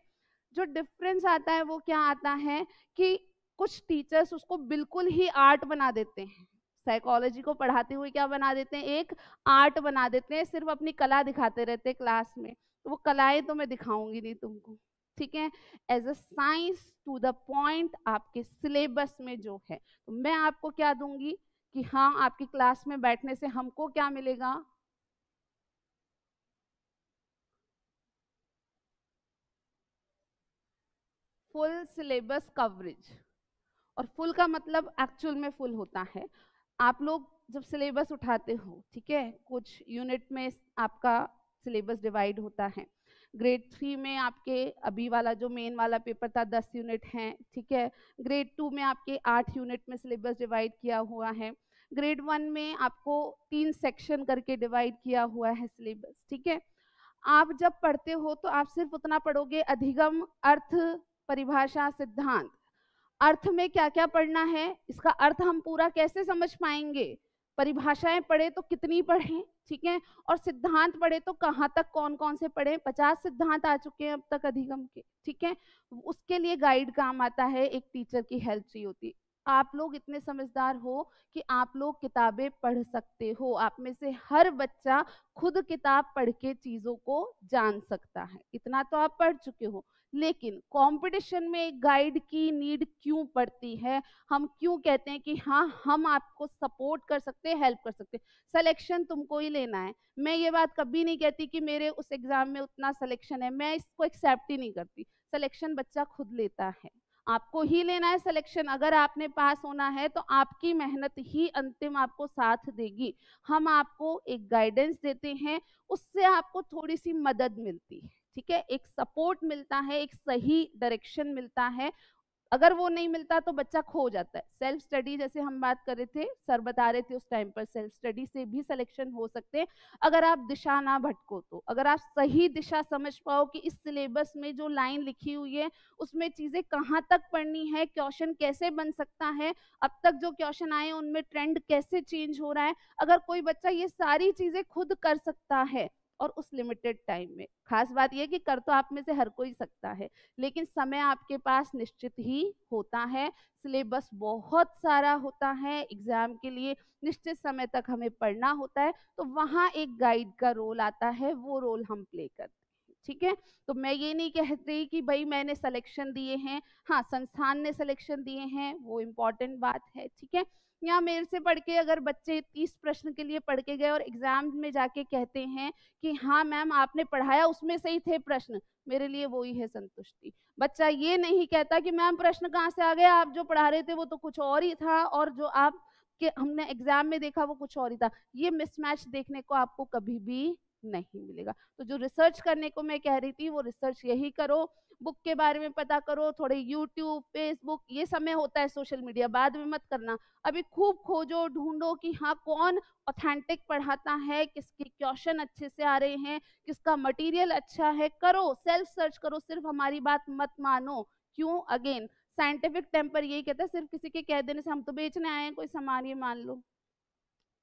जो डिफरेंस आता है वो क्या आता है कि कुछ टीचर्स उसको बिल्कुल ही आर्ट बना देते हैं साइकोलॉजी को पढ़ाते हुए क्या बना देते हैं एक आर्ट बना देते हैं सिर्फ अपनी कला दिखाते रहते हैं क्लास में तो वो कलाएं तो मैं दिखाऊंगी नहीं तुमको ठीक है as a science to the point आपके सिलेबस में जो है तो मैं आपको क्या दूंगी कि हाँ आपकी क्लास में बैठने से हमको क्या मिलेगा फुल सिलेबस कवरेज और फुल का मतलब एक्चुअल में फुल होता है आप लोग जब सिलेबस उठाते हो ठीक है कुछ यूनिट में आपका सिलेबस डिवाइड होता है ग्रेड थ्री में आपके अभी वाला जो मेन वाला पेपर था दस यूनिट हैं ठीक है ग्रेड टू में आपके आठ यूनिट में सिलेबस डिवाइड किया हुआ है ग्रेड वन में आपको तीन सेक्शन करके डिवाइड किया हुआ है सिलेबस ठीक है आप जब पढ़ते हो तो आप सिर्फ उतना पढ़ोगे अधिगम अर्थ परिभाषा सिद्धांत अर्थ में क्या क्या पढ़ना है इसका अर्थ हम पूरा कैसे समझ पाएंगे परिभाषाएं पढ़े तो कितनी पढ़ें ठीक है और सिद्धांत पढ़े तो कहाँ तक कौन कौन से पढ़े पचास सिद्धांत आ चुके हैं अब तक अधिगम के ठीक है उसके लिए गाइड काम आता है एक टीचर की हेल्प चाहिए होती है आप लोग इतने समझदार हो कि आप लोग किताबें पढ़ सकते हो आप में से हर बच्चा खुद किताब पढ़ के चीज़ों को जान सकता है इतना तो आप पढ़ चुके हो लेकिन कंपटीशन में गाइड की नीड क्यों पड़ती है हम क्यों कहते हैं कि हाँ हम आपको सपोर्ट कर सकते हैं हेल्प कर सकते हैं सिलेक्शन तुमको ही लेना है मैं ये बात कभी नहीं कहती कि मेरे उस एग्जाम में उतना सिलेक्शन है मैं इसको एक्सेप्ट ही नहीं करती सिलेक्शन बच्चा खुद लेता है आपको ही लेना है सिलेक्शन अगर आपने पास होना है तो आपकी मेहनत ही अंतिम आपको साथ देगी हम आपको एक गाइडेंस देते हैं उससे आपको थोड़ी सी मदद मिलती है ठीक है एक सपोर्ट मिलता है एक सही डायरेक्शन मिलता है अगर वो नहीं मिलता तो बच्चा खो जाता है सेल्फ स्टडी जैसे हम बात कर रहे थे सर बता रहे थे उस टाइम पर सेल्फ स्टडी से भी सिलेक्शन हो सकते हैं अगर आप दिशा ना भटको तो अगर आप सही दिशा समझ पाओ कि इस सिलेबस में जो लाइन लिखी हुई है उसमें चीज़ें कहाँ तक पढ़नी है क्वेश्चन कैसे बन सकता है अब तक जो क्वेश्चन आए उनमें ट्रेंड कैसे चेंज हो रहा है अगर कोई बच्चा ये सारी चीज़ें खुद कर सकता है और उस लिमिटेड टाइम में खास बात यह कि कर तो आप में से हर कोई सकता है लेकिन समय आपके पास निश्चित ही होता है सिलेबस बहुत सारा होता है एग्जाम के लिए निश्चित समय तक हमें पढ़ना होता है तो वहाँ एक गाइड का रोल आता है वो रोल हम प्ले करते हैं ठीक है तो मैं ये नहीं कहती कि भाई मैंने सिलेक्शन दिए हैं हाँ संस्थान ने सिलेक्शन दिए हैं वो इम्पोर्टेंट बात है ठीक है या मेरे से पढ़ के अगर बच्चे तीस प्रश्न के लिए पढ़ के गए और एग्जाम में जाके कहते हैं कि हाँ मैम आपने पढ़ाया उसमें से ही थे प्रश्न मेरे लिए वो ही है संतुष्टि बच्चा ये नहीं कहता कि मैम प्रश्न कहाँ से आ गया आप जो पढ़ा रहे थे वो तो कुछ और ही था और जो आप के हमने एग्जाम में देखा वो कुछ और ही था ये मिसमैच देखने को आपको कभी भी नहीं मिलेगा तो जो रिसर्च करने को मैं कह रही थी वो रिसर्च यही करो बुक के बारे में पता करो थोड़े यूट्यूब फेसबुक ये समय होता है सोशल मीडिया बाद में मत करना अभी खूब खोजो ढूंढो कि हाँ कौन ऑथेंटिक पढ़ाता है किसके क्वेश्चन अच्छे से आ रहे हैं किसका मटेरियल अच्छा है करो सेल्फ सर्च करो सिर्फ हमारी बात मत मानो क्यों अगेन साइंटिफिक टेम्पर यही कहता है सिर्फ किसी के कह देने से हम तो बेचने आए हैं कोई सामान ये मान लो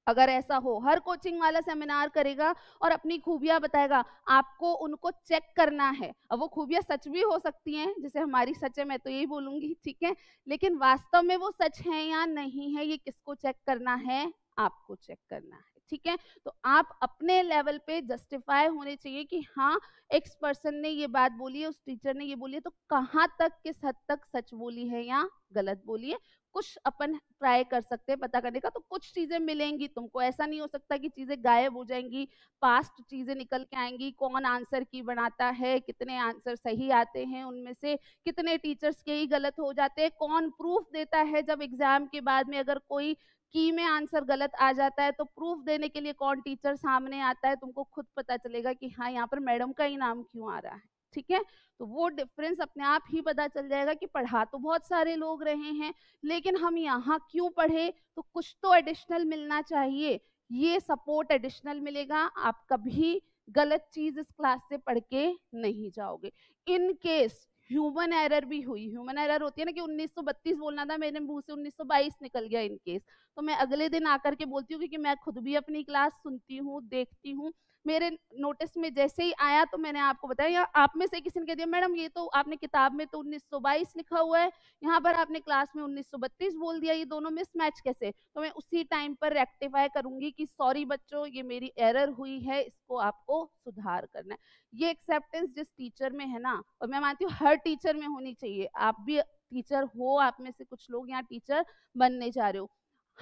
अगर ऐसा हो हर कोचिंग वाला सेमिनार करेगा और अपनी खूबियां बताएगा आपको उनको चेक करना है अब वो खूबियां सच भी हो सकती हैं जैसे हमारी सच है मैं तो यही बोलूंगी ठीक है लेकिन वास्तव में वो सच है या नहीं है ये किसको चेक करना है आपको चेक करना है ठीक है तो आप अपने लेवल पे जस्टिफाई होने चाहिए कि हाँ एक्स पर्सन ने ये बात बोली है उस टीचर ने ये बोली है तो कहाँ तक किस हद तक सच बोली है या गलत बोली है कुछ अपन ट्राई कर सकते हैं पता करने का तो कुछ चीजें मिलेंगी तुमको ऐसा नहीं हो सकता कि चीजें गायब हो जाएंगी पास्ट चीजें निकल के आएंगी कौन आंसर की बनाता है कितने आंसर सही आते हैं उनमें से कितने टीचर्स के ही गलत हो जाते हैं कौन प्रूफ देता है जब एग्जाम के बाद में अगर कोई की में आंसर गलत आ जाता है तो प्रूफ देने के लिए कौन टीचर सामने आता है तुमको खुद पता चलेगा कि हाँ यहाँ पर मैडम का ही नाम क्यों आ रहा है ठीक है तो वो डिफरेंस अपने आप ही पता चल जाएगा कि पढ़ा तो बहुत सारे लोग रहे हैं लेकिन हम यहाँ क्यों पढ़े तो कुछ तो एडिशनल मिलना चाहिए ये सपोर्ट एडिशनल मिलेगा आप कभी गलत चीज इस क्लास से पढ़ के नहीं जाओगे इन केस ह्यूमन एरर भी हुई ह्यूमन एरर होती है ना कि 1932 बोलना था मेरे मुंह से 1922 निकल गया इन केस तो मैं अगले दिन आकर के बोलती हूँ क्योंकि मैं खुद भी अपनी क्लास सुनती हूँ देखती हूँ मेरे नोटिस में जैसे ही आया तो मैंने आपको बताया आप में से किसी ने कह दिया मैडम ये तो आपने किताब में तो 1922 लिखा हुआ है यहाँ पर आपने क्लास में 1932 बोल दिया ये दोनों मिसमैच कैसे तो मैं उसी टाइम पर रेक्टिफाई करूंगी कि सॉरी बच्चों ये मेरी एरर हुई है इसको आपको सुधार करना है ये एक्सेप्टेंस जिस टीचर में है ना और मैं मानती हूँ हर टीचर में होनी चाहिए आप भी टीचर हो आप में से कुछ लोग यहाँ टीचर बनने जा रहे हो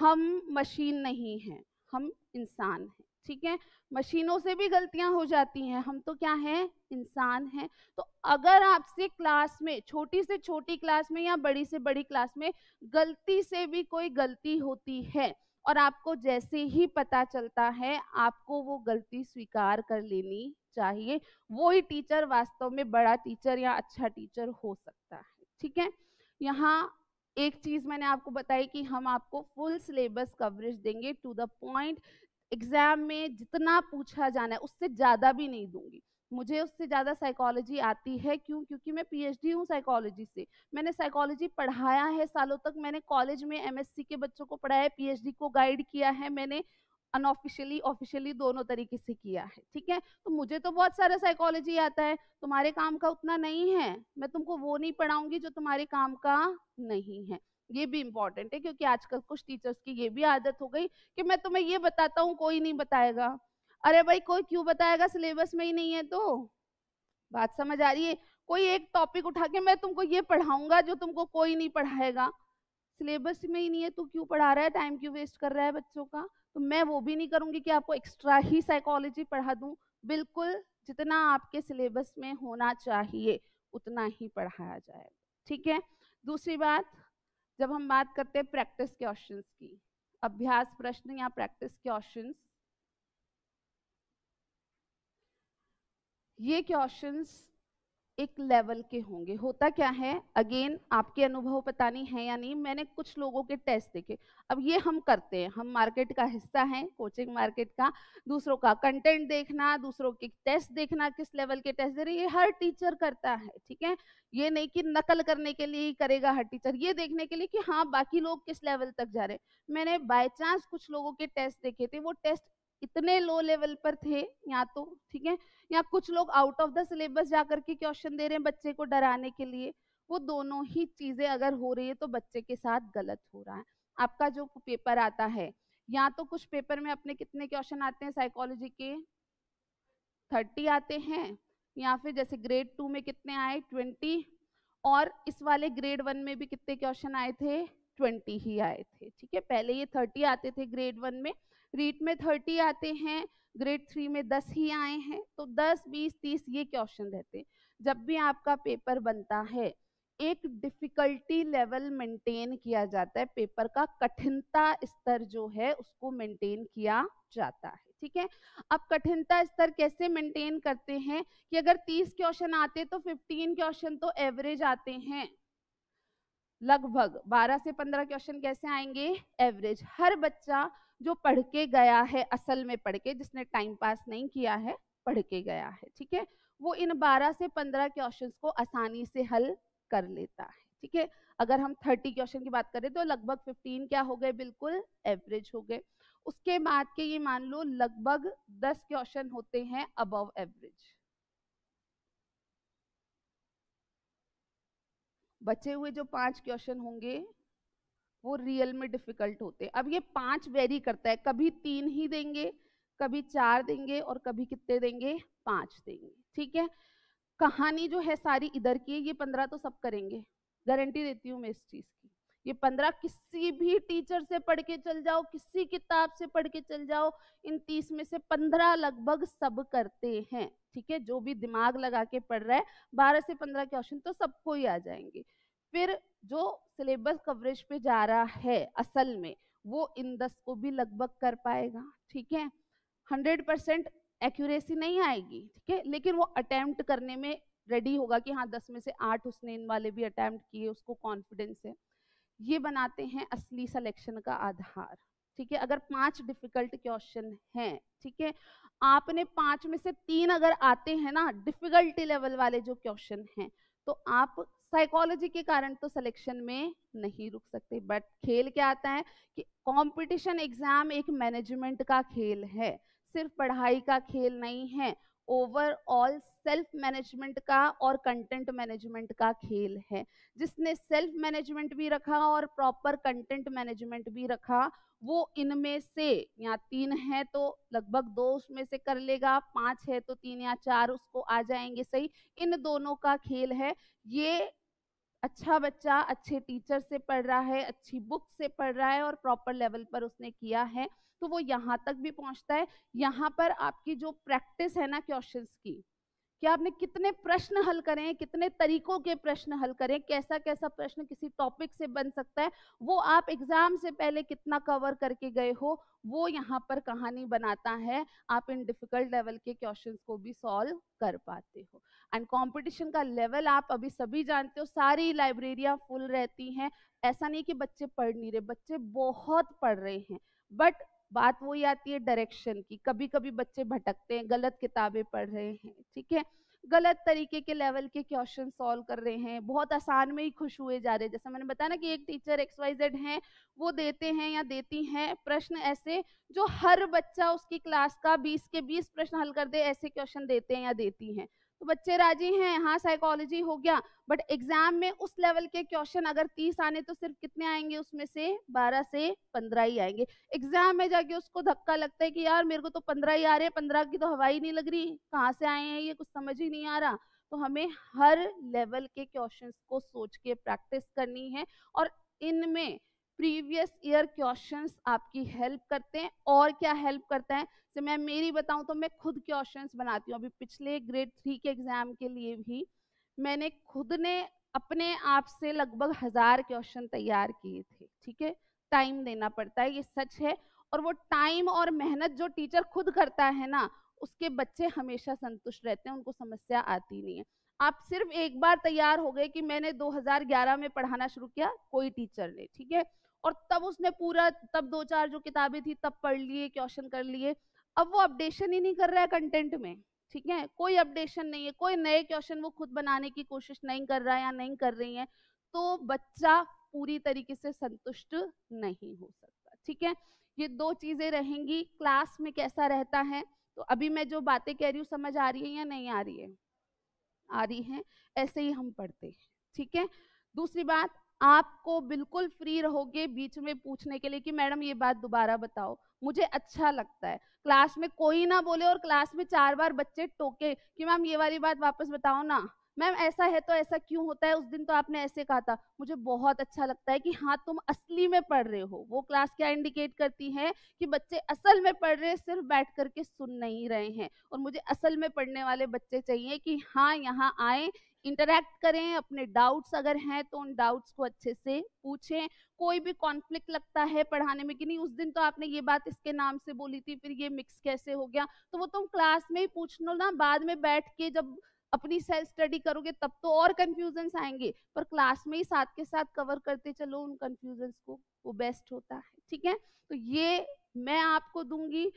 हम मशीन नहीं हैं हम इंसान हैं ठीक है मशीनों से भी गलतियां हो जाती हैं हम तो क्या हैं इंसान हैं तो अगर आपसे क्लास में छोटी से छोटी क्लास में या बड़ी से बड़ी क्लास में गलती से भी कोई गलती होती है और आपको जैसे ही पता चलता है आपको वो गलती स्वीकार कर लेनी चाहिए वो ही टीचर वास्तव में बड़ा टीचर या अच्छा टीचर हो सकता है ठीक है यहाँ एक चीज मैंने आपको बताई कि हम आपको फुल सिलेबस कवरेज देंगे टू द पॉइंट एग्जाम में जितना पूछा जाना है उससे ज़्यादा भी नहीं दूंगी मुझे उससे ज़्यादा साइकोलॉजी आती है क्यों क्योंकि मैं पीएचडी हूँ साइकोलॉजी से मैंने साइकोलॉजी पढ़ाया है सालों तक मैंने कॉलेज में एमएससी के बच्चों को पढ़ाया है पीएचडी को गाइड किया है मैंने अनऑफिशियली ऑफिशियली दोनों तरीके से किया है ठीक है तो मुझे तो बहुत सारा साइकोलॉजी आता है तुम्हारे काम का उतना नहीं है मैं तुमको वो नहीं पढ़ाऊंगी जो तुम्हारे काम का नहीं है ये भी इम्पोर्टेंट है क्योंकि आजकल कुछ टीचर्स की ये भी आदत हो गई कि मैं तुम्हें ये बताता हूँ कोई नहीं बताएगा अरे भाई कोई क्यों बताएगा सिलेबस में ही नहीं है तो बात समझ आ रही है कोई एक टॉपिक उठा के मैं तुमको ये पढ़ाऊंगा जो तुमको कोई नहीं पढ़ाएगा सिलेबस में ही नहीं है तू क्यों पढ़ा रहा है टाइम क्यों वेस्ट कर रहा है बच्चों का तो मैं वो भी नहीं करूंगी कि आपको एक्स्ट्रा ही साइकोलॉजी पढ़ा दूं बिल्कुल जितना आपके सिलेबस में होना चाहिए उतना ही पढ़ाया जाएगा ठीक है दूसरी बात जब हम बात करते हैं प्रैक्टिस क्वेश्चन की अभ्यास प्रश्न या प्रैक्टिस क्वेश्चन ये क्वेश्चंस एक लेवल के होंगे होता क्या है अगेन आपके अनुभव पता नहीं है या नहीं मैंने कुछ लोगों के टेस्ट देखे अब ये हम करते हैं हम मार्केट का हिस्सा हैं कोचिंग मार्केट का दूसरों का कंटेंट देखना दूसरों के टेस्ट देखना किस लेवल के टेस्ट दे रहे ये हर टीचर करता है ठीक है ये नहीं कि नकल करने के लिए ही करेगा हर टीचर ये देखने के लिए कि हाँ बाकी लोग किस लेवल तक जा रहे हैं मैंने बाई चांस कुछ लोगों के टेस्ट देखे थे वो टेस्ट इतने लो लेवल पर थे या तो ठीक है या कुछ लोग आउट ऑफ द सिलेबस जा करके क्वेश्चन दे रहे हैं बच्चे को डराने के लिए वो दोनों ही चीजें अगर हो रही है तो बच्चे के साथ गलत हो रहा है आपका जो पेपर आता है या तो कुछ पेपर में अपने कितने क्वेश्चन आते हैं साइकोलॉजी के थर्टी आते हैं या फिर जैसे ग्रेड टू में कितने आए ट्वेंटी और इस वाले ग्रेड वन में भी कितने क्वेश्चन आए थे ट्वेंटी ही आए थे ठीक है पहले ये थर्टी आते थे ग्रेड वन में रीट में थर्टी आते हैं ग्रेड थ्री में दस ही आए हैं तो दस बीस तीस ये क्वेश्चन रहते हैं जब भी आपका पेपर बनता है एक डिफिकल्टी लेवल मेंटेन किया जाता है पेपर का कठिनता स्तर जो है उसको मेंटेन किया जाता है ठीक है अब कठिनता स्तर कैसे मेंटेन करते हैं कि अगर 30 क्वेश्चन आते तो 15 क्वेश्चन तो एवरेज आते हैं तो लगभग 12 से 15 क्वेश्चन कैसे आएंगे एवरेज हर बच्चा जो पढ़ के गया है असल में पढ़ के जिसने टाइम पास नहीं किया है पढ़ के गया है ठीक है वो इन 12 से 15 क्वेश्चन को आसानी से हल कर लेता है ठीक है अगर हम 30 क्वेश्चन की बात करें तो लगभग 15 क्या हो गए बिल्कुल एवरेज हो गए उसके बाद के ये मान लो लगभग दस क्वेश्चन होते हैं अबव एवरेज बचे हुए जो पांच क्वेश्चन होंगे वो रियल में डिफिकल्ट होते हैं अब ये पांच वेरी करता है कभी तीन ही देंगे कभी चार देंगे और कभी कितने देंगे पांच देंगे ठीक है कहानी जो है सारी इधर की है ये पंद्रह तो सब करेंगे गारंटी देती हूँ मैं इस चीज़ की ये पंद्रह किसी भी टीचर से पढ़ के चल जाओ किसी किताब से पढ़ के चल जाओ इन तीस में से पंद्रह लगभग सब करते हैं ठीक है जो भी दिमाग लगा के पढ़ रहा है बारह से पंद्रह क्वेश्चन तो सबको ही आ जाएंगे फिर जो सिलेबस कवरेज पे जा रहा है असल में वो इन दस को भी लगभग कर पाएगा ठीक है हंड्रेड परसेंट एक्यूरेसी नहीं आएगी ठीक है लेकिन वो अटैम्प्ट करने में रेडी होगा कि हाँ दस में से आठ उसने इन वाले भी अटैम्प्ट किए उसको कॉन्फिडेंस है ये बनाते हैं असली सिलेक्शन का आधार ठीक है अगर पांच डिफिकल्ट क्वेश्चन हैं ठीक है आपने पांच में से तीन अगर आते हैं ना डिफिकल्टी लेवल वाले जो क्वेश्चन हैं तो आप साइकोलॉजी के कारण तो सिलेक्शन में नहीं रुक सकते बट खेल क्या आता है कि कंपटीशन एग्जाम एक मैनेजमेंट का खेल है सिर्फ पढ़ाई का खेल नहीं है ओवरऑल सेल्फ मैनेजमेंट का और कंटेंट मैनेजमेंट का खेल है जिसने सेल्फ मैनेजमेंट भी रखा और प्रॉपर कंटेंट मैनेजमेंट भी रखा वो इनमें से या तीन है तो लगभग दो उसमें से कर लेगा पांच है तो तीन या चार उसको आ जाएंगे सही इन दोनों का खेल है ये अच्छा बच्चा अच्छे टीचर से पढ़ रहा है अच्छी बुक से पढ़ रहा है और प्रॉपर लेवल पर उसने किया है तो वो यहाँ तक भी पहुँचता है यहाँ पर आपकी जो प्रैक्टिस है ना क्वेश्चन की कि आपने कितने प्रश्न हल करें कितने तरीकों के प्रश्न हल करें कैसा कैसा प्रश्न किसी टॉपिक से बन सकता है वो आप एग्जाम से पहले कितना कवर करके गए हो वो यहाँ पर कहानी बनाता है आप इन डिफिकल्ट लेवल के क्वेश्चंस को भी सॉल्व कर पाते हो एंड कंपटीशन का लेवल आप अभी सभी जानते हो सारी लाइब्रेरियाँ फुल रहती हैं ऐसा नहीं कि बच्चे पढ़ नहीं रहे बच्चे बहुत पढ़ रहे हैं बट बात वही आती है डायरेक्शन की कभी कभी बच्चे भटकते हैं गलत किताबें पढ़ रहे हैं ठीक है गलत तरीके के लेवल के क्वेश्चन सॉल्व कर रहे हैं बहुत आसान में ही खुश हुए जा रहे हैं जैसे मैंने बताया ना कि एक टीचर वाई जेड हैं वो देते हैं या देती हैं प्रश्न ऐसे जो हर बच्चा उसकी क्लास का 20 के 20 प्रश्न हल कर दे ऐसे क्वेश्चन देते हैं या देती हैं तो बच्चे राजी हैं हाँ साइकोलॉजी हो गया बट एग्जाम में उस लेवल के क्वेश्चन अगर तीस आने तो सिर्फ कितने आएंगे उसमें से बारह से पंद्रह ही आएंगे एग्जाम में जाके उसको धक्का लगता है कि यार मेरे को तो पंद्रह ही आ रहे हैं पंद्रह की तो हवाई नहीं लग रही कहाँ से आए हैं ये कुछ समझ ही नहीं आ रहा तो हमें हर लेवल के क्वेश्चन को सोच के प्रैक्टिस करनी है और इनमें प्रीवियस ईयर क्वेश्चंस आपकी हेल्प करते हैं और क्या हेल्प करता है तो मैं मेरी बताऊं तो मैं खुद क्वेश्चंस बनाती हूँ अभी पिछले ग्रेड थ्री के एग्जाम के लिए भी मैंने खुद ने अपने आप से लगभग हजार क्वेश्चन तैयार किए थे ठीक है टाइम देना पड़ता है ये सच है और वो टाइम और मेहनत जो टीचर खुद करता है ना उसके बच्चे हमेशा संतुष्ट रहते हैं उनको समस्या आती नहीं है आप सिर्फ एक बार तैयार हो गए कि मैंने 2011 में पढ़ाना शुरू किया कोई टीचर ने ठीक है और तब उसने पूरा तब दो चार जो किताबें थी तब पढ़ लिए क्वेश्चन कर लिए अब वो अपडेशन ही नहीं कर रहा है कंटेंट में ठीक है कोई अपडेशन नहीं है कोई नए क्वेश्चन वो खुद बनाने की कोशिश नहीं कर रहा है या नहीं कर रही है तो बच्चा पूरी तरीके से संतुष्ट नहीं हो सकता ठीक है ये दो चीजें रहेंगी क्लास में कैसा रहता है तो अभी मैं जो बातें कह रही हूँ समझ आ रही है या नहीं आ रही है आ रही है ऐसे ही हम पढ़ते हैं ठीक है दूसरी बात आपको बिल्कुल फ्री रहोगे बीच में पूछने के लिए कि मैडम ये बात दोबारा बताओ मुझे अच्छा लगता है क्लास में कोई ना बोले और क्लास में चार बार बच्चे टोके कि मैम ये वाली बात वापस बताओ ना मैम ऐसा है तो ऐसा क्यों होता है उस दिन तो आपने ऐसे कहा था मुझे बहुत अच्छा लगता है कि हाँ तुम असली में पढ़ रहे हो वो क्लास क्या इंडिकेट करती है कि बच्चे असल में पढ़ रहे सिर्फ बैठ करके सुन नहीं रहे हैं और मुझे असल में पढ़ने वाले बच्चे चाहिए कि हाँ यहाँ आए इंटरेक्ट करें अपने डाउट्स अगर हैं तो उन डाउट्स को अच्छे से पूछें कोई भी कॉन्फ्लिक्ट लगता है पढ़ाने में कि नहीं उस दिन तो आपने ये बात इसके नाम से बोली थी फिर ये मिक्स कैसे हो गया तो वो तुम क्लास में ही पूछ लो ना बाद में बैठ के जब अपनी सेल्फ स्टडी करोगे तब तो और कन्फ्यूजन आएंगे पर क्लास में ही साथ के साथ कवर करते चलो उन कन्फ्यूजन को वो बेस्ट होता है ठीक है तो ये मैं आपको दूंगी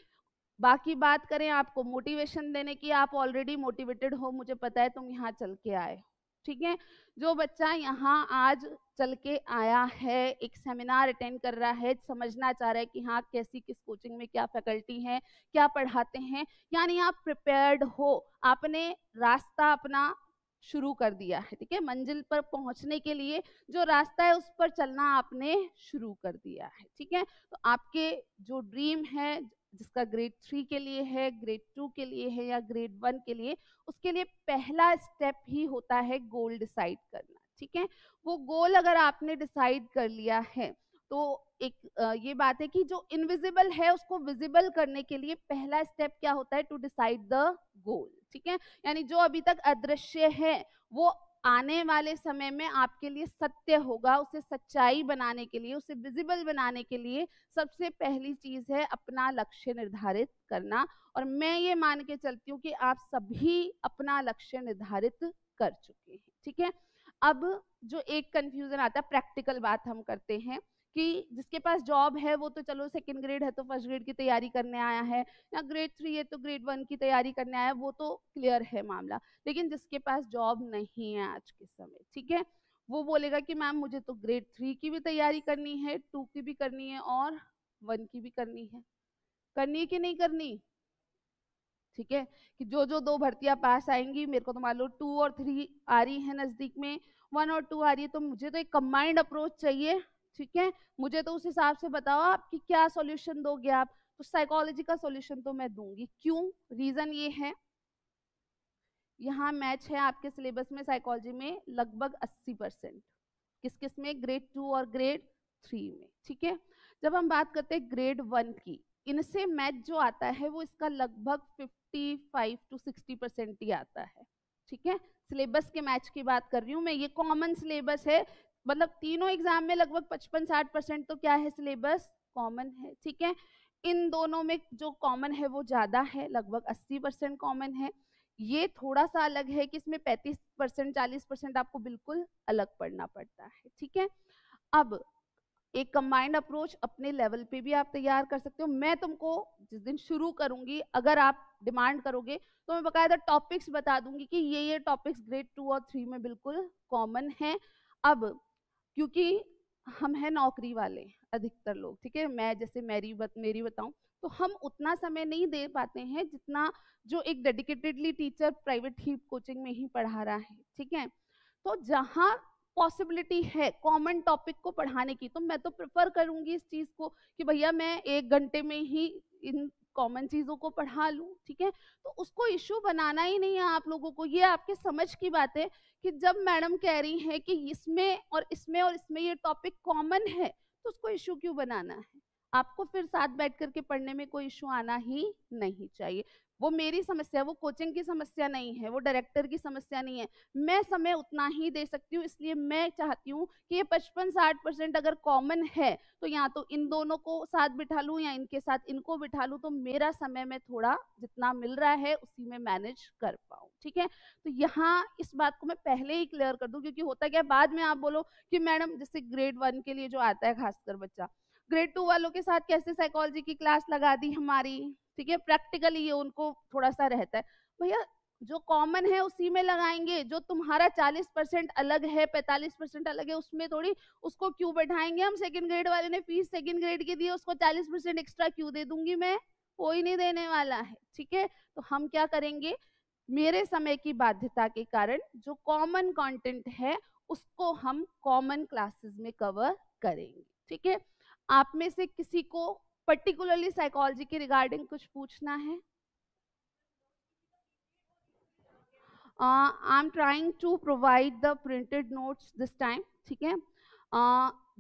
बाकी बात करें आपको मोटिवेशन देने की आप ऑलरेडी मोटिवेटेड हो मुझे पता है तुम यहाँ चल के आए ठीक है जो बच्चा यहाँ आज चल के आया है एक सेमिनार अटेंड कर रहा है समझना चाह रहा है कि हाँ कैसी किस कोचिंग में क्या फैकल्टी है क्या पढ़ाते हैं यानी आप प्रिपेयर्ड हो आपने रास्ता अपना शुरू कर दिया है ठीक है मंजिल पर पहुंचने के लिए जो रास्ता है उस पर चलना आपने शुरू कर दिया है ठीक है तो आपके जो ड्रीम है जिसका ग्रेड थ्री के लिए है ग्रेड टू के लिए है या ग्रेड वन के लिए उसके लिए पहला स्टेप ही होता है गोल डिसाइड करना ठीक है वो गोल अगर आपने डिसाइड कर लिया है तो एक ये बात है कि जो इनविजिबल है उसको विजिबल करने के लिए पहला स्टेप क्या होता है टू डिसाइड द गोल ठीक है यानी जो अभी तक अदृश्य है वो आने वाले समय में आपके लिए सत्य होगा उसे सच्चाई बनाने के लिए उसे विजिबल बनाने के लिए सबसे पहली चीज है अपना लक्ष्य निर्धारित करना और मैं ये मान के चलती हूँ कि आप सभी अपना लक्ष्य निर्धारित कर चुके हैं ठीक है अब जो एक कंफ्यूजन आता है प्रैक्टिकल बात हम करते हैं कि जिसके पास जॉब है वो तो चलो सेकेंड ग्रेड है तो फर्स्ट ग्रेड की तैयारी करने आया है या ग्रेड थ्री है तो ग्रेड वन की तैयारी करने आया है वो तो क्लियर है मामला लेकिन जिसके पास जॉब नहीं है आज के समय ठीक है वो बोलेगा कि मैम मुझे तो ग्रेड थ्री की भी तैयारी करनी है टू की भी करनी है और वन की भी करनी है करनी है कि नहीं करनी ठीक है कि जो जो दो भर्तियां पास आएंगी मेरे को तो मान लो टू और थ्री आ रही है नज़दीक में वन और टू आ रही है तो मुझे तो एक कम्बाइंड अप्रोच चाहिए ठीक है मुझे तो उस हिसाब से बताओ आपकी क्या सॉल्यूशन दोगे आप तो साइकोलॉजी का सॉल्यूशन तो मैं दूंगी क्यों रीजन ये है यहाँ मैच है आपके सिलेबस में साइकोलॉजी में लगभग 80 परसेंट किस किस में ग्रेड टू और ग्रेड थ्री में ठीक है जब हम बात करते हैं ग्रेड वन की इनसे मैच जो आता है वो इसका लगभग 55 टू 60 परसेंट ही आता है ठीक है सिलेबस के मैच की बात कर रही हूँ मैं ये कॉमन सिलेबस है मतलब तीनों एग्जाम में लगभग पचपन साठ परसेंट तो क्या है सिलेबस कॉमन है ठीक है इन दोनों में जो कॉमन है वो ज़्यादा है लगभग अस्सी परसेंट कॉमन है ये थोड़ा सा अलग है कि इसमें पैंतीस परसेंट चालीस परसेंट आपको बिल्कुल अलग पढ़ना पड़ता है ठीक है अब एक कंबाइंड अप्रोच अपने लेवल पे भी आप तैयार कर सकते हो मैं तुमको जिस दिन शुरू करूंगी अगर आप डिमांड करोगे तो मैं बकायदा टॉपिक्स बता दूंगी कि ये ये टॉपिक्स ग्रेड टू और थ्री में बिल्कुल कॉमन है अब क्योंकि हम हैं नौकरी वाले अधिकतर लोग ठीक है मैं जैसे मेरी बत, मेरी बताऊं तो हम उतना समय नहीं दे पाते हैं जितना जो एक डेडिकेटेडली टीचर प्राइवेट ही कोचिंग में ही पढ़ा रहा है ठीक है तो जहाँ पॉसिबिलिटी है कॉमन टॉपिक को पढ़ाने की तो मैं तो प्रेफर करूंगी इस चीज़ को कि भैया मैं एक घंटे में ही इन कॉमन चीज़ों को पढ़ा लूँ ठीक है तो उसको इशू बनाना ही नहीं है आप लोगों को ये आपके समझ की बात है कि जब मैडम कह रही है कि इसमें और इसमें और इसमें ये टॉपिक कॉमन है तो उसको इशू क्यों बनाना है आपको फिर साथ बैठ करके पढ़ने में कोई इशू आना ही नहीं चाहिए वो मेरी समस्या है वो कोचिंग की समस्या नहीं है वो डायरेक्टर की समस्या नहीं है मैं समय उतना ही दे सकती हूँ इसलिए मैं चाहती हूँ कि ये पचपन साठ परसेंट अगर कॉमन है तो या तो इन दोनों को साथ बिठा लूँ या इनके साथ इनको बिठा लूँ तो मेरा समय में थोड़ा जितना मिल रहा है उसी में मैनेज कर पाऊँ ठीक है तो यहाँ इस बात को मैं पहले ही क्लियर कर दूँ क्योंकि होता क्या बाद में आप बोलो कि मैडम जैसे ग्रेड वन के लिए जो आता है खासकर बच्चा ग्रेड टू वालों के साथ कैसे साइकोलॉजी की क्लास लगा दी हमारी ठीक है प्रैक्टिकली ये उनको थोड़ा सा रहता है भैया जो कॉमन है उसी में लगाएंगे जो तुम्हारा 40 परसेंट अलग है 45 परसेंट अलग है उसमें थोड़ी उसको क्यों बैठाएंगे हम सेकंड ग्रेड वाले ने फीस सेकंड ग्रेड की दी उसको 40 परसेंट एक्स्ट्रा क्यों दे दूंगी मैं कोई नहीं देने वाला है ठीक है तो हम क्या करेंगे मेरे समय की बाध्यता के कारण जो कॉमन कॉन्टेंट है उसको हम कॉमन क्लासेस में कवर करेंगे ठीक है आप में से किसी को पर्टिकुलरली साइकोलॉजी के रिगार्डिंग कुछ पूछना है I am trying to provide the printed notes this time ठीक है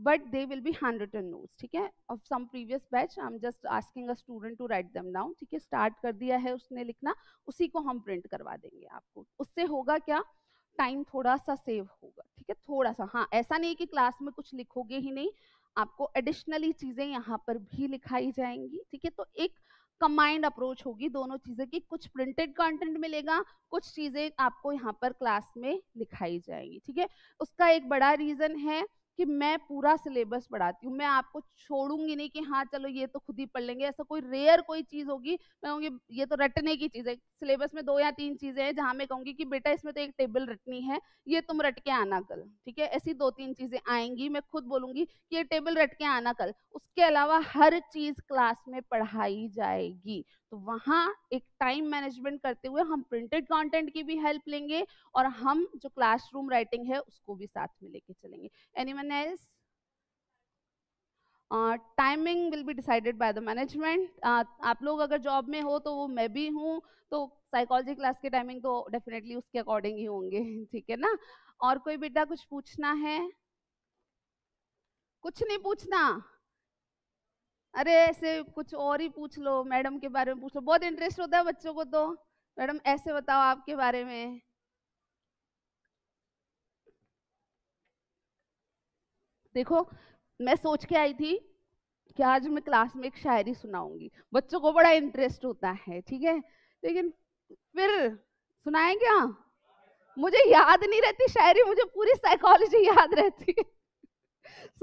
but they will be handwritten notes ठीक है of some previous batch I am just asking student to write them down ठीक है start कर दिया है उसने लिखना उसी को हम प्रिंट करवा देंगे आपको उससे होगा क्या टाइम थोड़ा सा सेव होगा ठीक है थोड़ा सा हाँ ऐसा नहीं कि क्लास में कुछ लिखोगे ही नहीं आपको एडिशनली चीजें यहाँ पर भी लिखाई जाएंगी ठीक है तो एक कंबाइंड अप्रोच होगी दोनों चीजें की कुछ प्रिंटेड कंटेंट मिलेगा कुछ चीजें आपको यहाँ पर क्लास में लिखाई जाएंगी ठीक है उसका एक बड़ा रीजन है कि मैं पूरा सिलेबस पढ़ाती हूँ मैं आपको छोड़ूंगी नहीं कि हाँ चलो ये तो खुद ही पढ़ लेंगे ऐसा कोई रेयर कोई चीज़ होगी मैं कहूँगी ये तो रटने की चीज़ है सिलेबस में दो या तीन चीज़ें हैं जहाँ मैं कहूँगी कि बेटा इसमें तो एक टेबल रटनी है ये तुम रट के आना कल ठीक है ऐसी दो तीन चीज़ें आएंगी मैं खुद बोलूँगी कि ये टेबल रट के आना कल उसके अलावा हर चीज़ क्लास में पढ़ाई जाएगी तो वहाँ एक टाइम मैनेजमेंट करते हुए हम प्रिंटेड कॉन्टेंट की भी हेल्प लेंगे और हम जो क्लासरूम राइटिंग है उसको भी साथ में लेके चलेंगे any anyone else? Timing will be decided by the management आप लोग अगर जॉब में हो तो वो मैं भी हूँ तो साइकोलॉजी क्लास के टाइमिंग तो डेफिनेटली उसके अकॉर्डिंग ही होंगे ठीक है ना और कोई बेटा कुछ पूछना है कुछ नहीं पूछना अरे ऐसे कुछ और ही पूछ लो मैडम के बारे में पूछ लो बहुत इंटरेस्ट होता है बच्चों को तो मैडम ऐसे बताओ आपके बारे में देखो मैं सोच के आई थी कि आज मैं क्लास में एक शायरी सुनाऊंगी बच्चों को बड़ा इंटरेस्ट होता है ठीक है लेकिन फिर सुनाए क्या हाँ। मुझे याद नहीं रहती शायरी मुझे पूरी साइकोलॉजी याद रहती है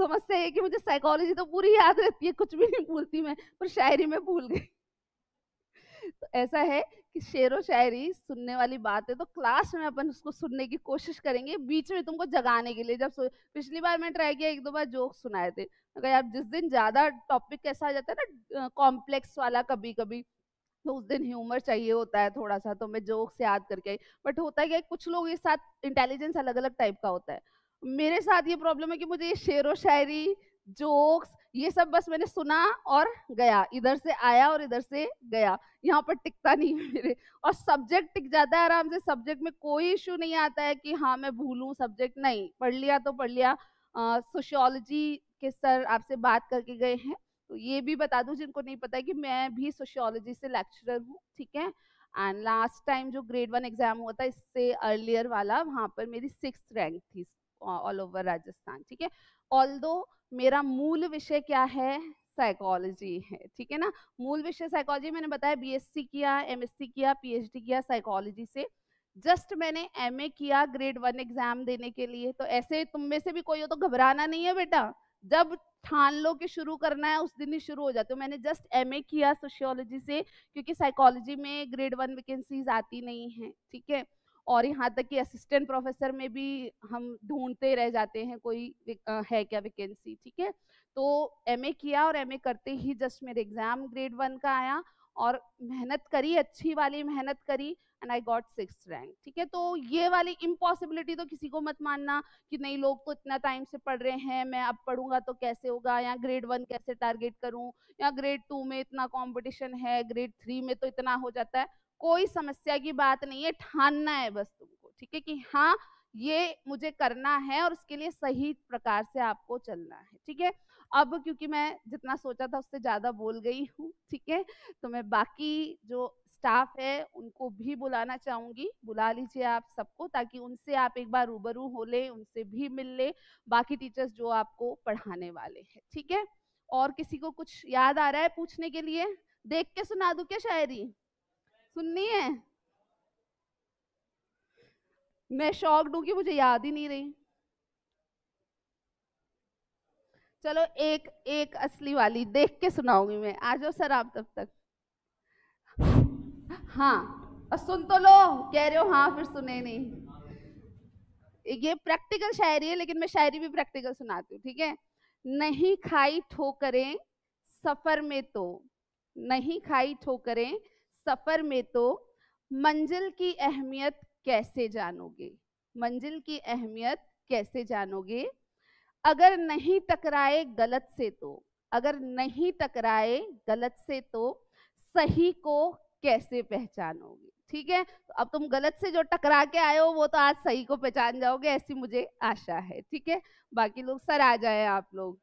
समस्या है कि मुझे साइकोलॉजी तो पूरी याद रहती है कुछ भी नहीं भूलती मैं पर शायरी में भूल गई तो ऐसा है कि शेर व शायरी सुनने वाली बात है तो क्लास में अपन उसको सुनने की कोशिश करेंगे बीच में तुमको जगाने के लिए जब पिछली बार मैं ट्राई किया एक दो बार जोक सुनाए थे अगर यार जिस दिन ज्यादा टॉपिक कैसा आ जाता है ना कॉम्प्लेक्स वाला कभी कभी तो उस दिन ह्यूमर चाहिए होता है थोड़ा सा तो मैं जोक्स याद करके आई बट होता है क्या कुछ लोग के साथ इंटेलिजेंस अलग अलग टाइप का होता है मेरे साथ ये प्रॉब्लम है कि मुझे ये शेर व शायरी जोक्स ये सब बस मैंने सुना और गया इधर से आया और इधर से गया यहाँ पर टिकता नहीं मेरे और सब्जेक्ट टिक जाता है आराम से सब्जेक्ट में कोई इशू नहीं आता है कि हाँ मैं भूलूँ सब्जेक्ट नहीं पढ़ लिया तो पढ़ लिया सोशियोलॉजी के सर आपसे बात करके गए हैं तो ये भी बता दू जिनको नहीं पता है कि मैं भी सोशियोलॉजी से लेक्चरर हूँ ठीक है एंड लास्ट टाइम जो ग्रेड वन एग्जाम हुआ था इससे अर्लियर वाला वहाँ पर मेरी सिक्स रैंक थी ऑल ओवर राजस्थान ठीक है दो मेरा मूल विषय क्या है साइकोलॉजी है ठीक है ना मूल विषय साइकोलॉजी मैंने बताया बीएससी किया एमएससी किया पीएचडी किया साइकोलॉजी से जस्ट मैंने एमए किया ग्रेड वन एग्जाम देने के लिए तो ऐसे तुम में से भी कोई हो तो घबराना नहीं है बेटा जब ठान लो कि शुरू करना है उस दिन ही शुरू हो जाते हो मैंने जस्ट एम किया सोशियोलॉजी से क्योंकि साइकोलॉजी में ग्रेड वन वैकेंसीज आती नहीं है ठीक है और यहाँ तक कि असिस्टेंट प्रोफेसर में भी हम ढूंढते रह जाते हैं कोई है क्या वैकेंसी ठीक है तो एमए किया और एमए करते ही जस्ट मेरे एग्जाम ग्रेड वन का आया और मेहनत करी अच्छी वाली मेहनत करी and I got six rank ठीक है तो ये वाली इम्पॉसिबिलिटी तो किसी को मत मानना कि नहीं लोग तो इतना टाइम से पढ़ रहे हैं मैं अब पढ़ूंगा तो कैसे होगा या ग्रेड वन कैसे टारगेट करूं या ग्रेड टू में इतना कंपटीशन है ग्रेड थ्री में तो इतना हो जाता है कोई समस्या की बात नहीं है ठानना है बस तुमको ठीक है कि हाँ ये मुझे करना है और उसके लिए सही प्रकार से आपको चलना है ठीक है अब क्योंकि मैं जितना सोचा था उससे ज़्यादा बोल गई हूँ ठीक है तो मैं बाकी जो स्टाफ है उनको भी बुलाना चाहूंगी बुला लीजिए आप सबको ताकि उनसे आप एक बार रूबरू हो ले उनसे भी मिल ले बाकी टीचर्स जो आपको पढ़ाने वाले हैं ठीक है और किसी को कुछ याद आ रहा है पूछने के लिए देख के सुना दू क्या शायरी सुननी है मैं शॉक्ड हूं कि मुझे याद ही नहीं रही चलो एक एक असली वाली देख के सुनाऊंगी मैं आ जाओ सर आप तब तक हाँ सुन तो लो कह रहे हो हाँ फिर सुने नहीं ये प्रैक्टिकल शायरी है लेकिन मैं शायरी भी प्रैक्टिकल सुनाती हूँ ठीक है नहीं खाई ठोकरें सफर में तो नहीं खाई ठोकरें सफ़र में तो मंजिल की अहमियत कैसे जानोगे मंजिल की अहमियत कैसे जानोगे अगर नहीं टकराए गलत से तो अगर नहीं टकराए गलत से तो सही को कैसे पहचानोगे ठीक है तो अब तुम गलत से जो टकरा के आए हो वो तो आज सही को पहचान जाओगे ऐसी मुझे आशा है ठीक है बाकी लोग सर आ जाए आप लोग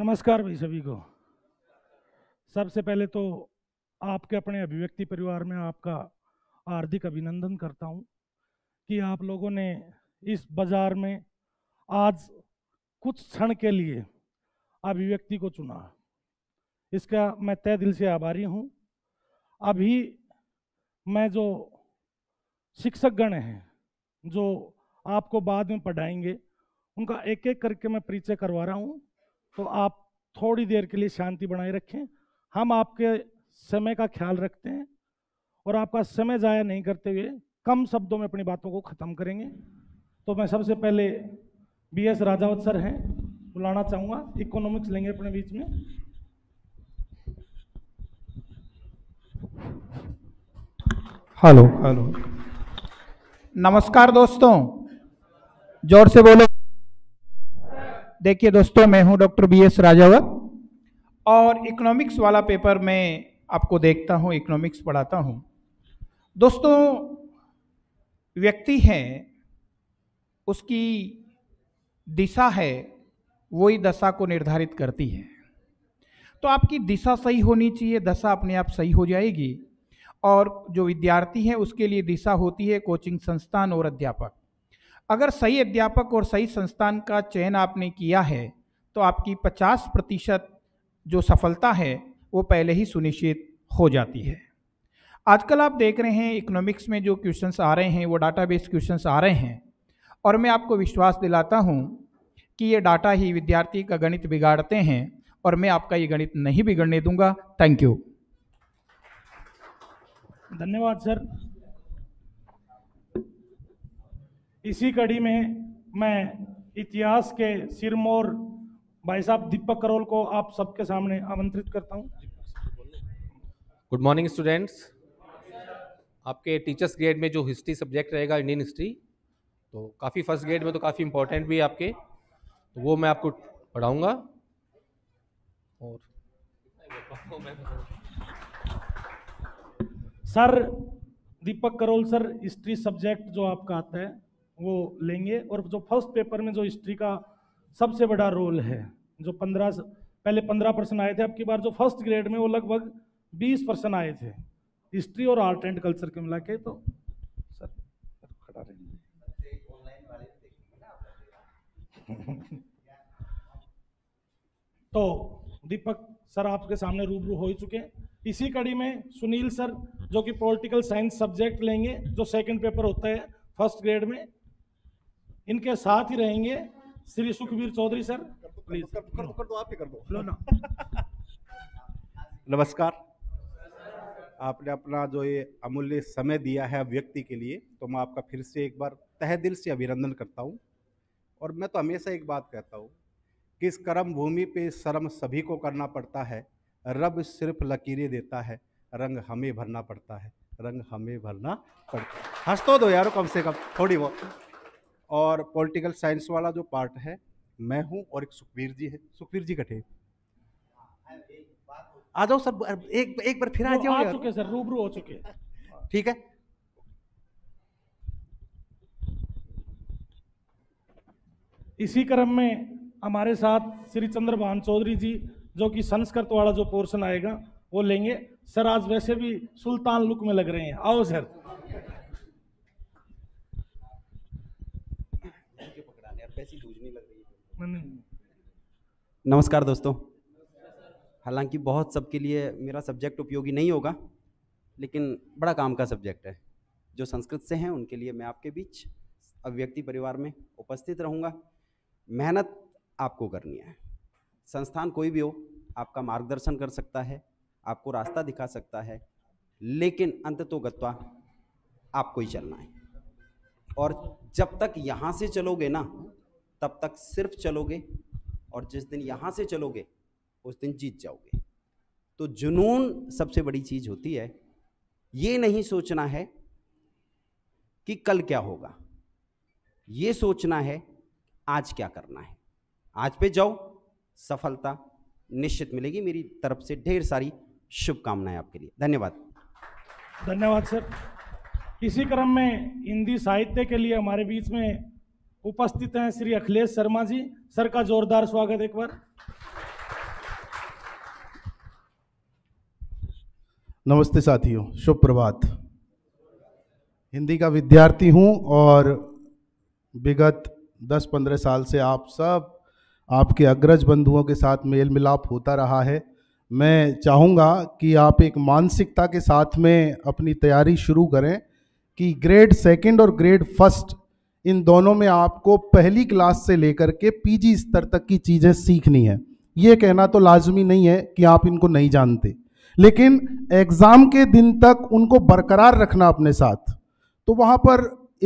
नमस्कार भाई सभी को सबसे पहले तो आपके अपने अभिव्यक्ति परिवार में आपका हार्दिक अभिनंदन करता हूं कि आप लोगों ने इस बाज़ार में आज कुछ क्षण के लिए अभिव्यक्ति को चुना इसका मैं तय दिल से आभारी हूं अभी मैं जो शिक्षकगण हैं जो आपको बाद में पढ़ाएंगे उनका एक एक करके मैं परिचय करवा रहा हूँ तो आप थोड़ी देर के लिए शांति बनाए रखें हम आपके समय का ख्याल रखते हैं और आपका समय ज़ाया नहीं करते हुए कम शब्दों में अपनी बातों को ख़त्म करेंगे तो मैं सबसे पहले बी एस राजावत सर हैं बुलाना चाहूँगा इकोनॉमिक्स लेंगे अपने बीच में हेलो हेलो नमस्कार दोस्तों जोर से बोलो देखिए दोस्तों मैं हूं डॉक्टर बी एस राजावत और इकोनॉमिक्स वाला पेपर मैं आपको देखता हूं इकोनॉमिक्स पढ़ाता हूं दोस्तों व्यक्ति है उसकी दिशा है वही दशा को निर्धारित करती है तो आपकी दिशा सही होनी चाहिए दशा अपने आप सही हो जाएगी और जो विद्यार्थी है उसके लिए दिशा होती है कोचिंग संस्थान और अध्यापक अगर सही अध्यापक और सही संस्थान का चयन आपने किया है तो आपकी 50 प्रतिशत जो सफलता है वो पहले ही सुनिश्चित हो जाती है आजकल आप देख रहे हैं इकोनॉमिक्स में जो क्वेश्चंस आ रहे हैं वो डाटा बेस्ड क्वेश्चंस आ रहे हैं और मैं आपको विश्वास दिलाता हूँ कि ये डाटा ही विद्यार्थी का गणित बिगाड़ते हैं और मैं आपका ये गणित नहीं बिगड़ने दूंगा थैंक यू धन्यवाद सर इसी कड़ी में मैं इतिहास के सिरमौर भाई साहब दीपक करोल को आप सबके सामने आमंत्रित करता हूँ गुड मॉर्निंग स्टूडेंट्स आपके टीचर्स ग्रेड में जो हिस्ट्री सब्जेक्ट रहेगा इंडियन हिस्ट्री तो काफ़ी फर्स्ट ग्रेड में तो काफ़ी इम्पोर्टेंट भी आपके तो वो मैं आपको पढ़ाऊँगा और sir Deepak Karol sir history subject जो आपका आता है वो लेंगे और जो फर्स्ट पेपर में जो हिस्ट्री का सबसे बड़ा रोल है जो पंद्रह पहले पंद्रह परसेंट आए थे अब की बार जो फर्स्ट ग्रेड में वो लगभग बीस परसेंट आए थे हिस्ट्री और आर्ट एंड कल्चर के मिला के तो सर खड़ा रहेंगे तो दीपक सर आपके सामने रूबरू हो ही चुके हैं इसी कड़ी में सुनील सर जो कि पॉलिटिकल साइंस सब्जेक्ट लेंगे जो सेकंड पेपर होता है फर्स्ट ग्रेड में इनके साथ ही रहेंगे श्री सुखबीर चौधरी सर प्लीज कर, कर, दो आप ही कर दो नमस्कार आपने अपना जो ये अमूल्य समय दिया है व्यक्ति के लिए तो मैं आपका फिर से एक बार तह दिल से अभिनंदन करता हूँ और मैं तो हमेशा एक बात कहता हूँ कि इस कर्म भूमि पे शर्म सभी को करना पड़ता है रब सिर्फ लकीरें देता है रंग हमें भरना पड़ता है रंग हमें भरना पड़ता है हंस तो दो यारो कम से कम थोड़ी बहुत और पॉलिटिकल साइंस वाला जो पार्ट है मैं हूँ और एक सुखवीर जी है सुखबीर जी कटे आ जाओ सर एक एक बार फिर आ जाओ आ चुके सर रूबरू हो चुके ठीक है इसी क्रम में हमारे साथ श्री भान चौधरी जी जो कि संस्कृत वाला जो पोर्शन आएगा वो लेंगे सर आज वैसे भी सुल्तान लुक में लग रहे हैं आओ सर नमस्कार दोस्तों हालांकि बहुत सबके लिए मेरा सब्जेक्ट उपयोगी नहीं होगा लेकिन बड़ा काम का सब्जेक्ट है जो संस्कृत से हैं उनके लिए मैं आपके बीच अभिव्यक्ति परिवार में उपस्थित रहूँगा मेहनत आपको करनी है संस्थान कोई भी हो आपका मार्गदर्शन कर सकता है आपको रास्ता दिखा सकता है लेकिन अंत तो गत्वा आपको ही चलना है और जब तक यहाँ से चलोगे ना तब तक सिर्फ चलोगे और जिस दिन यहाँ से चलोगे उस दिन जीत जाओगे तो जुनून सबसे बड़ी चीज़ होती है ये नहीं सोचना है कि कल क्या होगा ये सोचना है आज क्या करना है आज पे जाओ सफलता निश्चित मिलेगी मेरी तरफ से ढेर सारी शुभकामनाएं आपके लिए धन्यवाद धन्यवाद सर इसी क्रम में हिंदी साहित्य के लिए हमारे बीच में उपस्थित हैं श्री अखिलेश शर्मा जी सर का जोरदार स्वागत एक बार नमस्ते साथियों शुभ प्रभात हिंदी का विद्यार्थी हूं और विगत 10-15 साल से आप सब आपके अग्रज बंधुओं के साथ मेल मिलाप होता रहा है मैं चाहूँगा कि आप एक मानसिकता के साथ में अपनी तैयारी शुरू करें कि ग्रेड सेकंड और ग्रेड फर्स्ट इन दोनों में आपको पहली क्लास से लेकर के पीजी स्तर तक की चीज़ें सीखनी है ये कहना तो लाजमी नहीं है कि आप इनको नहीं जानते लेकिन एग्ज़ाम के दिन तक उनको बरकरार रखना अपने साथ तो वहाँ पर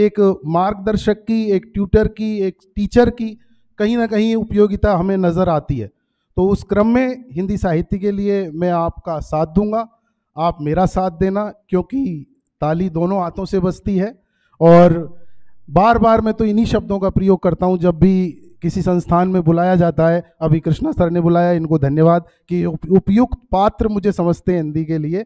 एक मार्गदर्शक की एक ट्यूटर की एक टीचर की कहीं ना कहीं उपयोगिता हमें नज़र आती है तो उस क्रम में हिंदी साहित्य के लिए मैं आपका साथ दूंगा आप मेरा साथ देना क्योंकि ताली दोनों हाथों से बजती है और बार बार मैं तो इन्हीं शब्दों का प्रयोग करता हूँ जब भी किसी संस्थान में बुलाया जाता है अभी कृष्णा सर ने बुलाया इनको धन्यवाद कि उपयुक्त पात्र मुझे समझते हैं हिंदी के लिए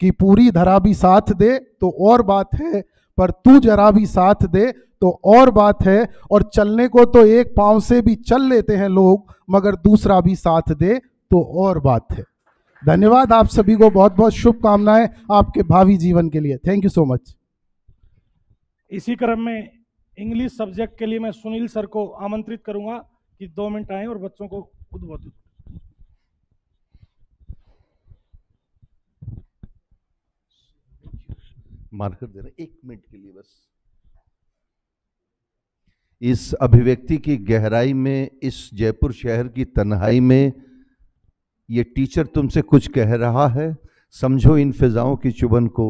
कि पूरी धरा भी साथ दे तो और बात है पर तू जरा भी साथ दे तो और बात है और चलने को तो एक पांव से भी चल लेते हैं लोग मगर दूसरा भी साथ दे तो और बात है धन्यवाद आप सभी को बहुत बहुत शुभकामनाएं आपके भावी जीवन के लिए थैंक यू सो मच इसी क्रम में इंग्लिश सब्जेक्ट के लिए मैं सुनील सर को आमंत्रित करूंगा कि दो मिनट आए और बच्चों को उद्बोधित मार्कर दे रहे एक मिनट के लिए बस इस अभिव्यक्ति की गहराई में इस जयपुर शहर की तन्हाई में ये टीचर तुमसे कुछ कह रहा है समझो इन फिजाओं की चुबन को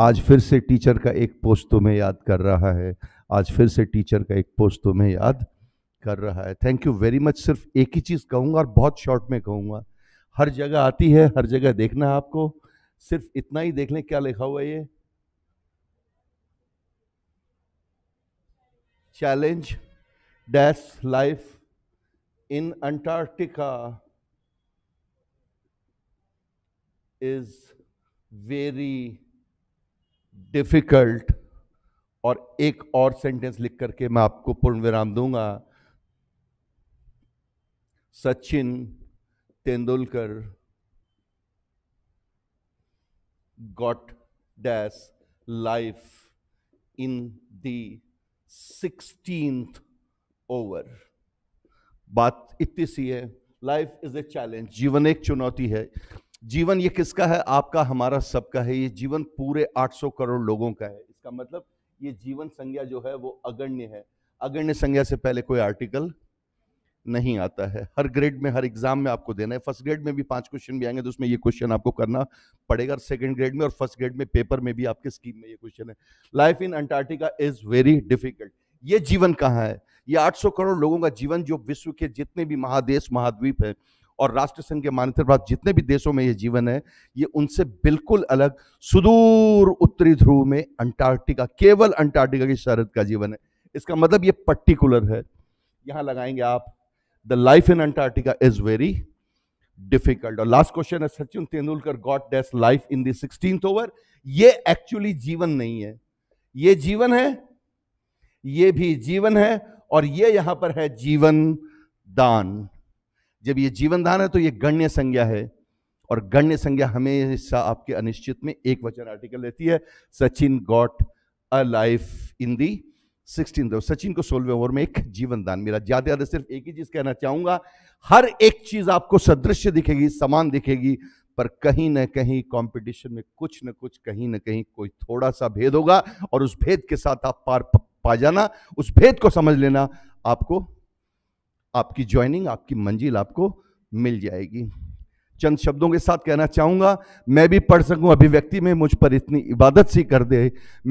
आज फिर से टीचर का एक पोस्ट तुम्हें याद कर रहा है आज फिर से टीचर का एक पोस्ट तुम्हें याद कर रहा है थैंक यू वेरी मच सिर्फ एक ही चीज़ कहूँगा और बहुत शॉर्ट में कहूँगा हर जगह आती है हर जगह देखना है आपको सिर्फ इतना ही देख लें क्या लिखा हुआ है ये challenge dash life in Antarctica is very difficult और एक और सेंटेंस लिख करके मैं आपको पूर्ण विराम दूंगा Sachin Tendulkar got dash life in sixteenth over बात इतनी सी है लाइफ इज ए चैलेंज जीवन एक चुनौती है जीवन ये किसका है आपका हमारा सबका है ये जीवन पूरे 800 करोड़ लोगों का है इसका मतलब ये जीवन संज्ञा जो है वो अगण्य है अगण्य संज्ञा से पहले कोई आर्टिकल नहीं आता है हर ग्रेड में हर एग्जाम में आपको देना है फर्स्ट ग्रेड में भी पांच क्वेश्चन भी आएंगे तो उसमें ये क्वेश्चन आपको करना पड़ेगा सेकंड ग्रेड में और फर्स्ट ग्रेड में पेपर में भी आपके स्कीम में ये क्वेश्चन है life in Antarctica is very difficult ये जीवन कहाँ है ये 800 करोड़ लोगों का जीवन जो विश्व के जितने भी महादेश महाद्वीप है और राष्ट्र संघ के मान्यता प्राप्त जितने भी देशों में ये जीवन है ये उनसे बिल्कुल अलग सुदूर उत्तरी ध्रुव में अंटार्कटिका केवल अंटार्कटिका की शरद का जीवन है इसका मतलब ये पर्टिकुलर है यहाँ लगाएंगे आप the life in Antarctica is very difficult और लास्ट क्वेश्चन है Sachin Tendulkar got dash life in sixteen over ये एक्चुअली जीवन नहीं है ये जीवन है ये भी जीवन है और ये यहां पर है जीवन दान जब ये जीवनदान है तो ये गण्य संज्ञा है और गण्य संज्ञा हमेशा आपके अनिश्चित में एक वचन आर्टिकल रहती है Sachin got a life in the sixteen Sachin को सोलवे ओवर में एक जीवन दान मिला ज्यादा ज्यादा सिर्फ एक ही चीज कहना चाहूंगा हर एक चीज आपको सदृश्य दिखेगी समान दिखेगी पर कहीं ना कहीं कंपटीशन में कुछ ना कुछ कहीं ना कहीं कोई थोड़ा सा भेद होगा और उस भेद के साथ आप पार पा जाना उस भेद को समझ लेना आपको आपकी ज्वाइनिंग आपकी मंजिल आपको मिल जाएगी चंद शब्दों के साथ कहना चाहूंगा मैं भी पढ़ सकूं अभिव्यक्ति में मुझ पर इतनी इबादत सी कर दे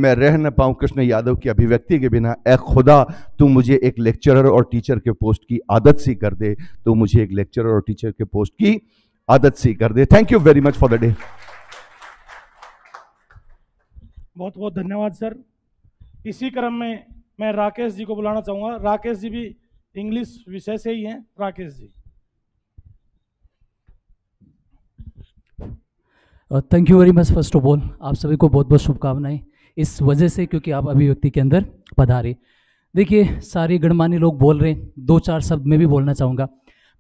मैं रह न पाऊं कृष्ण यादव की अभिव्यक्ति के बिना ए खुदा तू मुझे एक लेक्चरर और टीचर के पोस्ट की आदत सी कर दे तू मुझे एक लेक्चरर और टीचर के पोस्ट की आदत सी कर दे thank you very much for the day बहुत बहुत धन्यवाद सर इसी क्रम में मैं राकेश जी को बुलाना चाहूंगा राकेश जी भी इंग्लिश विषय से ही हैं Rakesh ji thank you very much first of all आप सभी को बहुत बहुत शुभकामनाएं इस वजह से क्योंकि आप अभिव्यक्ति के अंदर पधारे देखिए सारे गणमान्य लोग बोल रहे हैं दो चार शब्द में भी बोलना चाहूँगा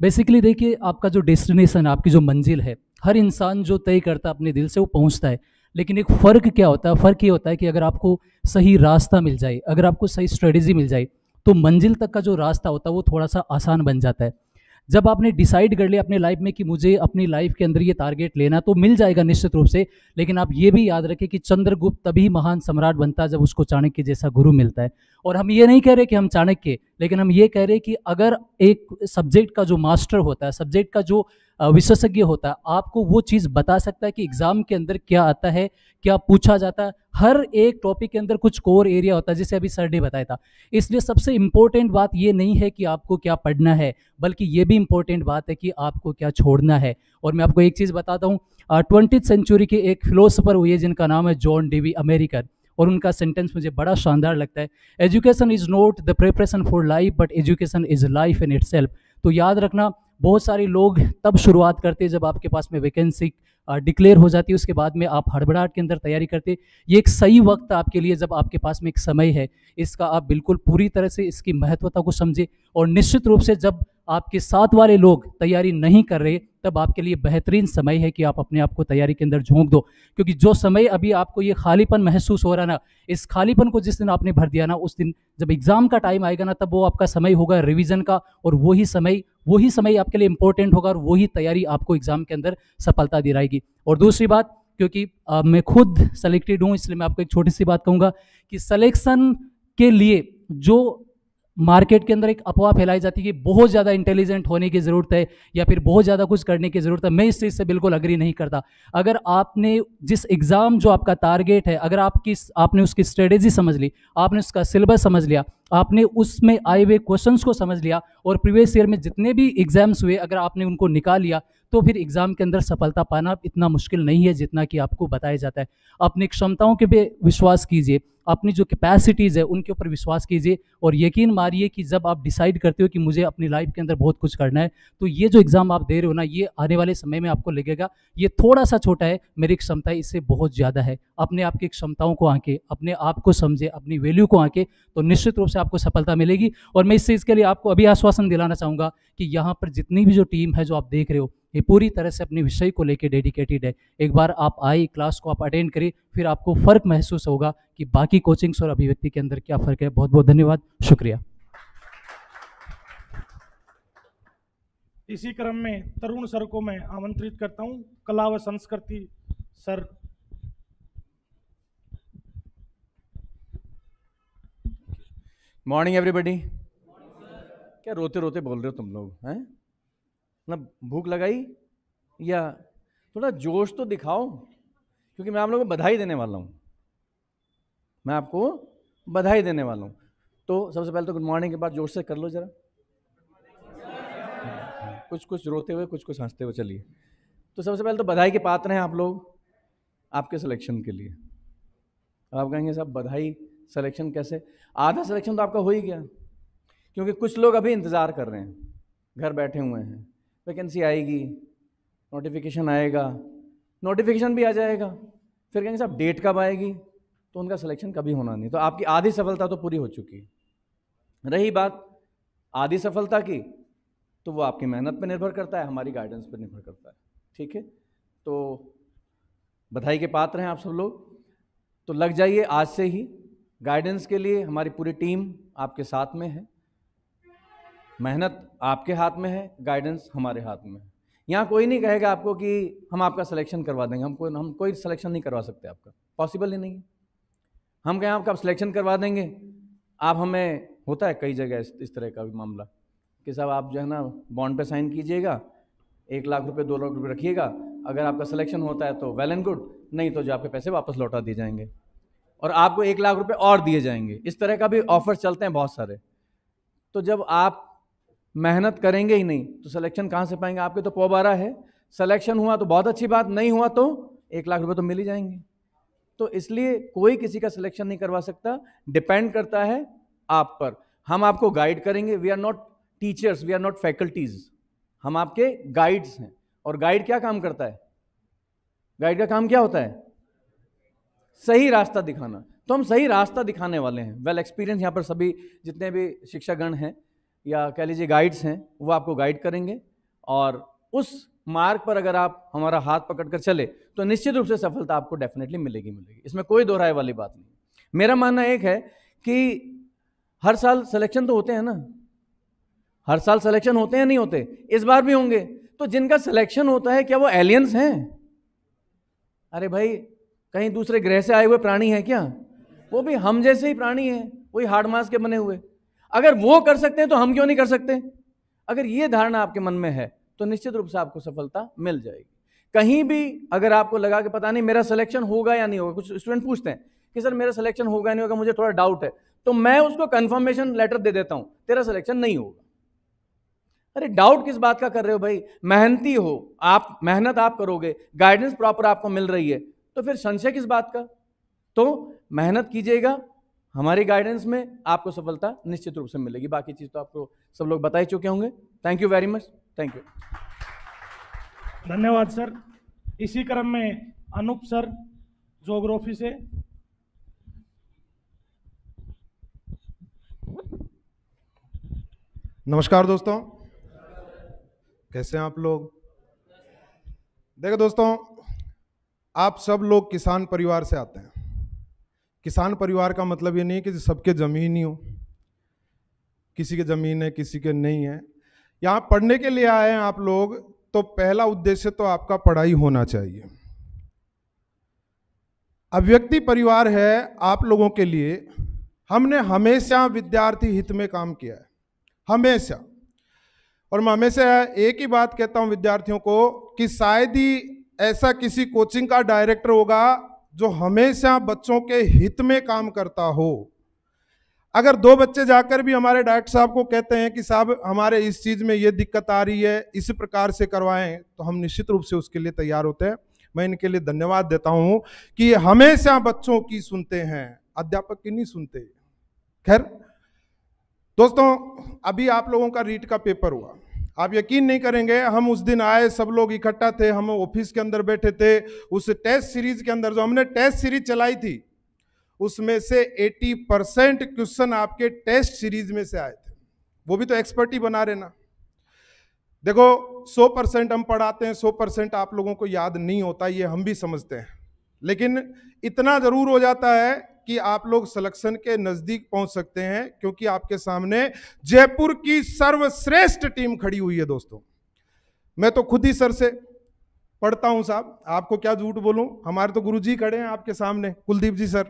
बेसिकली देखिए आपका जो डेस्टिनेशन आपकी जो मंजिल है हर इंसान जो तय करता है अपने दिल से वो पहुँचता है लेकिन एक फ़र्क क्या होता है फ़र्क ये होता है कि अगर आपको सही रास्ता मिल जाए अगर आपको सही स्ट्रेटेजी मिल जाए तो मंजिल तक का जो रास्ता होता है वो थोड़ा सा आसान बन जाता है जब आपने डिसाइड कर लिया अपने लाइफ में कि मुझे अपनी लाइफ के अंदर ये टारगेट लेना तो मिल जाएगा निश्चित रूप से लेकिन आप ये भी याद रखें कि चंद्रगुप्त तभी महान सम्राट बनता है जब उसको चाणक्य जैसा गुरु मिलता है और हम ये नहीं कह रहे कि हम चाणक्य लेकिन हम ये कह रहे कि अगर एक सब्जेक्ट का जो मास्टर होता है सब्जेक्ट का जो विशेषज्ञ होता है आपको वो चीज़ बता सकता है कि एग्ज़ाम के अंदर क्या आता है क्या पूछा जाता है हर एक टॉपिक के अंदर कुछ कोर एरिया होता है जैसे अभी सर ने बताया था इसलिए सबसे इम्पोर्टेंट बात ये नहीं है कि आपको क्या पढ़ना है बल्कि ये भी इम्पोर्टेंट बात है कि आपको क्या छोड़ना है और मैं आपको एक चीज़ बताता हूँ ट्वेंटी सेंचुरी के एक फिलोसफर हुई है जिनका नाम है जॉन डेवी अमेरिकन और उनका सेंटेंस मुझे बड़ा शानदार लगता है education is not the preparation for life but education is life in it तो याद रखना बहुत सारे लोग तब शुरुआत करते जब आपके पास में वैकेंसी डिक्लेयर हो जाती है उसके बाद में आप हड़बड़ाहट के अंदर तैयारी करते ये एक सही वक्त आपके लिए जब आपके पास में एक समय है इसका आप बिल्कुल पूरी तरह से इसकी महत्वता को समझें और निश्चित रूप से जब आपके साथ वाले लोग तैयारी नहीं कर रहे तब आपके लिए बेहतरीन समय है कि आप अपने आप को तैयारी के अंदर झोंक दो क्योंकि जो समय अभी आपको ये खालीपन महसूस हो रहा ना इस खालीपन को जिस दिन आपने भर दिया ना उस दिन जब एग्ज़ाम का टाइम आएगा ना तब वो आपका समय होगा रिविज़न का और वही समय वही समय आपके लिए इंपॉर्टेंट होगा और वही तैयारी आपको एग्ज़ाम के अंदर सफलता दिलाएगी और दूसरी बात क्योंकि आ, मैं खुद सेलेक्टेड हूँ इसलिए मैं आपको एक छोटी सी बात कहूँगा कि सलेक्शन के लिए जो मार्केट के अंदर एक अफवाह फैलाई जाती है कि बहुत ज़्यादा इंटेलिजेंट होने की ज़रूरत है या फिर बहुत ज़्यादा कुछ करने की ज़रूरत है मैं इस चीज़ से बिल्कुल अग्री नहीं करता अगर आपने जिस एग्ज़ाम जो आपका टारगेट है अगर आपकी आपने उसकी स्ट्रेटेजी समझ ली आपने उसका सिलेबस समझ लिया आपने उसमें आए हुए क्वेश्चंस को समझ लिया और प्रीवियस ईयर में जितने भी एग्जाम्स हुए अगर आपने उनको निकाल लिया तो फिर एग्जाम के अंदर सफलता पाना इतना मुश्किल नहीं है जितना कि आपको बताया जाता है अपनी क्षमताओं के पे विश्वास कीजिए अपनी जो कैपेसिटीज़ है उनके ऊपर विश्वास कीजिए और यकीन मारिए कि जब आप डिसाइड करते हो कि मुझे अपनी लाइफ के अंदर बहुत कुछ करना है तो ये जो एग्ज़ाम आप दे रहे हो ना ये आने वाले समय में आपको लगेगा ये थोड़ा सा छोटा है मेरी क्षमता इससे बहुत ज़्यादा है अपने आपकी क्षमताओं को आँखें अपने आप को समझे अपनी वैल्यू को आँखें तो निश्चित रूप से आपको सफलता मिलेगी और मैं इस चीज़ के लिए आपको अभी आश्वासन दिलाना चाहूँगा कि यहाँ पर जितनी भी जो टीम है जो आप देख रहे हो ये पूरी तरह से अपने विषय को लेकर डेडिकेटेड है एक बार आप आए क्लास को आप अटेंड करें फिर आपको फ़र्क महसूस होगा कि बाकी कोचिंग्स और अभिव्यक्ति के अंदर क्या फ़र्क है बहुत बहुत धन्यवाद शुक्रिया इसी क्रम में तरुण सर को मैं आमंत्रित करता हूं कला व संस्कृति सर मॉर्निंग एवरीबडी क्या रोते रोते बोल रहे हो तुम लोग हैं मतलब भूख लगाई या थोड़ा जोश तो दिखाओ क्योंकि मैं आप लोगों को बधाई देने वाला हूँ मैं आपको बधाई देने वाला हूँ तो सबसे पहले तो गुड मॉर्निंग के बाद जोश से कर लो जरा कुछ कुछ रोते हुए कुछ कुछ हंसते हुए चलिए तो सबसे पहले तो बधाई के पात्र हैं आप लोग आपके सिलेक्शन के लिए आप कहेंगे साहब बधाई सिलेक्शन कैसे आधा सिलेक्शन तो आपका हो ही गया क्योंकि कुछ लोग अभी इंतज़ार कर रहे हैं घर बैठे हुए हैं वैकेंसी आएगी नोटिफिकेशन आएगा नोटिफिकेशन भी आ जाएगा फिर कहेंगे साहब डेट कब आएगी तो उनका सिलेक्शन कभी होना नहीं तो आपकी आधी सफलता तो पूरी हो चुकी है रही बात आधी सफलता की तो वो आपकी मेहनत पर निर्भर करता है हमारी गाइडेंस पर निर्भर करता है ठीक है तो बधाई के पात्र हैं आप सब लोग तो लग जाइए आज से ही गाइडेंस के लिए हमारी पूरी टीम आपके साथ में है मेहनत आपके हाथ में है गाइडेंस हमारे हाथ में है यहाँ कोई नहीं कहेगा आपको कि हम आपका सिलेक्शन करवा देंगे हमको हम कोई सिलेक्शन नहीं करवा सकते आपका पॉसिबल ही नहीं है हम कहें आपका आप सिलेक्शन करवा देंगे आप हमें होता है कई जगह इस, इस तरह का भी मामला कि साहब आप जो है ना बॉन्ड पे साइन कीजिएगा एक लाख रुपए दो लाख रुपए रखिएगा अगर आपका सिलेक्शन होता है तो वेल एंड गुड नहीं तो जो आपके पैसे वापस लौटा दिए जाएंगे और आपको एक लाख रुपए और दिए जाएंगे इस तरह का भी ऑफर चलते हैं बहुत सारे तो जब आप मेहनत करेंगे ही नहीं तो सिलेक्शन कहाँ से पाएंगे आपके तो पोबारा है सिलेक्शन हुआ तो बहुत अच्छी बात नहीं हुआ तो एक लाख रुपए तो मिल ही जाएंगे तो इसलिए कोई किसी का सिलेक्शन नहीं करवा सकता डिपेंड करता है आप पर हम आपको गाइड करेंगे we are not teachers we are not faculties हम आपके गाइड्स हैं और गाइड क्या काम करता है गाइड का काम क्या होता है सही रास्ता दिखाना तो हम सही रास्ता दिखाने वाले हैं वेल एक्सपीरियंस यहाँ पर सभी जितने भी शिक्षागण हैं या कह लीजिए गाइड्स हैं वो आपको गाइड करेंगे और उस मार्ग पर अगर आप हमारा हाथ पकड़ कर चले तो निश्चित रूप से सफलता आपको डेफिनेटली मिलेगी मिलेगी इसमें कोई दोहराए वाली बात नहीं मेरा मानना एक है कि हर साल सिलेक्शन तो होते हैं ना हर साल सिलेक्शन होते हैं नहीं होते इस बार भी होंगे तो जिनका सिलेक्शन होता है क्या वो एलियंस हैं अरे भाई कहीं दूसरे ग्रह से आए हुए प्राणी हैं क्या वो भी हम जैसे ही प्राणी हैं वही हार्ड मास के बने हुए अगर वो कर सकते हैं तो हम क्यों नहीं कर सकते अगर ये धारणा आपके मन में है तो निश्चित रूप से आपको सफलता मिल जाएगी कहीं भी अगर आपको लगा कि पता नहीं मेरा सिलेक्शन होगा या नहीं होगा कुछ स्टूडेंट पूछते हैं कि सर मेरा सिलेक्शन होगा नहीं होगा मुझे थोड़ा डाउट है तो मैं उसको कंफर्मेशन लेटर दे देता हूँ तेरा सिलेक्शन नहीं होगा अरे डाउट किस बात का कर रहे हो भाई मेहनती हो आप मेहनत आप करोगे गाइडेंस प्रॉपर आपको मिल रही है तो फिर संशय किस बात का तो मेहनत कीजिएगा हमारे गाइडेंस में आपको सफलता निश्चित रूप से मिलेगी बाकी चीज़ तो आपको सब लोग बता ही चुके होंगे thank you very much thank you धन्यवाद सर इसी क्रम में अनूप सर जोग्राफी से नमस्कार दोस्तों कैसे हैं आप लोग देखो दोस्तों आप सब लोग किसान परिवार से आते हैं किसान परिवार का मतलब ये नहीं कि सबके ज़मीन ही हो किसी के ज़मीन है किसी के नहीं है यहाँ पढ़ने के लिए आए हैं आप लोग तो पहला उद्देश्य तो आपका पढ़ाई होना चाहिए अव्यक्ति परिवार है आप लोगों के लिए हमने हमेशा विद्यार्थी हित में काम किया है हमेशा और मैं हमेशा एक ही बात कहता हूँ विद्यार्थियों को कि शायद ही ऐसा किसी कोचिंग का डायरेक्टर होगा जो हमेशा बच्चों के हित में काम करता हो अगर दो बच्चे जाकर भी हमारे डायरेक्टर साहब को कहते हैं कि साहब हमारे इस चीज़ में ये दिक्कत आ रही है इस प्रकार से करवाएं तो हम निश्चित रूप से उसके लिए तैयार होते हैं मैं इनके लिए धन्यवाद देता हूं कि हमेशा बच्चों की सुनते हैं अध्यापक की नहीं सुनते खैर दोस्तों अभी आप लोगों का रीट का पेपर हुआ आप यकीन नहीं करेंगे हम उस दिन आए सब लोग इकट्ठा थे हम ऑफिस के अंदर बैठे थे उस टेस्ट सीरीज के अंदर जो हमने टेस्ट सीरीज चलाई थी उसमें से 80 परसेंट क्वेश्चन आपके टेस्ट सीरीज में से आए थे वो भी तो एक्सपर्ट ही बना रहे ना देखो 100 परसेंट हम पढ़ाते हैं 100 परसेंट आप लोगों को याद नहीं होता ये हम भी समझते हैं लेकिन इतना ज़रूर हो जाता है कि आप लोग सिलेक्शन के नज़दीक पहुंच सकते हैं क्योंकि आपके सामने जयपुर की सर्वश्रेष्ठ टीम खड़ी हुई है दोस्तों मैं तो खुद ही सर से पढ़ता हूं साहब आपको क्या झूठ बोलूं हमारे तो गुरु जी खड़े हैं आपके सामने कुलदीप जी सर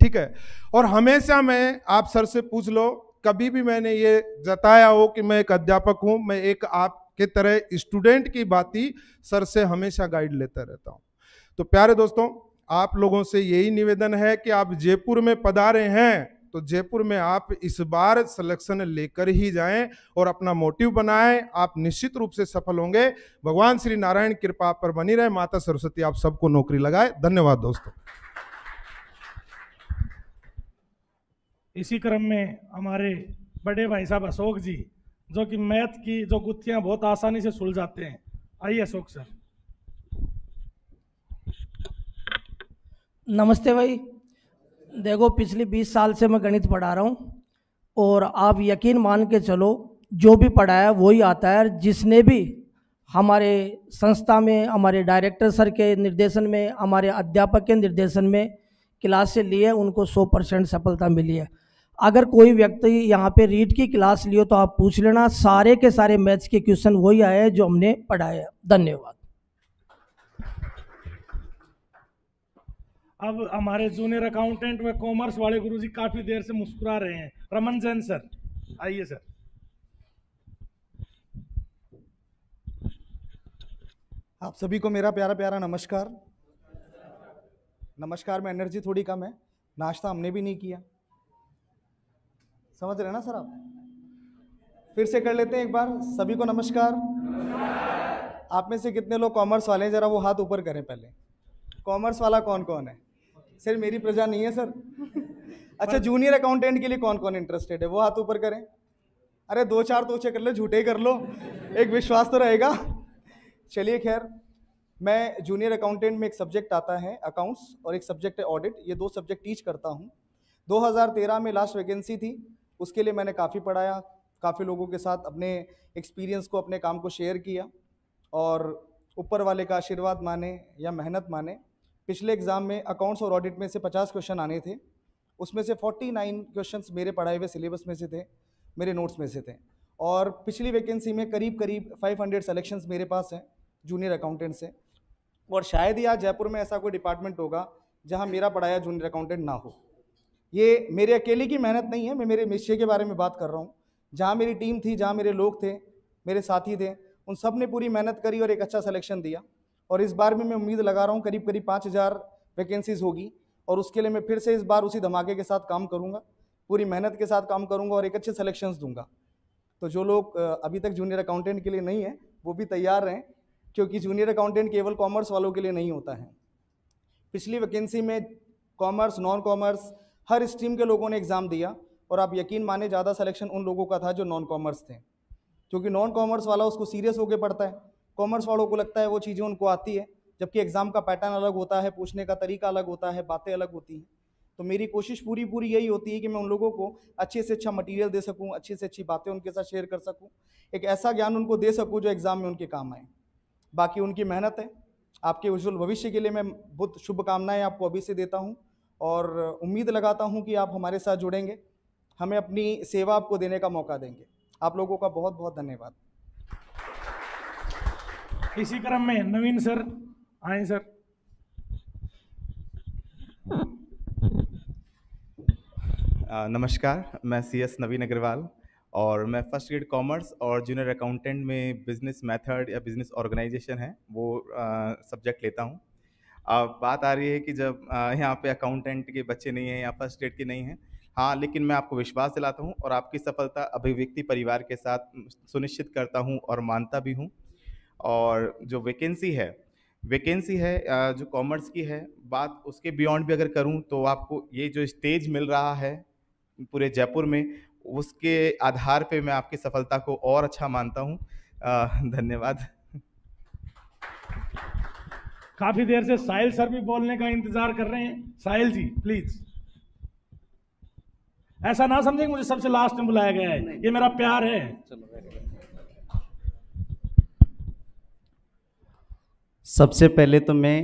ठीक है और हमेशा मैं आप सर से पूछ लो कभी भी मैंने ये जताया हो कि मैं एक अध्यापक हूं मैं एक आपके तरह स्टूडेंट की बात ही सर से हमेशा गाइड लेता रहता हूं तो प्यारे दोस्तों आप लोगों से यही निवेदन है कि आप जयपुर में पधारे हैं तो जयपुर में आप इस बार सिलेक्शन लेकर ही जाएं और अपना मोटिव बनाएं आप निश्चित रूप से सफल होंगे भगवान श्री नारायण कृपा पर बनी रहे माता सरस्वती आप सबको नौकरी लगाए धन्यवाद दोस्तों इसी क्रम में हमारे बड़े भाई साहब अशोक जी जो कि मैथ की जो गुत्थियां बहुत आसानी से सुलझाते हैं आइए अशोक सर नमस्ते भाई देखो पिछले 20 साल से मैं गणित पढ़ा रहा हूँ और आप यकीन मान के चलो जो भी पढ़ाया वही आता है जिसने भी हमारे संस्था में हमारे डायरेक्टर सर के निर्देशन में हमारे अध्यापक के निर्देशन में क्लास से लिए उनको 100 परसेंट सफलता मिली है अगर कोई व्यक्ति यहाँ पे रीड की क्लास लियो तो आप पूछ लेना सारे के सारे मैथ्स के क्वेश्चन वही आए हैं जो हमने पढ़ाए धन्यवाद अब हमारे जूनियर अकाउंटेंट व कॉमर्स वाले गुरु जी काफ़ी देर से मुस्कुरा रहे हैं रमन जैन सर आइए सर आप सभी को मेरा प्यारा प्यारा नमस्कार नमस्कार में एनर्जी थोड़ी कम है नाश्ता हमने भी नहीं किया समझ रहे ना सर आप फिर से कर लेते हैं एक बार सभी को नमस्कार, नमस्कार। आप में से कितने लोग कॉमर्स वाले हैं ज़रा वो हाथ ऊपर करें पहले कॉमर्स वाला कौन कौन है सर मेरी प्रजा नहीं है सर अच्छा जूनियर अकाउंटेंट के लिए कौन कौन इंटरेस्टेड है वो हाथ ऊपर करें अरे दो चार तो कर लो झूठे कर लो एक विश्वास तो रहेगा चलिए खैर मैं जूनियर अकाउंटेंट में एक सब्जेक्ट आता है अकाउंट्स और एक सब्जेक्ट है ऑडिट ये दो सब्जेक्ट टीच करता हूँ 2013 में लास्ट वैकेंसी थी उसके लिए मैंने काफ़ी पढ़ाया काफ़ी लोगों के साथ अपने एक्सपीरियंस को अपने काम को शेयर किया और ऊपर वाले का आशीर्वाद माने या मेहनत माने पिछले एग्ज़ाम में अकाउंट्स और ऑडिट में से पचास क्वेश्चन आने थे उसमें से फोर्टी नाइन क्वेश्चन मेरे पढ़ाए हुए सिलेबस में से थे मेरे नोट्स में से थे और पिछली वैकेंसी में करीब करीब फाइव हंड्रेड सेलेक्शंस मेरे पास हैं जूनियर अकाउंटेंट से और शायद ही आज जयपुर में ऐसा कोई डिपार्टमेंट होगा जहाँ मेरा पढ़ाया जूनियर अकाउंटेंट ना हो ये मेरे अकेले की मेहनत नहीं है मैं मेरे निश्चय के बारे में बात कर रहा हूँ जहाँ मेरी टीम थी जहाँ मेरे लोग थे मेरे साथी थे उन सब ने पूरी मेहनत करी और एक अच्छा सिलेक्शन दिया और इस बार भी मैं उम्मीद लगा रहा हूँ करीब करीब पाँच हज़ार वैकेंसीज होगी और उसके लिए मैं फिर से इस बार उसी धमाके के साथ काम करूँगा पूरी मेहनत के साथ काम करूँगा और एक अच्छे सलेक्शंस दूंगा तो जो लोग अभी तक जूनियर अकाउंटेंट के लिए नहीं है वो भी तैयार रहें क्योंकि जूनियर अकाउंटेंट केवल कॉमर्स वालों के लिए नहीं होता है पिछली वैकेंसी में कॉमर्स नॉन कॉमर्स हर स्ट्रीम के लोगों ने एग्ज़ाम दिया और आप यकीन माने ज़्यादा सलेक्शन उन लोगों का था जो नॉन कॉमर्स थे क्योंकि नॉन कॉमर्स वाला उसको सीरियस होकर पढ़ता है कॉमर्स वालों को लगता है वो चीज़ें उनको आती है जबकि एग्ज़ाम का पैटर्न अलग होता है पूछने का तरीका अलग होता है बातें अलग होती हैं तो मेरी कोशिश पूरी पूरी यही होती है कि मैं उन लोगों को अच्छे से अच्छा मटेरियल दे सकूं अच्छे से अच्छी बातें उनके साथ शेयर कर सकूं एक ऐसा ज्ञान उनको दे सकूं जो एग्ज़ाम में उनके काम आए बाकी उनकी मेहनत है आपके उज्ज्वल भविष्य के लिए मैं बहुत शुभकामनाएँ आपको अभी से देता हूँ और उम्मीद लगाता हूँ कि आप हमारे साथ जुड़ेंगे हमें अपनी सेवा आपको देने का मौका देंगे आप लोगों का बहुत बहुत धन्यवाद इसी क्रम में नवीन सर आए सर नमस्कार मैं सी एस नवीन अग्रवाल और मैं फर्स्ट ग्रेड कॉमर्स और जूनियर अकाउंटेंट में बिजनेस मेथड या बिजनेस ऑर्गेनाइजेशन है वो सब्जेक्ट लेता हूँ अब बात आ रही है कि जब यहाँ पे अकाउंटेंट के बच्चे नहीं हैं या फर्स्ट ग्रेड के नहीं हैं हाँ लेकिन मैं आपको विश्वास दिलाता हूँ और आपकी सफलता अभिव्यक्ति परिवार के साथ सुनिश्चित करता हूँ और मानता भी हूँ और जो वैकेंसी है वैकेंसी है जो कॉमर्स की है बात उसके बियॉन्ड भी अगर करूं तो आपको ये जो स्टेज मिल रहा है पूरे जयपुर में उसके आधार पे मैं आपकी सफलता को और अच्छा मानता हूं धन्यवाद काफी देर से साहिल सर भी बोलने का इंतजार कर रहे हैं साहिल जी प्लीज ऐसा ना समझे मुझे सबसे लास्ट में बुलाया गया है ये मेरा प्यार है चलो सबसे पहले तो मैं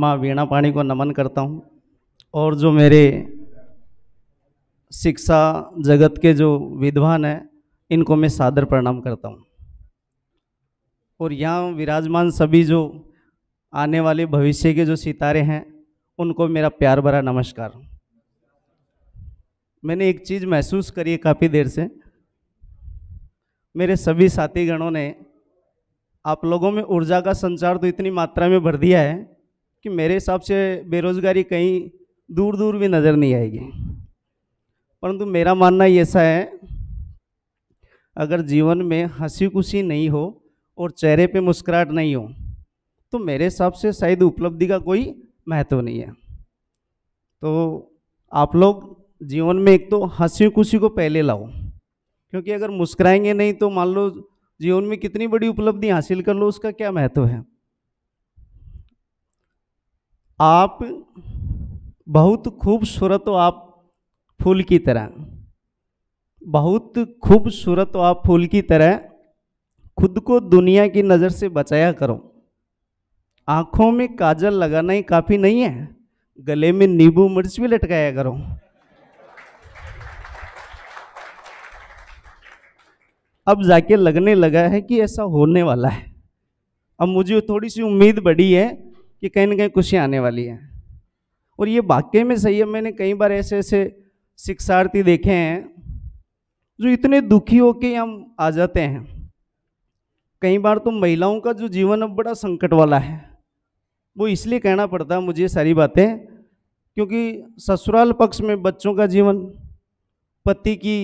माँ वीणा पाणी को नमन करता हूँ और जो मेरे शिक्षा जगत के जो विद्वान हैं इनको मैं सादर प्रणाम करता हूँ और यहाँ विराजमान सभी जो आने वाले भविष्य के जो सितारे हैं उनको मेरा प्यार भरा नमस्कार मैंने एक चीज़ महसूस करी है काफ़ी देर से मेरे सभी साथीगणों ने आप लोगों में ऊर्जा का संचार तो इतनी मात्रा में भर दिया है कि मेरे हिसाब से बेरोज़गारी कहीं दूर दूर भी नज़र नहीं आएगी परंतु मेरा मानना ऐसा है अगर जीवन में हंसी खुशी नहीं हो और चेहरे पे मुस्कुराहट नहीं हो तो मेरे हिसाब से शायद उपलब्धि का कोई महत्व नहीं है तो आप लोग जीवन में एक तो हंसी खुशी को पहले लाओ क्योंकि अगर मुस्कुराएंगे नहीं तो मान लो जीवन में कितनी बड़ी उपलब्धि हासिल कर लो उसका क्या महत्व है आप बहुत खूबसूरत हो आप फूल की तरह बहुत खूबसूरत हो आप फूल की तरह खुद को दुनिया की नज़र से बचाया करो आँखों में काजल लगाना ही काफ़ी नहीं है गले में नींबू मिर्च भी लटकाया करो अब जाके लगने लगा है कि ऐसा होने वाला है अब मुझे थोड़ी सी उम्मीद बढ़ी है कि कहीं ना कहीं खुशी आने वाली है और ये वाक्य में सही है मैंने कई बार ऐसे ऐसे शिक्षार्थी देखे हैं जो इतने दुखी होके हम आ जाते हैं कई बार तो महिलाओं का जो जीवन अब बड़ा संकट वाला है वो इसलिए कहना पड़ता है मुझे सारी बातें क्योंकि ससुराल पक्ष में बच्चों का जीवन पति की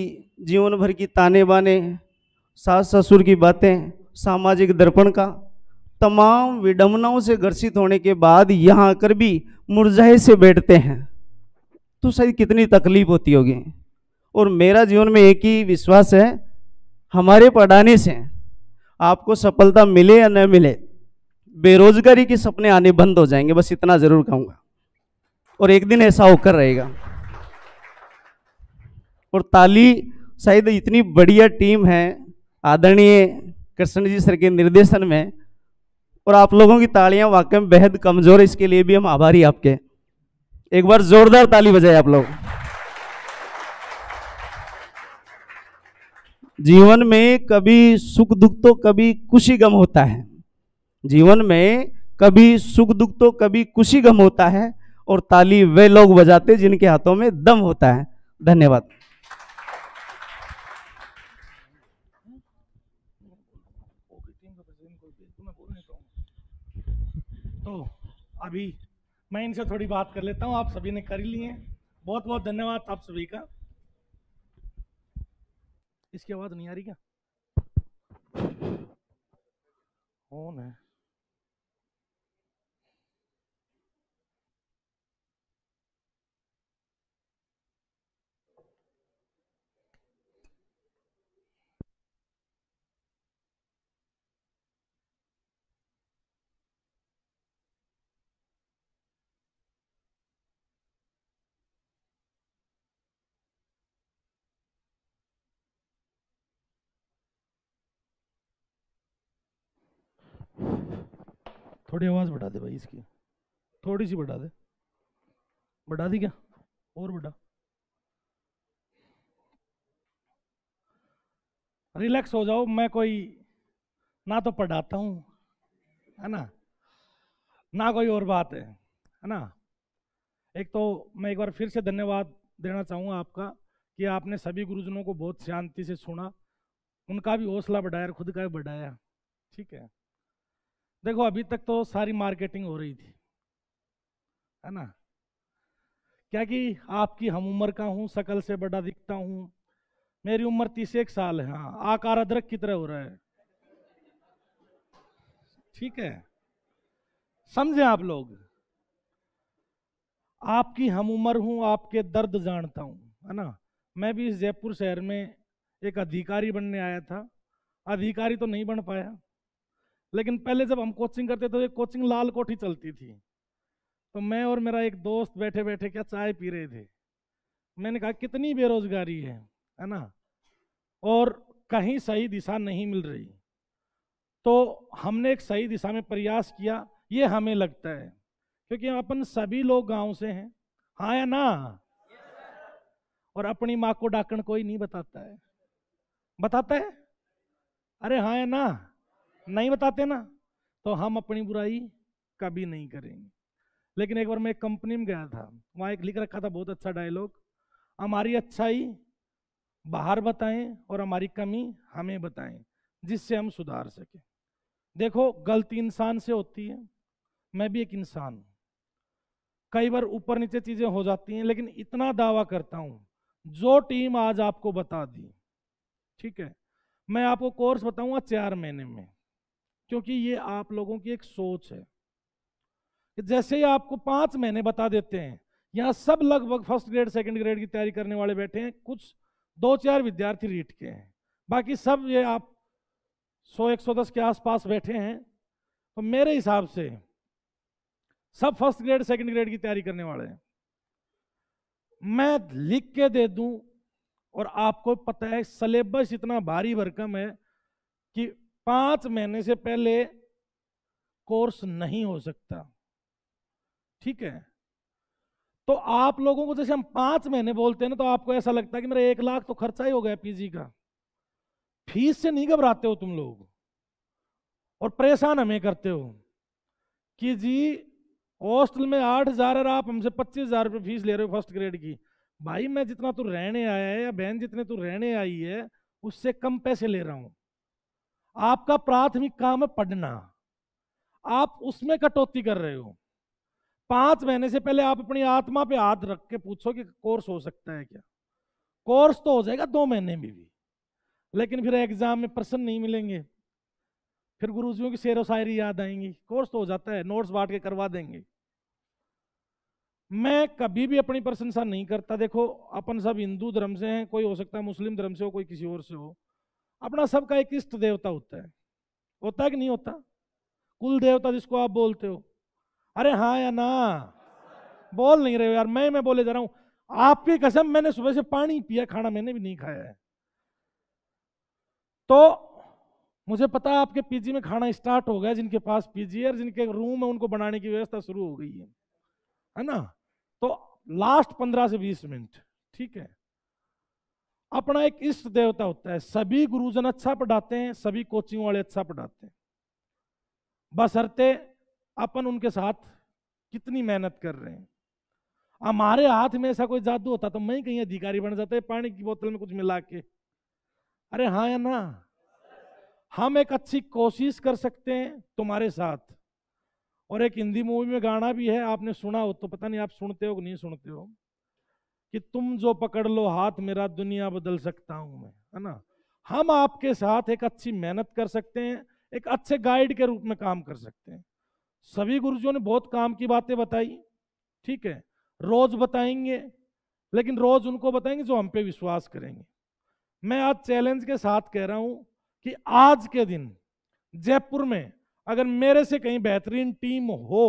जीवन भर की ताने बाने सास ससुर की बातें सामाजिक दर्पण का तमाम विडंबनाओं से ग्रसित होने के बाद यहाँ आकर भी मुरझाए से बैठते हैं तो शायद कितनी तकलीफ होती होगी और मेरा जीवन में एक ही विश्वास है हमारे पढ़ाने से आपको सफलता मिले या न मिले बेरोजगारी के सपने आने बंद हो जाएंगे बस इतना ज़रूर कहूँगा और एक दिन ऐसा होकर रहेगा और ताली शायद इतनी बढ़िया टीम है आदरणीय कृष्ण जी सर के निर्देशन में और आप लोगों की तालियां वाकई में बेहद कमजोर है इसके लिए भी हम आभारी आपके एक बार जोरदार ताली बजाए आप लोग जीवन में कभी सुख दुख तो कभी खुशी गम होता है जीवन में कभी सुख दुख तो कभी खुशी गम होता है और ताली वे लोग बजाते जिनके हाथों में दम होता है धन्यवाद अभी मैं इनसे थोड़ी बात कर लेता हूँ आप सभी ने कर ही लिए बहुत बहुत धन्यवाद आप सभी का इसकी आवाज़ नहीं आ रही क्या कौन है थोड़ी आवाज़ बढ़ा दे भाई इसकी थोड़ी सी बढ़ा दे बढ़ा दी क्या और बढ़ा रिलैक्स हो जाओ मैं कोई ना तो पढ़ाता हूँ है ना ना कोई और बात है है ना एक तो मैं एक बार फिर से धन्यवाद देना चाहूँगा आपका कि आपने सभी गुरुजनों को बहुत शांति से सुना उनका भी हौसला बढ़ाया खुद का भी बढ़ाया ठीक है देखो अभी तक तो सारी मार्केटिंग हो रही थी है ना क्या कि आपकी हम उम्र का हूँ सकल से बड़ा दिखता हूँ मेरी उम्र तीस एक साल है हाँ आकार अदरक की तरह हो रहा है ठीक है समझे आप लोग आपकी हम उम्र हूँ आपके दर्द जानता हूँ है ना मैं भी इस जयपुर शहर में एक अधिकारी बनने आया था अधिकारी तो नहीं बन पाया लेकिन पहले जब हम कोचिंग करते थे तो एक कोचिंग लाल कोठी चलती थी तो मैं और मेरा एक दोस्त बैठे बैठे क्या चाय पी रहे थे मैंने कहा कितनी बेरोजगारी है है ना और कहीं सही दिशा नहीं मिल रही तो हमने एक सही दिशा में प्रयास किया ये हमें लगता है क्योंकि अपन सभी लोग गांव से हैं हाँ या ना और अपनी माँ को डाकण कोई नहीं बताता है बताता है अरे हाँ या ना नहीं बताते ना तो हम अपनी बुराई कभी नहीं करेंगे लेकिन एक बार मैं एक कंपनी में गया था वहाँ एक लिख रखा था बहुत अच्छा डायलॉग हमारी अच्छाई बाहर बताएं और हमारी कमी हमें बताएं जिससे हम सुधार सकें देखो गलती इंसान से होती है मैं भी एक इंसान हूँ कई बार ऊपर नीचे चीज़ें हो जाती हैं लेकिन इतना दावा करता हूँ जो टीम आज आपको बता दी ठीक है मैं आपको कोर्स बताऊंगा चार महीने में क्योंकि ये आप लोगों की एक सोच है कि जैसे ही आपको पांच महीने बता देते हैं यहां सब लगभग फर्स्ट ग्रेड सेकंड ग्रेड की तैयारी करने वाले बैठे हैं कुछ दो चार विद्यार्थी रीट के हैं बाकी सब ये आप 100 110 के आसपास बैठे हैं तो मेरे हिसाब से सब फर्स्ट ग्रेड सेकंड ग्रेड की तैयारी करने वाले हैं मैं लिख के दे दूं और आपको पता है सिलेबस इतना भारी भरकम है कि पांच महीने से पहले कोर्स नहीं हो सकता ठीक है तो आप लोगों को जैसे हम पांच महीने बोलते हैं ना तो आपको ऐसा लगता है कि मेरा एक लाख तो खर्चा ही हो गया पीजी का फीस से नहीं घबराते हो तुम लोग और परेशान हमें करते हो कि जी हॉस्टल में आठ हजार और आप हमसे पच्चीस हजार रुपये फीस ले रहे हो फर्स्ट ग्रेड की भाई मैं जितना तू तो रहने आया है या बहन जितने तू तो रहने आई है उससे कम पैसे ले रहा हूं आपका प्राथमिक काम है पढ़ना आप उसमें कटौती कर रहे हो पांच महीने से पहले आप अपनी आत्मा पे हाथ रख के पूछो कि कोर्स हो सकता है क्या कोर्स तो हो जाएगा दो महीने में भी लेकिन फिर एग्जाम में प्रश्न नहीं मिलेंगे फिर गुरुजियों की शेर शायरी याद आएंगी कोर्स तो हो जाता है नोट्स बांट के करवा देंगे मैं कभी भी अपनी प्रशंसा नहीं करता देखो अपन सब हिंदू धर्म से हैं कोई हो सकता है मुस्लिम धर्म से हो कोई किसी और से हो अपना सबका एक इष्ट देवता होता है होता है कि नहीं होता कुल देवता जिसको आप बोलते हो अरे हाँ या ना बोल नहीं रहे हो यार मैं मैं बोले जा रहा हूं आपकी कसम मैंने सुबह से पानी पिया खाना मैंने भी नहीं खाया है तो मुझे पता आपके पीजी में खाना स्टार्ट हो गया जिनके पास पीजी है और जिनके रूम है उनको बनाने की व्यवस्था शुरू हो गई है है ना तो लास्ट पंद्रह से बीस मिनट ठीक है अपना एक इष्ट देवता होता है सभी गुरुजन अच्छा पढ़ाते हैं सभी कोचिंग वाले अच्छा पढ़ाते हैं बसरते अपन उनके साथ कितनी मेहनत कर रहे हैं हमारे हाथ में ऐसा कोई जादू होता तो मैं कहीं अधिकारी बन जाते पानी की बोतल में कुछ मिला के अरे हाँ या ना हम एक अच्छी कोशिश कर सकते हैं तुम्हारे साथ और एक हिंदी मूवी में गाना भी है आपने सुना हो तो पता नहीं आप सुनते हो कि नहीं सुनते हो कि तुम जो पकड़ लो हाथ मेरा दुनिया बदल सकता हूं मैं है ना हम आपके साथ एक अच्छी मेहनत कर सकते हैं एक अच्छे गाइड के रूप में काम कर सकते हैं सभी गुरुजियों ने बहुत काम की बातें बताई ठीक है रोज बताएंगे लेकिन रोज उनको बताएंगे जो हम पे विश्वास करेंगे मैं आज चैलेंज के साथ कह रहा हूं कि आज के दिन जयपुर में अगर मेरे से कहीं बेहतरीन टीम हो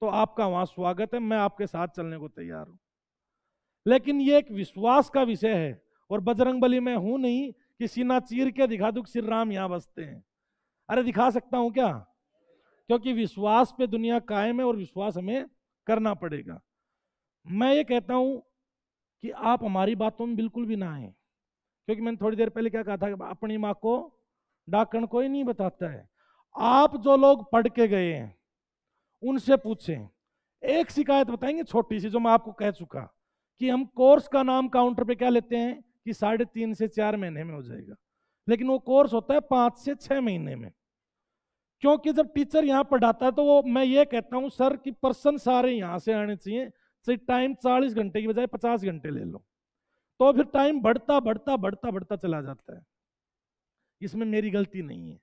तो आपका वहां स्वागत है मैं आपके साथ चलने को तैयार हूं लेकिन ये एक विश्वास का विषय है और बजरंग बली मैं हूं नहीं कि सीना चीर के दिखा दू श्री राम यहां बसते हैं अरे दिखा सकता हूं क्या क्योंकि विश्वास पे दुनिया कायम है और विश्वास हमें करना पड़ेगा मैं ये कहता हूं कि आप हमारी बातों में बिल्कुल भी ना आए क्योंकि मैंने थोड़ी देर पहले क्या कहा था कि अपनी माँ को डाकण कोई नहीं बताता है आप जो लोग पढ़ के गए हैं उनसे पूछें एक शिकायत बताएंगे छोटी सी जो मैं आपको कह चुका कि हम कोर्स का नाम काउंटर पे क्या लेते हैं कि साढ़े तीन से चार महीने में हो जाएगा लेकिन वो कोर्स होता है पाँच से छः महीने में क्योंकि जब टीचर यहाँ पढ़ाता है तो वो मैं ये कहता हूँ सर कि पर्सन सारे यहाँ से आने चाहिए सही टाइम चालीस घंटे की बजाय पचास घंटे ले लो तो फिर टाइम बढ़ता बढ़ता बढ़ता बढ़ता चला जाता है इसमें मेरी गलती नहीं है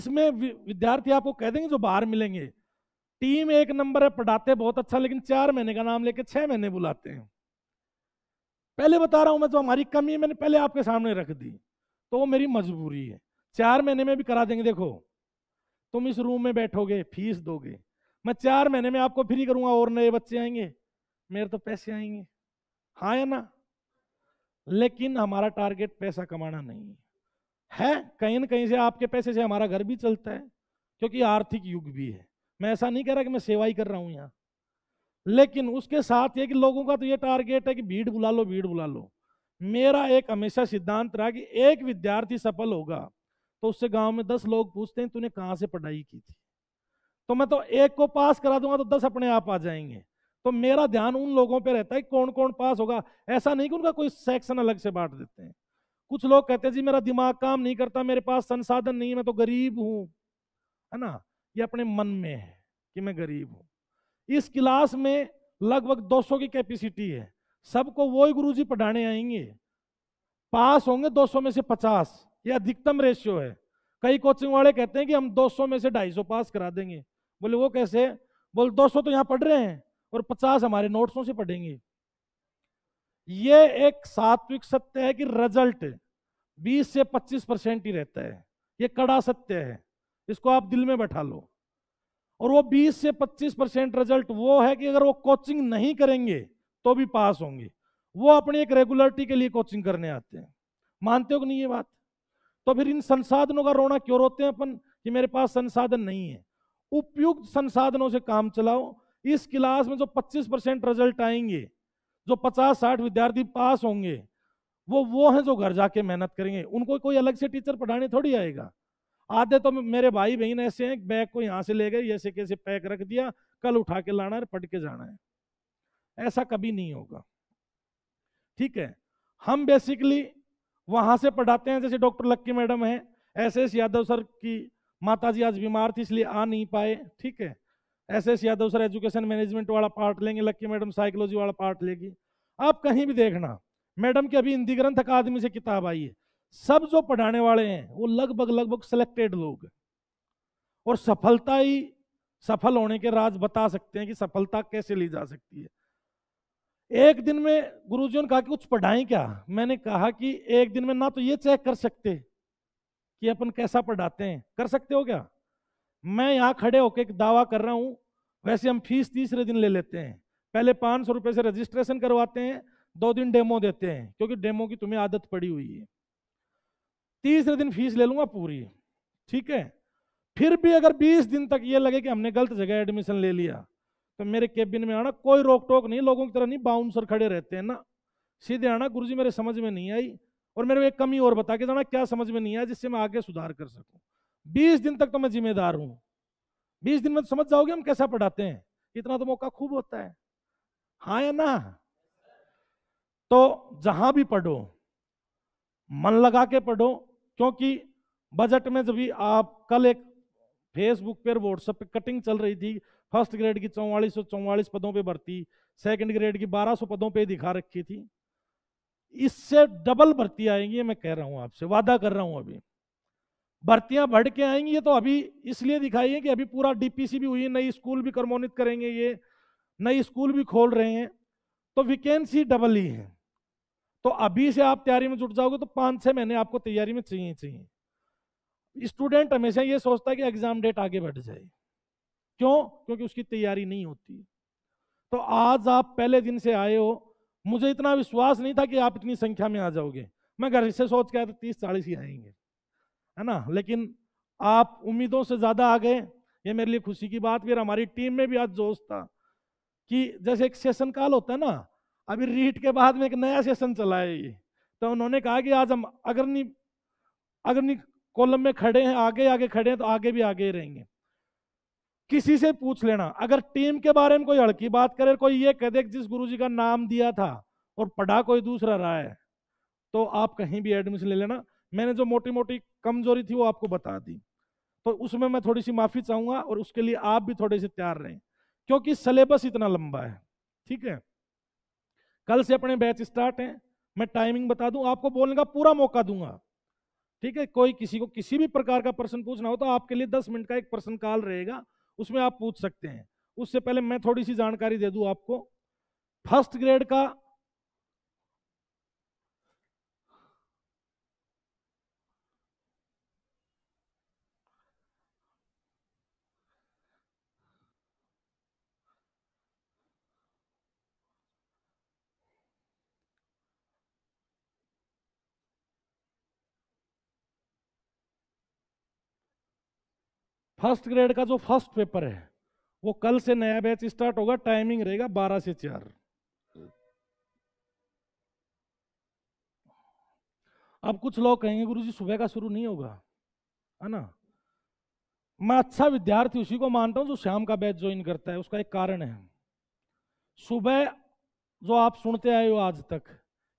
इसमें विद्यार्थी आपको कह देंगे जो बाहर मिलेंगे टीम एक नंबर है पढ़ाते बहुत अच्छा लेकिन चार महीने का नाम लेके छः महीने बुलाते हैं पहले बता रहा हूं मैं जो हमारी कमी है मैंने पहले आपके सामने रख दी तो वो मेरी मजबूरी है चार महीने में भी करा देंगे देखो तुम इस रूम में बैठोगे फीस दोगे मैं चार महीने में आपको फ्री करूंगा और नए बच्चे आएंगे मेरे तो पैसे आएंगे हाँ या ना लेकिन हमारा टारगेट पैसा कमाना नहीं है कहीं ना कहीं से आपके पैसे से हमारा घर भी चलता है क्योंकि आर्थिक युग भी है मैं ऐसा नहीं कह रहा कि मैं सेवा ही कर रहा हूँ यहाँ लेकिन उसके साथ ये कि लोगों का तो ये टारगेट है कि भीड़ बुला लो भीड़ बुला लो मेरा एक हमेशा सिद्धांत रहा कि एक विद्यार्थी सफल होगा तो उससे गांव में दस लोग पूछते हैं तूने कहाँ से पढ़ाई की थी तो मैं तो एक को पास करा दूंगा तो दस अपने आप आ जाएंगे तो मेरा ध्यान उन लोगों पर रहता है कौन कौन पास होगा ऐसा नहीं कि उनका कोई सेक्शन अलग से बांट देते हैं कुछ लोग कहते हैं जी मेरा दिमाग काम नहीं करता मेरे पास संसाधन नहीं है मैं तो गरीब हूँ है ना ये अपने मन में है कि मैं गरीब हूँ इस क्लास में लगभग 200 की कैपेसिटी है सबको वो ही जी पढ़ाने आएंगे पास होंगे 200 में से 50 ये अधिकतम रेशियो है कई कोचिंग वाले कहते हैं कि हम 200 में से 250 पास करा देंगे बोले वो कैसे बोले 200 तो यहाँ पढ़ रहे हैं और 50 हमारे नोट्सों से पढ़ेंगे ये एक सात्विक सत्य है कि रिजल्ट 20 से 25 परसेंट ही रहता है ये कड़ा सत्य है इसको आप दिल में बैठा लो और वो 20 से 25 परसेंट रिजल्ट वो है कि अगर वो कोचिंग नहीं करेंगे तो भी पास होंगे वो अपनी एक रेगुलरिटी के लिए कोचिंग करने आते हैं मानते हो कि नहीं ये बात तो फिर इन संसाधनों का रोना क्यों रोते हैं अपन कि मेरे पास संसाधन नहीं है उपयुक्त संसाधनों से काम चलाओ इस क्लास में जो 25 परसेंट रिजल्ट आएंगे जो 50-60 विद्यार्थी पास होंगे वो वो हैं जो घर जाके मेहनत करेंगे उनको कोई अलग से टीचर पढ़ाने थोड़ी आएगा आधे तो मेरे भाई बहन ऐसे हैं बैग को यहाँ से ले गए ऐसे कैसे पैक रख दिया कल उठा के लाना है पढ़ के जाना है ऐसा कभी नहीं होगा ठीक है हम बेसिकली वहां से पढ़ाते हैं जैसे डॉक्टर लक्की मैडम है एस एस यादव सर की माता जी आज बीमार थी इसलिए आ नहीं पाए ठीक है S S Yadav sir education management वाला पार्ट लेंगे लक्की मैडम साइकोलॉजी वाला पार्ट लेगी आप कहीं भी देखना मैडम की अभी हिंदी ग्रंथ अकादमी से किताब आई है सब जो पढ़ाने वाले हैं वो लगभग लगभग सिलेक्टेड लोग हैं और सफलता ही सफल होने के राज बता सकते हैं कि सफलता कैसे ली जा सकती है एक दिन में गुरुजी ने कहा कि कुछ पढ़ाएं क्या मैंने कहा कि एक दिन में ना तो ये चेक कर सकते कि अपन कैसा पढ़ाते हैं कर सकते हो क्या मैं यहाँ खड़े होकर एक दावा कर रहा हूँ वैसे हम फीस तीसरे दिन ले लेते हैं पहले पाँच सौ रुपये से रजिस्ट्रेशन करवाते हैं दो दिन डेमो देते हैं क्योंकि डेमो की तुम्हें आदत पड़ी हुई है तीसरे दिन फीस ले लूंगा पूरी ठीक है फिर भी अगर 20 दिन तक ये लगे कि हमने गलत जगह एडमिशन ले लिया तो मेरे केबिन में आना कोई रोक टोक नहीं लोगों की तरह नहीं बाउंसर खड़े रहते हैं ना सीधे आना गुरु मेरे समझ में नहीं आई और मेरे को एक कमी और बता के जाना क्या समझ में नहीं आया जिससे मैं आगे सुधार कर सकूँ बीस दिन तक तो मैं जिम्मेदार हूँ बीस दिन में तो समझ जाओगे हम कैसा पढ़ाते हैं इतना तो मौका खूब होता है हाँ या ना तो जहां भी पढ़ो मन लगा के पढ़ो क्योंकि बजट में जब भी आप कल एक फेसबुक पर व्हाट्सएप पे कटिंग चल रही थी फर्स्ट ग्रेड की चौवालीस सौ चौवालीस पदों पे भर्ती सेकंड ग्रेड की 1200 पदों पे दिखा रखी थी इससे डबल भर्ती आएंगी मैं कह रहा हूं आपसे वादा कर रहा हूं अभी भर्तियां बढ़ के आएंगी ये तो अभी इसलिए दिखाई है कि अभी पूरा डीपीसी भी हुई नई स्कूल भी क्रमोनित करेंगे ये नई स्कूल भी खोल रहे हैं तो वैकेंसी डबल ही है तो अभी से आप तैयारी में जुट जाओगे तो पाँच छः महीने आपको तैयारी में चाहिए चाहिए स्टूडेंट हमेशा ये सोचता है कि एग्जाम डेट आगे बढ़ जाए क्यों क्योंकि उसकी तैयारी नहीं होती तो आज आप पहले दिन से आए हो मुझे इतना विश्वास नहीं था कि आप इतनी संख्या में आ जाओगे मैं घर से सोच के तीस चालीस ही आएंगे है ना लेकिन आप उम्मीदों से ज़्यादा आ गए ये मेरे लिए खुशी की बात भी और हमारी टीम में भी आज जोश था कि जैसे एक सेशन काल होता है ना अभी रीट के बाद में एक नया सेशन चला है ये तो उन्होंने कहा कि आज हम अग्रनी अग्रनी कॉलम में खड़े हैं आगे आगे खड़े हैं तो आगे भी आगे रहेंगे किसी से पूछ लेना अगर टीम के बारे में कोई हड़की बात करे कोई ये कह दे जिस जी का नाम दिया था और पढ़ा कोई दूसरा रहा है तो आप कहीं भी एडमिशन ले लेना मैंने जो मोटी मोटी कमजोरी थी वो आपको बता दी तो उसमें मैं थोड़ी सी माफी चाहूंगा और उसके लिए आप भी थोड़े से तैयार रहें क्योंकि सिलेबस इतना लंबा है ठीक है कल से अपने बैच स्टार्ट हैं मैं टाइमिंग बता दूं आपको बोलने का पूरा मौका दूंगा ठीक है कोई किसी को किसी भी प्रकार का प्रश्न पूछना हो तो आपके लिए दस मिनट का एक प्रश्न काल रहेगा उसमें आप पूछ सकते हैं उससे पहले मैं थोड़ी सी जानकारी दे दूँ आपको फर्स्ट ग्रेड का फर्स्ट ग्रेड का जो फर्स्ट पेपर है वो कल से नया बैच स्टार्ट होगा टाइमिंग रहेगा बारह से चार अब कुछ लोग कहेंगे गुरु जी सुबह का शुरू नहीं होगा है ना मैं अच्छा विद्यार्थी उसी को मानता हूं जो शाम का बैच ज्वाइन करता है उसका एक कारण है सुबह जो आप सुनते आए हो आज तक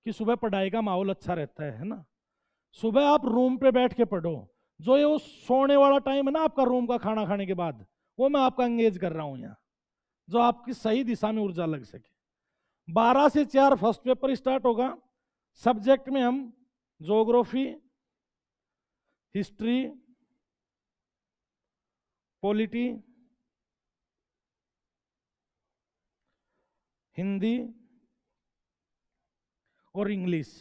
कि सुबह पढ़ाई का माहौल अच्छा रहता है है ना सुबह आप रूम पे बैठ के पढ़ो जो ये वो सोने वाला टाइम है ना आपका रूम का खाना खाने के बाद वो मैं आपका एंगेज कर रहा हूँ यहाँ जो आपकी सही दिशा में ऊर्जा लग सके बारह से चार फर्स्ट पेपर स्टार्ट होगा सब्जेक्ट में हम जोग्राफी हिस्ट्री पॉलिटी हिंदी और इंग्लिश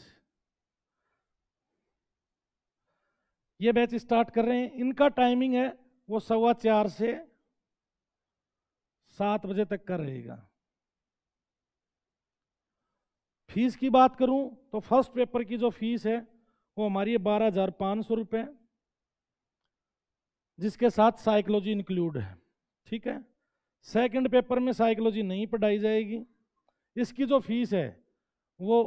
ये बैच स्टार्ट कर रहे हैं इनका टाइमिंग है वो सवा चार से सात बजे तक का रहेगा फीस की बात करूं तो फर्स्ट पेपर की जो फीस है वो हमारी है बारह हजार पाँच सौ रुपये जिसके साथ साइकोलॉजी इंक्लूड है ठीक है सेकंड पेपर में साइकोलॉजी नहीं पढ़ाई जाएगी इसकी जो फीस है वो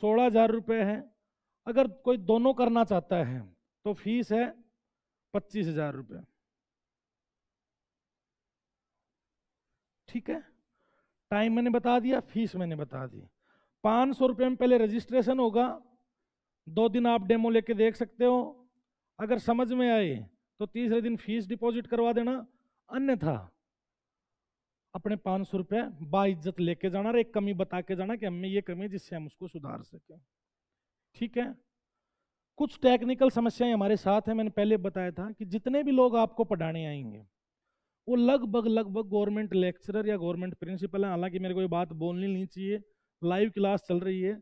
सोलह हजार रुपये है अगर कोई दोनों करना चाहता है तो फीस है पच्चीस हजार रुपये ठीक है टाइम मैंने बता दिया फीस मैंने बता दी पाँच सौ रुपये में पहले रजिस्ट्रेशन होगा दो दिन आप डेमो लेके देख सकते हो अगर समझ में आए तो तीसरे दिन फीस डिपॉजिट करवा देना अन्यथा अपने पाँच सौ रुपये बाइज्जत लेके जाना और एक कमी बता के जाना कि हमें ये कमी है जिससे हम उसको सुधार सकें ठीक है कुछ टेक्निकल समस्याएं हमारे साथ हैं मैंने पहले बताया था कि जितने भी लोग आपको पढ़ाने आएंगे वो लगभग लगभग गवर्नमेंट लेक्चरर या गवर्नमेंट प्रिंसिपल है हालांकि मेरे को ये बात बोलनी नहीं चाहिए लाइव क्लास चल रही है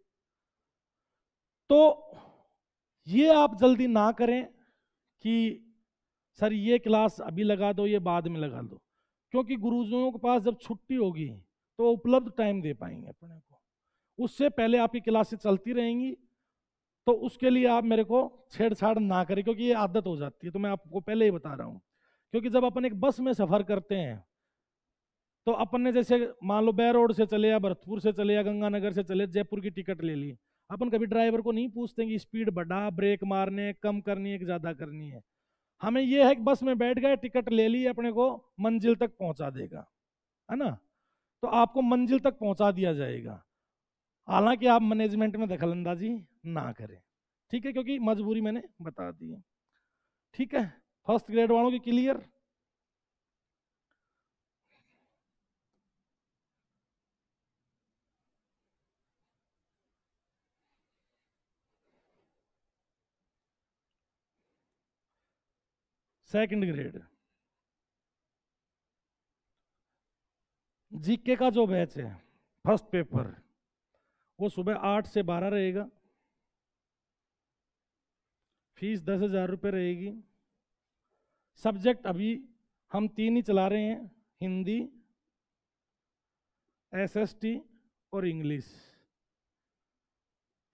तो ये आप जल्दी ना करें कि सर ये क्लास अभी लगा दो ये बाद में लगा दो क्योंकि गुरुजनों के पास जब छुट्टी होगी तो उपलब्ध टाइम दे पाएंगे अपने को उससे पहले आपकी क्लासेस चलती रहेंगी तो उसके लिए आप मेरे को छेड़छाड़ ना करें क्योंकि ये आदत हो जाती है तो मैं आपको पहले ही बता रहा हूँ क्योंकि जब अपन एक बस में सफ़र करते हैं तो अपन ने जैसे मान लो बैरोड से चले या भरतपुर से चले या गंगानगर से चले जयपुर की टिकट ले ली अपन कभी ड्राइवर को नहीं पूछते कि स्पीड बढ़ा ब्रेक मारने कम करनी है कि ज़्यादा करनी है हमें यह है कि बस में बैठ गए टिकट ले ली अपने को मंजिल तक पहुंचा देगा है ना तो आपको मंजिल तक पहुंचा दिया जाएगा हालांकि आप मैनेजमेंट में दखलंदाजी ना करें ठीक है क्योंकि मजबूरी मैंने बता दी है ठीक है फर्स्ट ग्रेड वालों की क्लियर सेकंड ग्रेड जीके का जो बैच है फर्स्ट पेपर वो सुबह आठ से बारह रहेगा फीस दस हज़ार रुपये रहेगी सब्जेक्ट अभी हम तीन ही चला रहे हैं हिंदी एसएसटी और इंग्लिश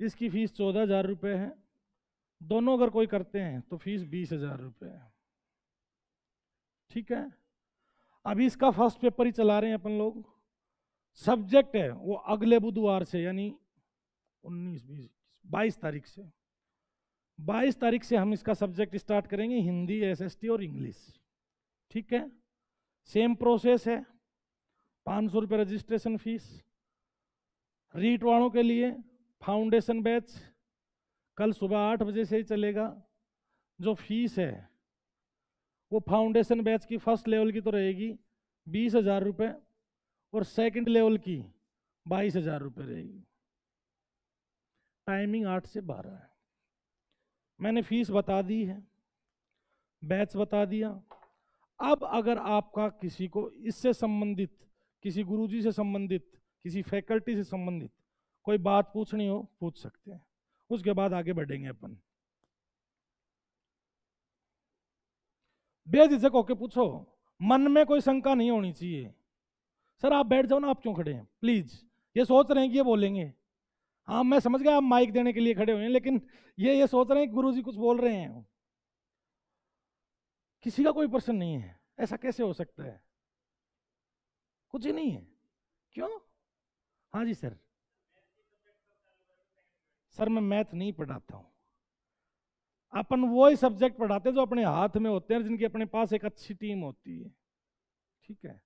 इसकी फ़ीस चौदह हज़ार रुपये है दोनों अगर कोई करते हैं तो फीस बीस हज़ार रुपये है ठीक है अभी इसका फर्स्ट पेपर ही चला रहे हैं अपन लोग सब्जेक्ट है वो अगले बुधवार से यानी उन्नीस बीस बाईस तारीख से बाईस तारीख से हम इसका सब्जेक्ट स्टार्ट करेंगे हिंदी एसएसटी और इंग्लिश ठीक है सेम प्रोसेस है पाँच सौ रुपये रजिस्ट्रेशन फीस रीट वालों के लिए फाउंडेशन बैच कल सुबह आठ बजे से ही चलेगा जो फीस है वो फाउंडेशन बैच की फर्स्ट लेवल की तो रहेगी बीस हज़ार रुपये और सेकंड लेवल की बाईस हजार रुपये रहेगी टाइमिंग आठ से बारह है मैंने फीस बता दी है बैच बता दिया अब अगर आपका किसी को इससे संबंधित किसी गुरुजी से संबंधित किसी फैकल्टी से संबंधित कोई बात पूछनी हो पूछ सकते हैं उसके बाद आगे बढ़ेंगे अपन बेझिझक होके पूछो मन में कोई शंका नहीं होनी चाहिए सर आप बैठ जाओ ना आप क्यों खड़े हैं प्लीज़ ये सोच रहे हैं कि ये बोलेंगे हाँ मैं समझ गया आप माइक देने के लिए खड़े हुए हैं लेकिन ये ये सोच रहे हैं कि गुरु जी कुछ बोल रहे हैं किसी का कोई प्रश्न नहीं है ऐसा कैसे हो सकता है कुछ ही नहीं है क्यों हाँ जी सर सर मैं मैथ नहीं पढ़ाता हूँ अपन वो ही सब्जेक्ट पढ़ाते हैं जो अपने हाथ में होते हैं जिनकी अपने पास एक अच्छी टीम होती है ठीक है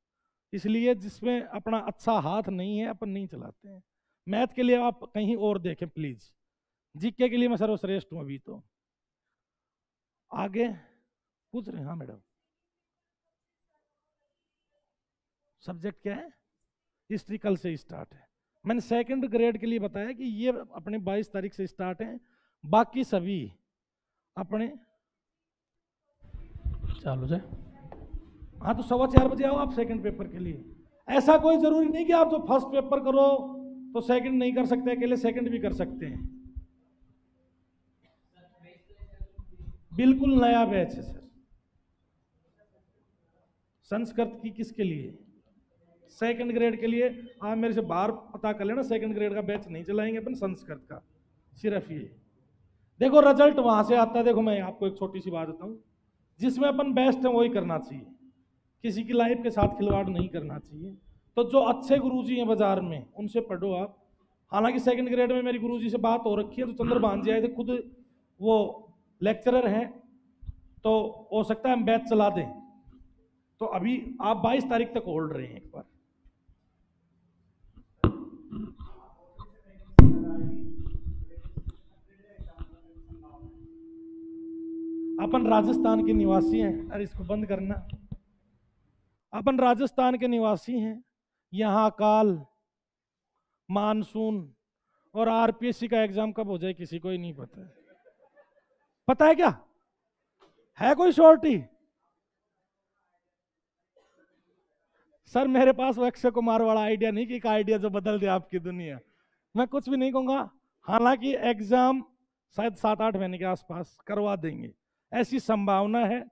इसलिए जिसमें अपना अच्छा हाथ नहीं है अपन नहीं चलाते हैं मैथ के लिए आप कहीं और देखें प्लीज जीके के लिए मैं सर्वश्रेष्ठ हूँ अभी तो आगे पूछ रहे हाँ मैडम सब्जेक्ट क्या है हिस्ट्री कल से स्टार्ट है मैंने सेकंड ग्रेड के लिए बताया कि ये अपने 22 तारीख से स्टार्ट है बाकी सभी अपने चालू जाए हाँ तो सवा चार बजे आओ आप सेकंड पेपर के लिए ऐसा कोई ज़रूरी नहीं कि आप जो फर्स्ट पेपर करो तो सेकंड नहीं कर सकते अकेले सेकंड भी कर सकते हैं बिल्कुल नया बैच है सर संस्कृत की किसके लिए सेकंड ग्रेड के लिए आप हाँ, मेरे से बाहर पता कर लेना सेकंड ग्रेड का बैच नहीं चलाएंगे अपन संस्कृत का सिर्फ ये देखो रिजल्ट वहां से आता है देखो मैं आपको एक छोटी सी बात बताऊँ जिसमें अपन बेस्ट है वही करना चाहिए किसी की लाइफ के साथ खिलवाड़ नहीं करना चाहिए तो जो अच्छे गुरु जी हैं बाज़ार में उनसे पढ़ो आप हालांकि सेकंड ग्रेड में मेरी गुरुजी से बात हो रखी है तो चंद्रभान जी आए थे खुद वो लेक्चरर हैं तो हो सकता है हम बैच चला दें तो अभी आप 22 तारीख तक होल्ड रहे हैं एक बार अपन राजस्थान के निवासी हैं अरे इसको बंद करना अपन राजस्थान के निवासी हैं यहाँ काल मानसून और आरपीएससी का एग्जाम कब हो जाए किसी को ही नहीं पता है पता है क्या है कोई शॉर्टी सर मेरे पास वो अक्षय कुमार वाला आइडिया नहीं कि एक आइडिया जो बदल दे आपकी दुनिया मैं कुछ भी नहीं कहूंगा हालांकि एग्जाम शायद सात आठ महीने के आसपास करवा देंगे ऐसी संभावना है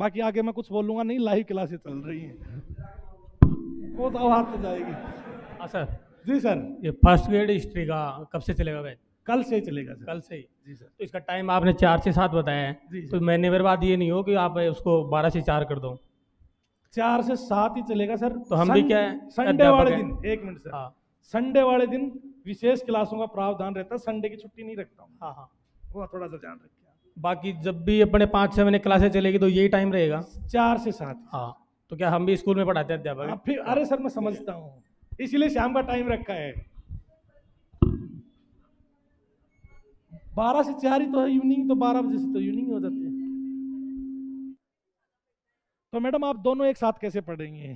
बाकी आगे मैं कुछ बोलूंगा नहीं लाइव क्लासें चल रही हैं वो तो हाथ में जाएगी हाँ सर जी सर ये फर्स्ट ग्रेड हिस्ट्री का कब से चलेगा बैच कल से ही चलेगा सर कल से ही जी सर तो इसका टाइम आपने चार से सात बताया है जी तो मैंने मेरे बाद ये नहीं हो कि आप उसको बारह से चार कर दो चार से सात ही चलेगा सर तो हम भी क्या है संडे वाले दिन एक मिनट सर संडे हाँ। वाले दिन विशेष क्लासों का प्रावधान रहता है संडे की छुट्टी नहीं रखता हूँ हाँ हाँ वो थोड़ा सा ध्यान रखें बाकी जब भी अपने पाँच छः महीने क्लासे चलेगी तो यही टाइम रहेगा चार से सात हाँ तो क्या हम भी स्कूल में पढ़ाते हैं अध्यापक हाँ, फिर अरे सर मैं समझता हूँ इसलिए शाम का टाइम रखा है बारह से चार ही तो है इवनिंग तो बारह बजे से तो इवनिंग हो जाती है तो मैडम आप दोनों एक साथ कैसे पढ़ेंगे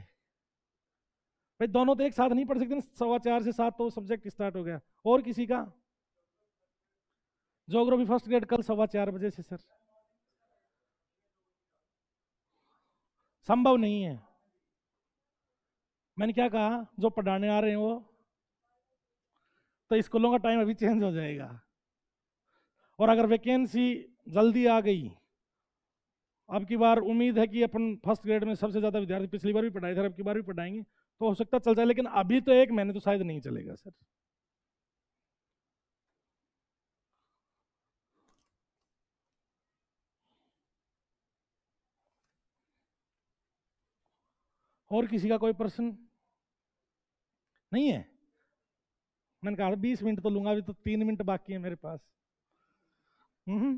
भाई दोनों तो एक साथ नहीं पढ़ सकते सवा चार से सात तो सब्जेक्ट स्टार्ट हो गया और किसी का जोग्राफी फर्स्ट ग्रेड कल सवा चार बजे से सर संभव नहीं है मैंने क्या कहा जो पढ़ाने आ रहे हैं वो तो स्कूलों का टाइम अभी चेंज हो जाएगा और अगर वैकेंसी जल्दी आ गई अब की बार उम्मीद है कि अपन फर्स्ट ग्रेड में सबसे ज़्यादा विद्यार्थी पिछली बार भी पढ़ाए थे अब की बार भी पढ़ाएंगे तो हो सकता चल जाए लेकिन अभी तो एक महीने तो शायद नहीं चलेगा सर और किसी का कोई प्रश्न नहीं है मैंने कहा बीस मिनट तो लूंगा अभी तो तीन मिनट बाकी है मेरे पास हम्म।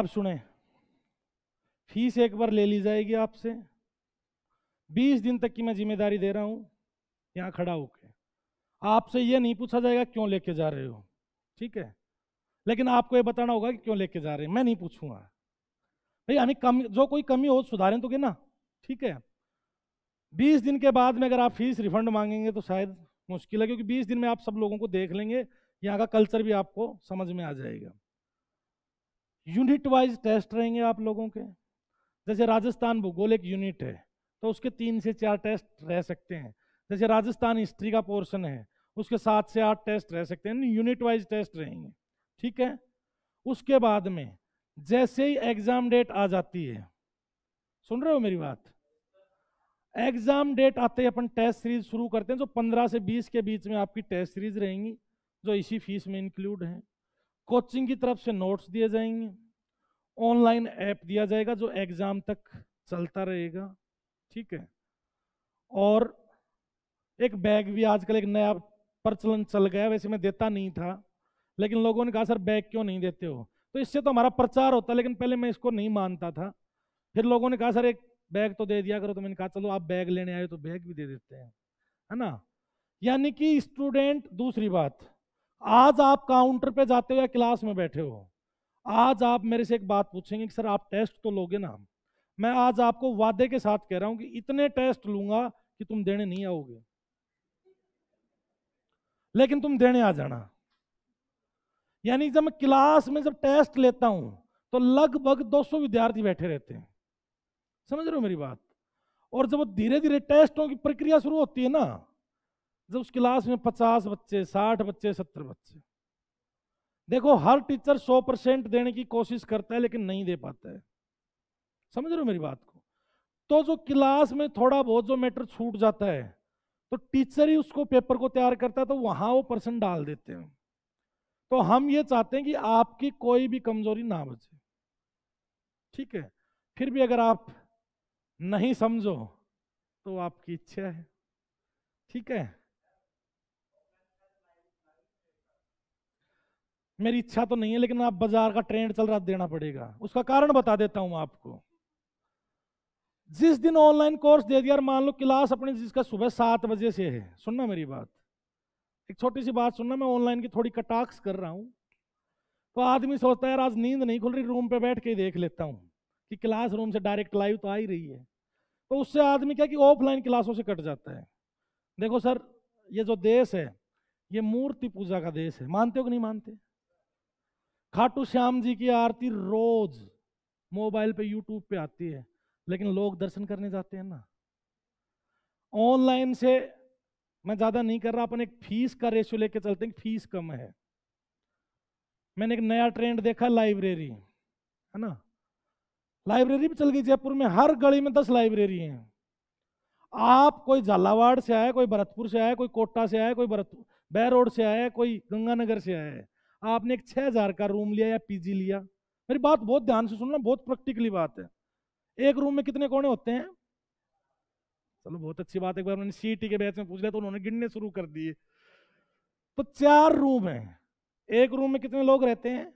अब सुने फीस एक बार ले ली जाएगी आपसे बीस दिन तक की मैं जिम्मेदारी दे रहा हूं यहां खड़ा होके आपसे ये नहीं पूछा जाएगा क्यों लेके जा रहे हो ठीक है लेकिन आपको ये बताना होगा कि क्यों लेके जा रहे हैं मैं नहीं पूछूंगा भाई हमें कम जो कोई कमी हो सुधारें तो क्या ना ठीक है बीस दिन के बाद में अगर आप फीस रिफंड मांगेंगे तो शायद मुश्किल है क्योंकि बीस दिन में आप सब लोगों को देख लेंगे यहाँ का कल्चर भी आपको समझ में आ जाएगा यूनिट वाइज टेस्ट रहेंगे आप लोगों के जैसे राजस्थान भूगोल एक यूनिट है तो उसके तीन से चार टेस्ट रह सकते हैं जैसे राजस्थान हिस्ट्री का पोर्शन है उसके सात से आठ टेस्ट रह सकते हैं यूनिट वाइज टेस्ट रहेंगे ठीक है उसके बाद में जैसे ही एग्जाम डेट आ जाती है सुन रहे हो मेरी बात एग्जाम डेट आते ही अपन टेस्ट सीरीज शुरू करते हैं जो 15 से 20 के बीच में आपकी टेस्ट सीरीज रहेंगी जो इसी फीस में इंक्लूड हैं कोचिंग की तरफ से नोट्स दिए जाएंगे ऑनलाइन ऐप दिया जाएगा जो एग्जाम तक चलता रहेगा ठीक है और एक बैग भी आजकल एक नया प्रचलन चल गया वैसे मैं देता नहीं था लेकिन लोगों ने कहा सर बैग क्यों नहीं देते हो तो इससे तो हमारा प्रचार होता लेकिन पहले मैं इसको नहीं मानता था फिर लोगों ने कहा सर एक बैग तो दे दिया करो तो मैंने कहा चलो आप बैग लेने आए तो बैग भी दे देते हैं है ना यानी कि स्टूडेंट दूसरी बात आज आप काउंटर पे जाते हो या क्लास में बैठे हो आज आप मेरे से एक बात पूछेंगे कि सर आप टेस्ट तो लोगे ना मैं आज आपको वादे के साथ कह रहा हूं कि इतने टेस्ट लूंगा कि तुम देने नहीं आओगे लेकिन तुम देने आ जाना यानी जब मैं क्लास में जब टेस्ट लेता हूं तो लगभग 200 विद्यार्थी बैठे रहते हैं समझ रहे हो मेरी बात और जब वो धीरे धीरे टेस्टों की प्रक्रिया शुरू होती है ना जब उस क्लास में पचास बच्चे साठ बच्चे सत्तर बच्चे देखो हर टीचर सौ परसेंट देने की कोशिश करता है लेकिन नहीं दे पाता है समझ रहे हो मेरी बात को तो जो क्लास में थोड़ा बहुत जो मैटर छूट जाता है तो टीचर ही उसको पेपर को तैयार करता है तो वहां वो पर्सन डाल देते हैं तो हम ये चाहते हैं कि आपकी कोई भी कमजोरी ना बचे ठीक है फिर भी अगर आप नहीं समझो तो आपकी इच्छा है ठीक है मेरी इच्छा तो नहीं है लेकिन आप बाजार का ट्रेंड चल रहा देना पड़ेगा उसका कारण बता देता हूं आपको जिस दिन ऑनलाइन कोर्स दे दिया मान लो क्लास अपनी जिसका सुबह सात बजे से है सुनना मेरी बात एक छोटी सी बात सुनना मैं ऑनलाइन की थोड़ी कटाक्ष कर रहा हूँ तो आदमी सोचता है यार आज नींद नहीं खुल रही रूम पे बैठ के देख लेता हूँ कि क्लास रूम से डायरेक्ट लाइव तो आ ही रही है तो उससे आदमी क्या कि ऑफलाइन क्लासों से कट जाता है देखो सर ये जो देश है ये मूर्ति पूजा का देश है मानते हो कि नहीं मानते खाटू श्याम जी की आरती रोज मोबाइल पे यूट्यूब पे आती है लेकिन लोग दर्शन करने जाते हैं ना ऑनलाइन से मैं ज़्यादा नहीं कर रहा अपन एक फीस का रेशियो लेके चलते हैं फीस कम है मैंने एक नया ट्रेंड देखा लाइब्रेरी है ना लाइब्रेरी भी चल गई जयपुर में हर गली में दस लाइब्रेरी हैं आप कोई झालावाड़ से आए कोई भरतपुर से आए कोई कोटा से आए कोई भरतपुर बैरोड से आए कोई गंगानगर से आए आपने एक छः हज़ार का रूम लिया या पीजी लिया मेरी बात बहुत ध्यान से सुनना बहुत प्रैक्टिकली बात है एक रूम में कितने कोने होते हैं चलो बहुत अच्छी बात है एक बार मैंने सी e के बैच में पूछ लिया तो उन्होंने गिनने शुरू कर दिए तो चार रूम हैं एक रूम में कितने लोग रहते हैं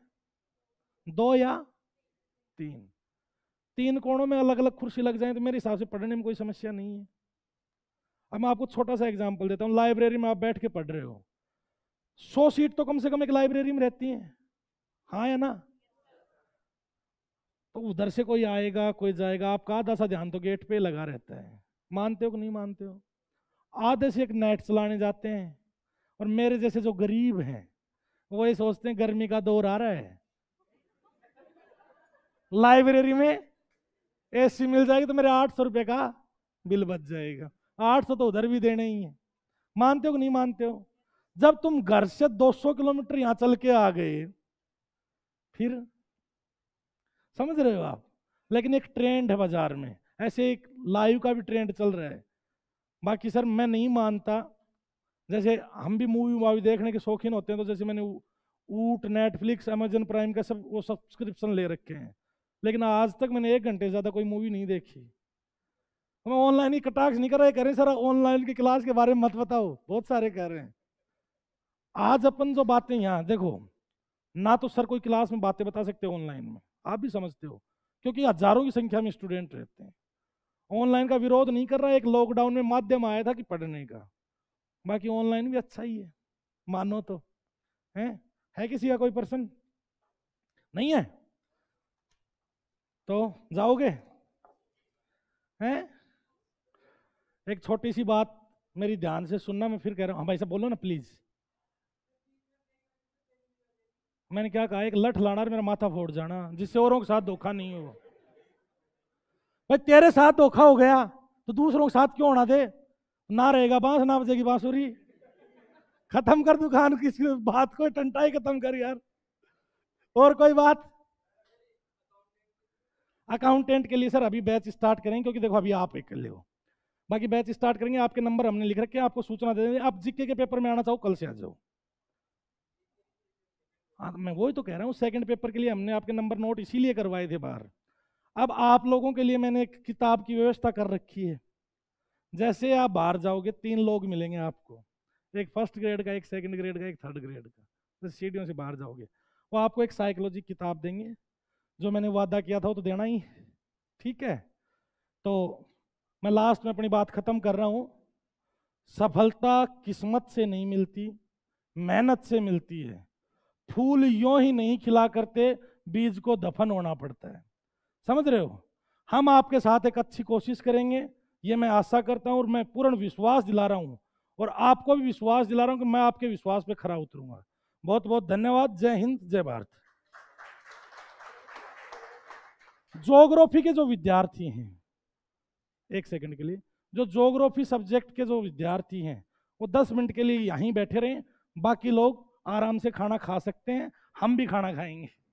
दो या तीन तीन कोणों में अलग अलग कुर्सी लग जाए तो मेरे हिसाब से पढ़ने में कोई समस्या नहीं है अब मैं आपको छोटा सा एग्जाम्पल देता हूँ लाइब्रेरी में आप बैठ के पढ़ रहे हो सौ सीट तो कम से कम एक लाइब्रेरी में रहती हैं हाँ या ना तो उधर से कोई आएगा कोई जाएगा आपका आधा सा ध्यान तो गेट पे लगा रहता है मानते हो कि नहीं मानते हो आधे से एक नेट चलाने जाते हैं और मेरे जैसे जो गरीब हैं वो ये सोचते हैं गर्मी का दौर आ रहा है लाइब्रेरी में एसी मिल जाएगी तो मेरे आठ सौ रुपये का बिल बच जाएगा आठ सौ तो उधर भी देने ही है मानते हो कि नहीं मानते हो जब तुम घर से 200 किलोमीटर यहां चल के आ गए फिर समझ रहे हो आप लेकिन एक ट्रेंड है बाजार में ऐसे एक लाइव का भी ट्रेंड चल रहा है बाकी सर मैं नहीं मानता जैसे हम भी मूवी वावी देखने के शौकीन होते हैं तो जैसे मैंने ऊट नेटफ्लिक्स अमेजन प्राइम का सब वो सब्सक्रिप्शन ले रखे हैं लेकिन आज तक मैंने एक घंटे से ज़्यादा कोई मूवी नहीं देखी हमें ऑनलाइन ही कटाक्ष नहीं कर रहे कह रहे सर ऑनलाइन की क्लास के बारे में मत बताओ बहुत सारे कह रहे हैं आज अपन जो बातें यहाँ देखो ना तो सर कोई क्लास में बातें बता सकते हो ऑनलाइन में आप भी समझते हो क्योंकि हजारों की संख्या में स्टूडेंट रहते हैं ऑनलाइन का विरोध नहीं कर रहा एक लॉकडाउन में माध्यम आया था कि पढ़ने का बाकी ऑनलाइन भी अच्छा ही है मानो तो है, है किसी का कोई पर्सन नहीं है तो जाओगे हैं एक छोटी सी बात मेरी ध्यान से सुनना मैं फिर कह रहा हूँ हाँ भाई साहब बोलो ना प्लीज मैंने क्या कहा एक लठ लाना मेरा माथा फोड़ जाना जिससे औरों के साथ धोखा नहीं हो भाई तेरे साथ धोखा हो गया तो दूसरों के साथ क्यों होना दे ना रहेगा बांस ना बजेगी बांसुरी खत्म कर दुकान किसी बात को टंटाई खत्म कर यार और कोई बात अकाउंटेंट के लिए सर अभी बैच स्टार्ट करेंगे क्योंकि देखो अभी आप एक कर ले हो बाकी बैच स्टार्ट करेंगे आपके नंबर हमने लिख रखे हैं आपको सूचना दे देंगे आप जीके के पेपर में आना चाहो कल से आ जाओ हाँ तो मैं वही तो कह रहा हूँ सेकंड पेपर के लिए हमने आपके नंबर नोट इसीलिए करवाए थे बाहर अब आप लोगों के लिए मैंने एक किताब की व्यवस्था कर रखी है जैसे आप बाहर जाओगे तीन लोग मिलेंगे आपको एक फर्स्ट ग्रेड का एक सेकंड ग्रेड का एक थर्ड ग्रेड का जैसे सीढ़ियों से बाहर जाओगे वो आपको एक साइकोलॉजी किताब देंगे जो मैंने वादा किया था वो तो देना ही ठीक है तो मैं लास्ट में अपनी बात खत्म कर रहा हूँ सफलता किस्मत से नहीं मिलती मेहनत से मिलती है फूल यो ही नहीं खिला करते बीज को दफन होना पड़ता है समझ रहे हो हम आपके साथ एक अच्छी कोशिश करेंगे ये मैं आशा करता हूँ और मैं पूर्ण विश्वास दिला रहा हूँ और आपको भी विश्वास दिला रहा हूँ कि मैं आपके विश्वास पे खरा उतरूंगा बहुत बहुत धन्यवाद जय हिंद जय भारत जोग्राफी के जो विद्यार्थी हैं एक सेकंड के लिए जो जोग्राफी सब्जेक्ट के जो विद्यार्थी हैं वो दस मिनट के लिए यहीं बैठे रहें बाकी लोग आराम से खाना खा सकते हैं हम भी खाना खाएंगे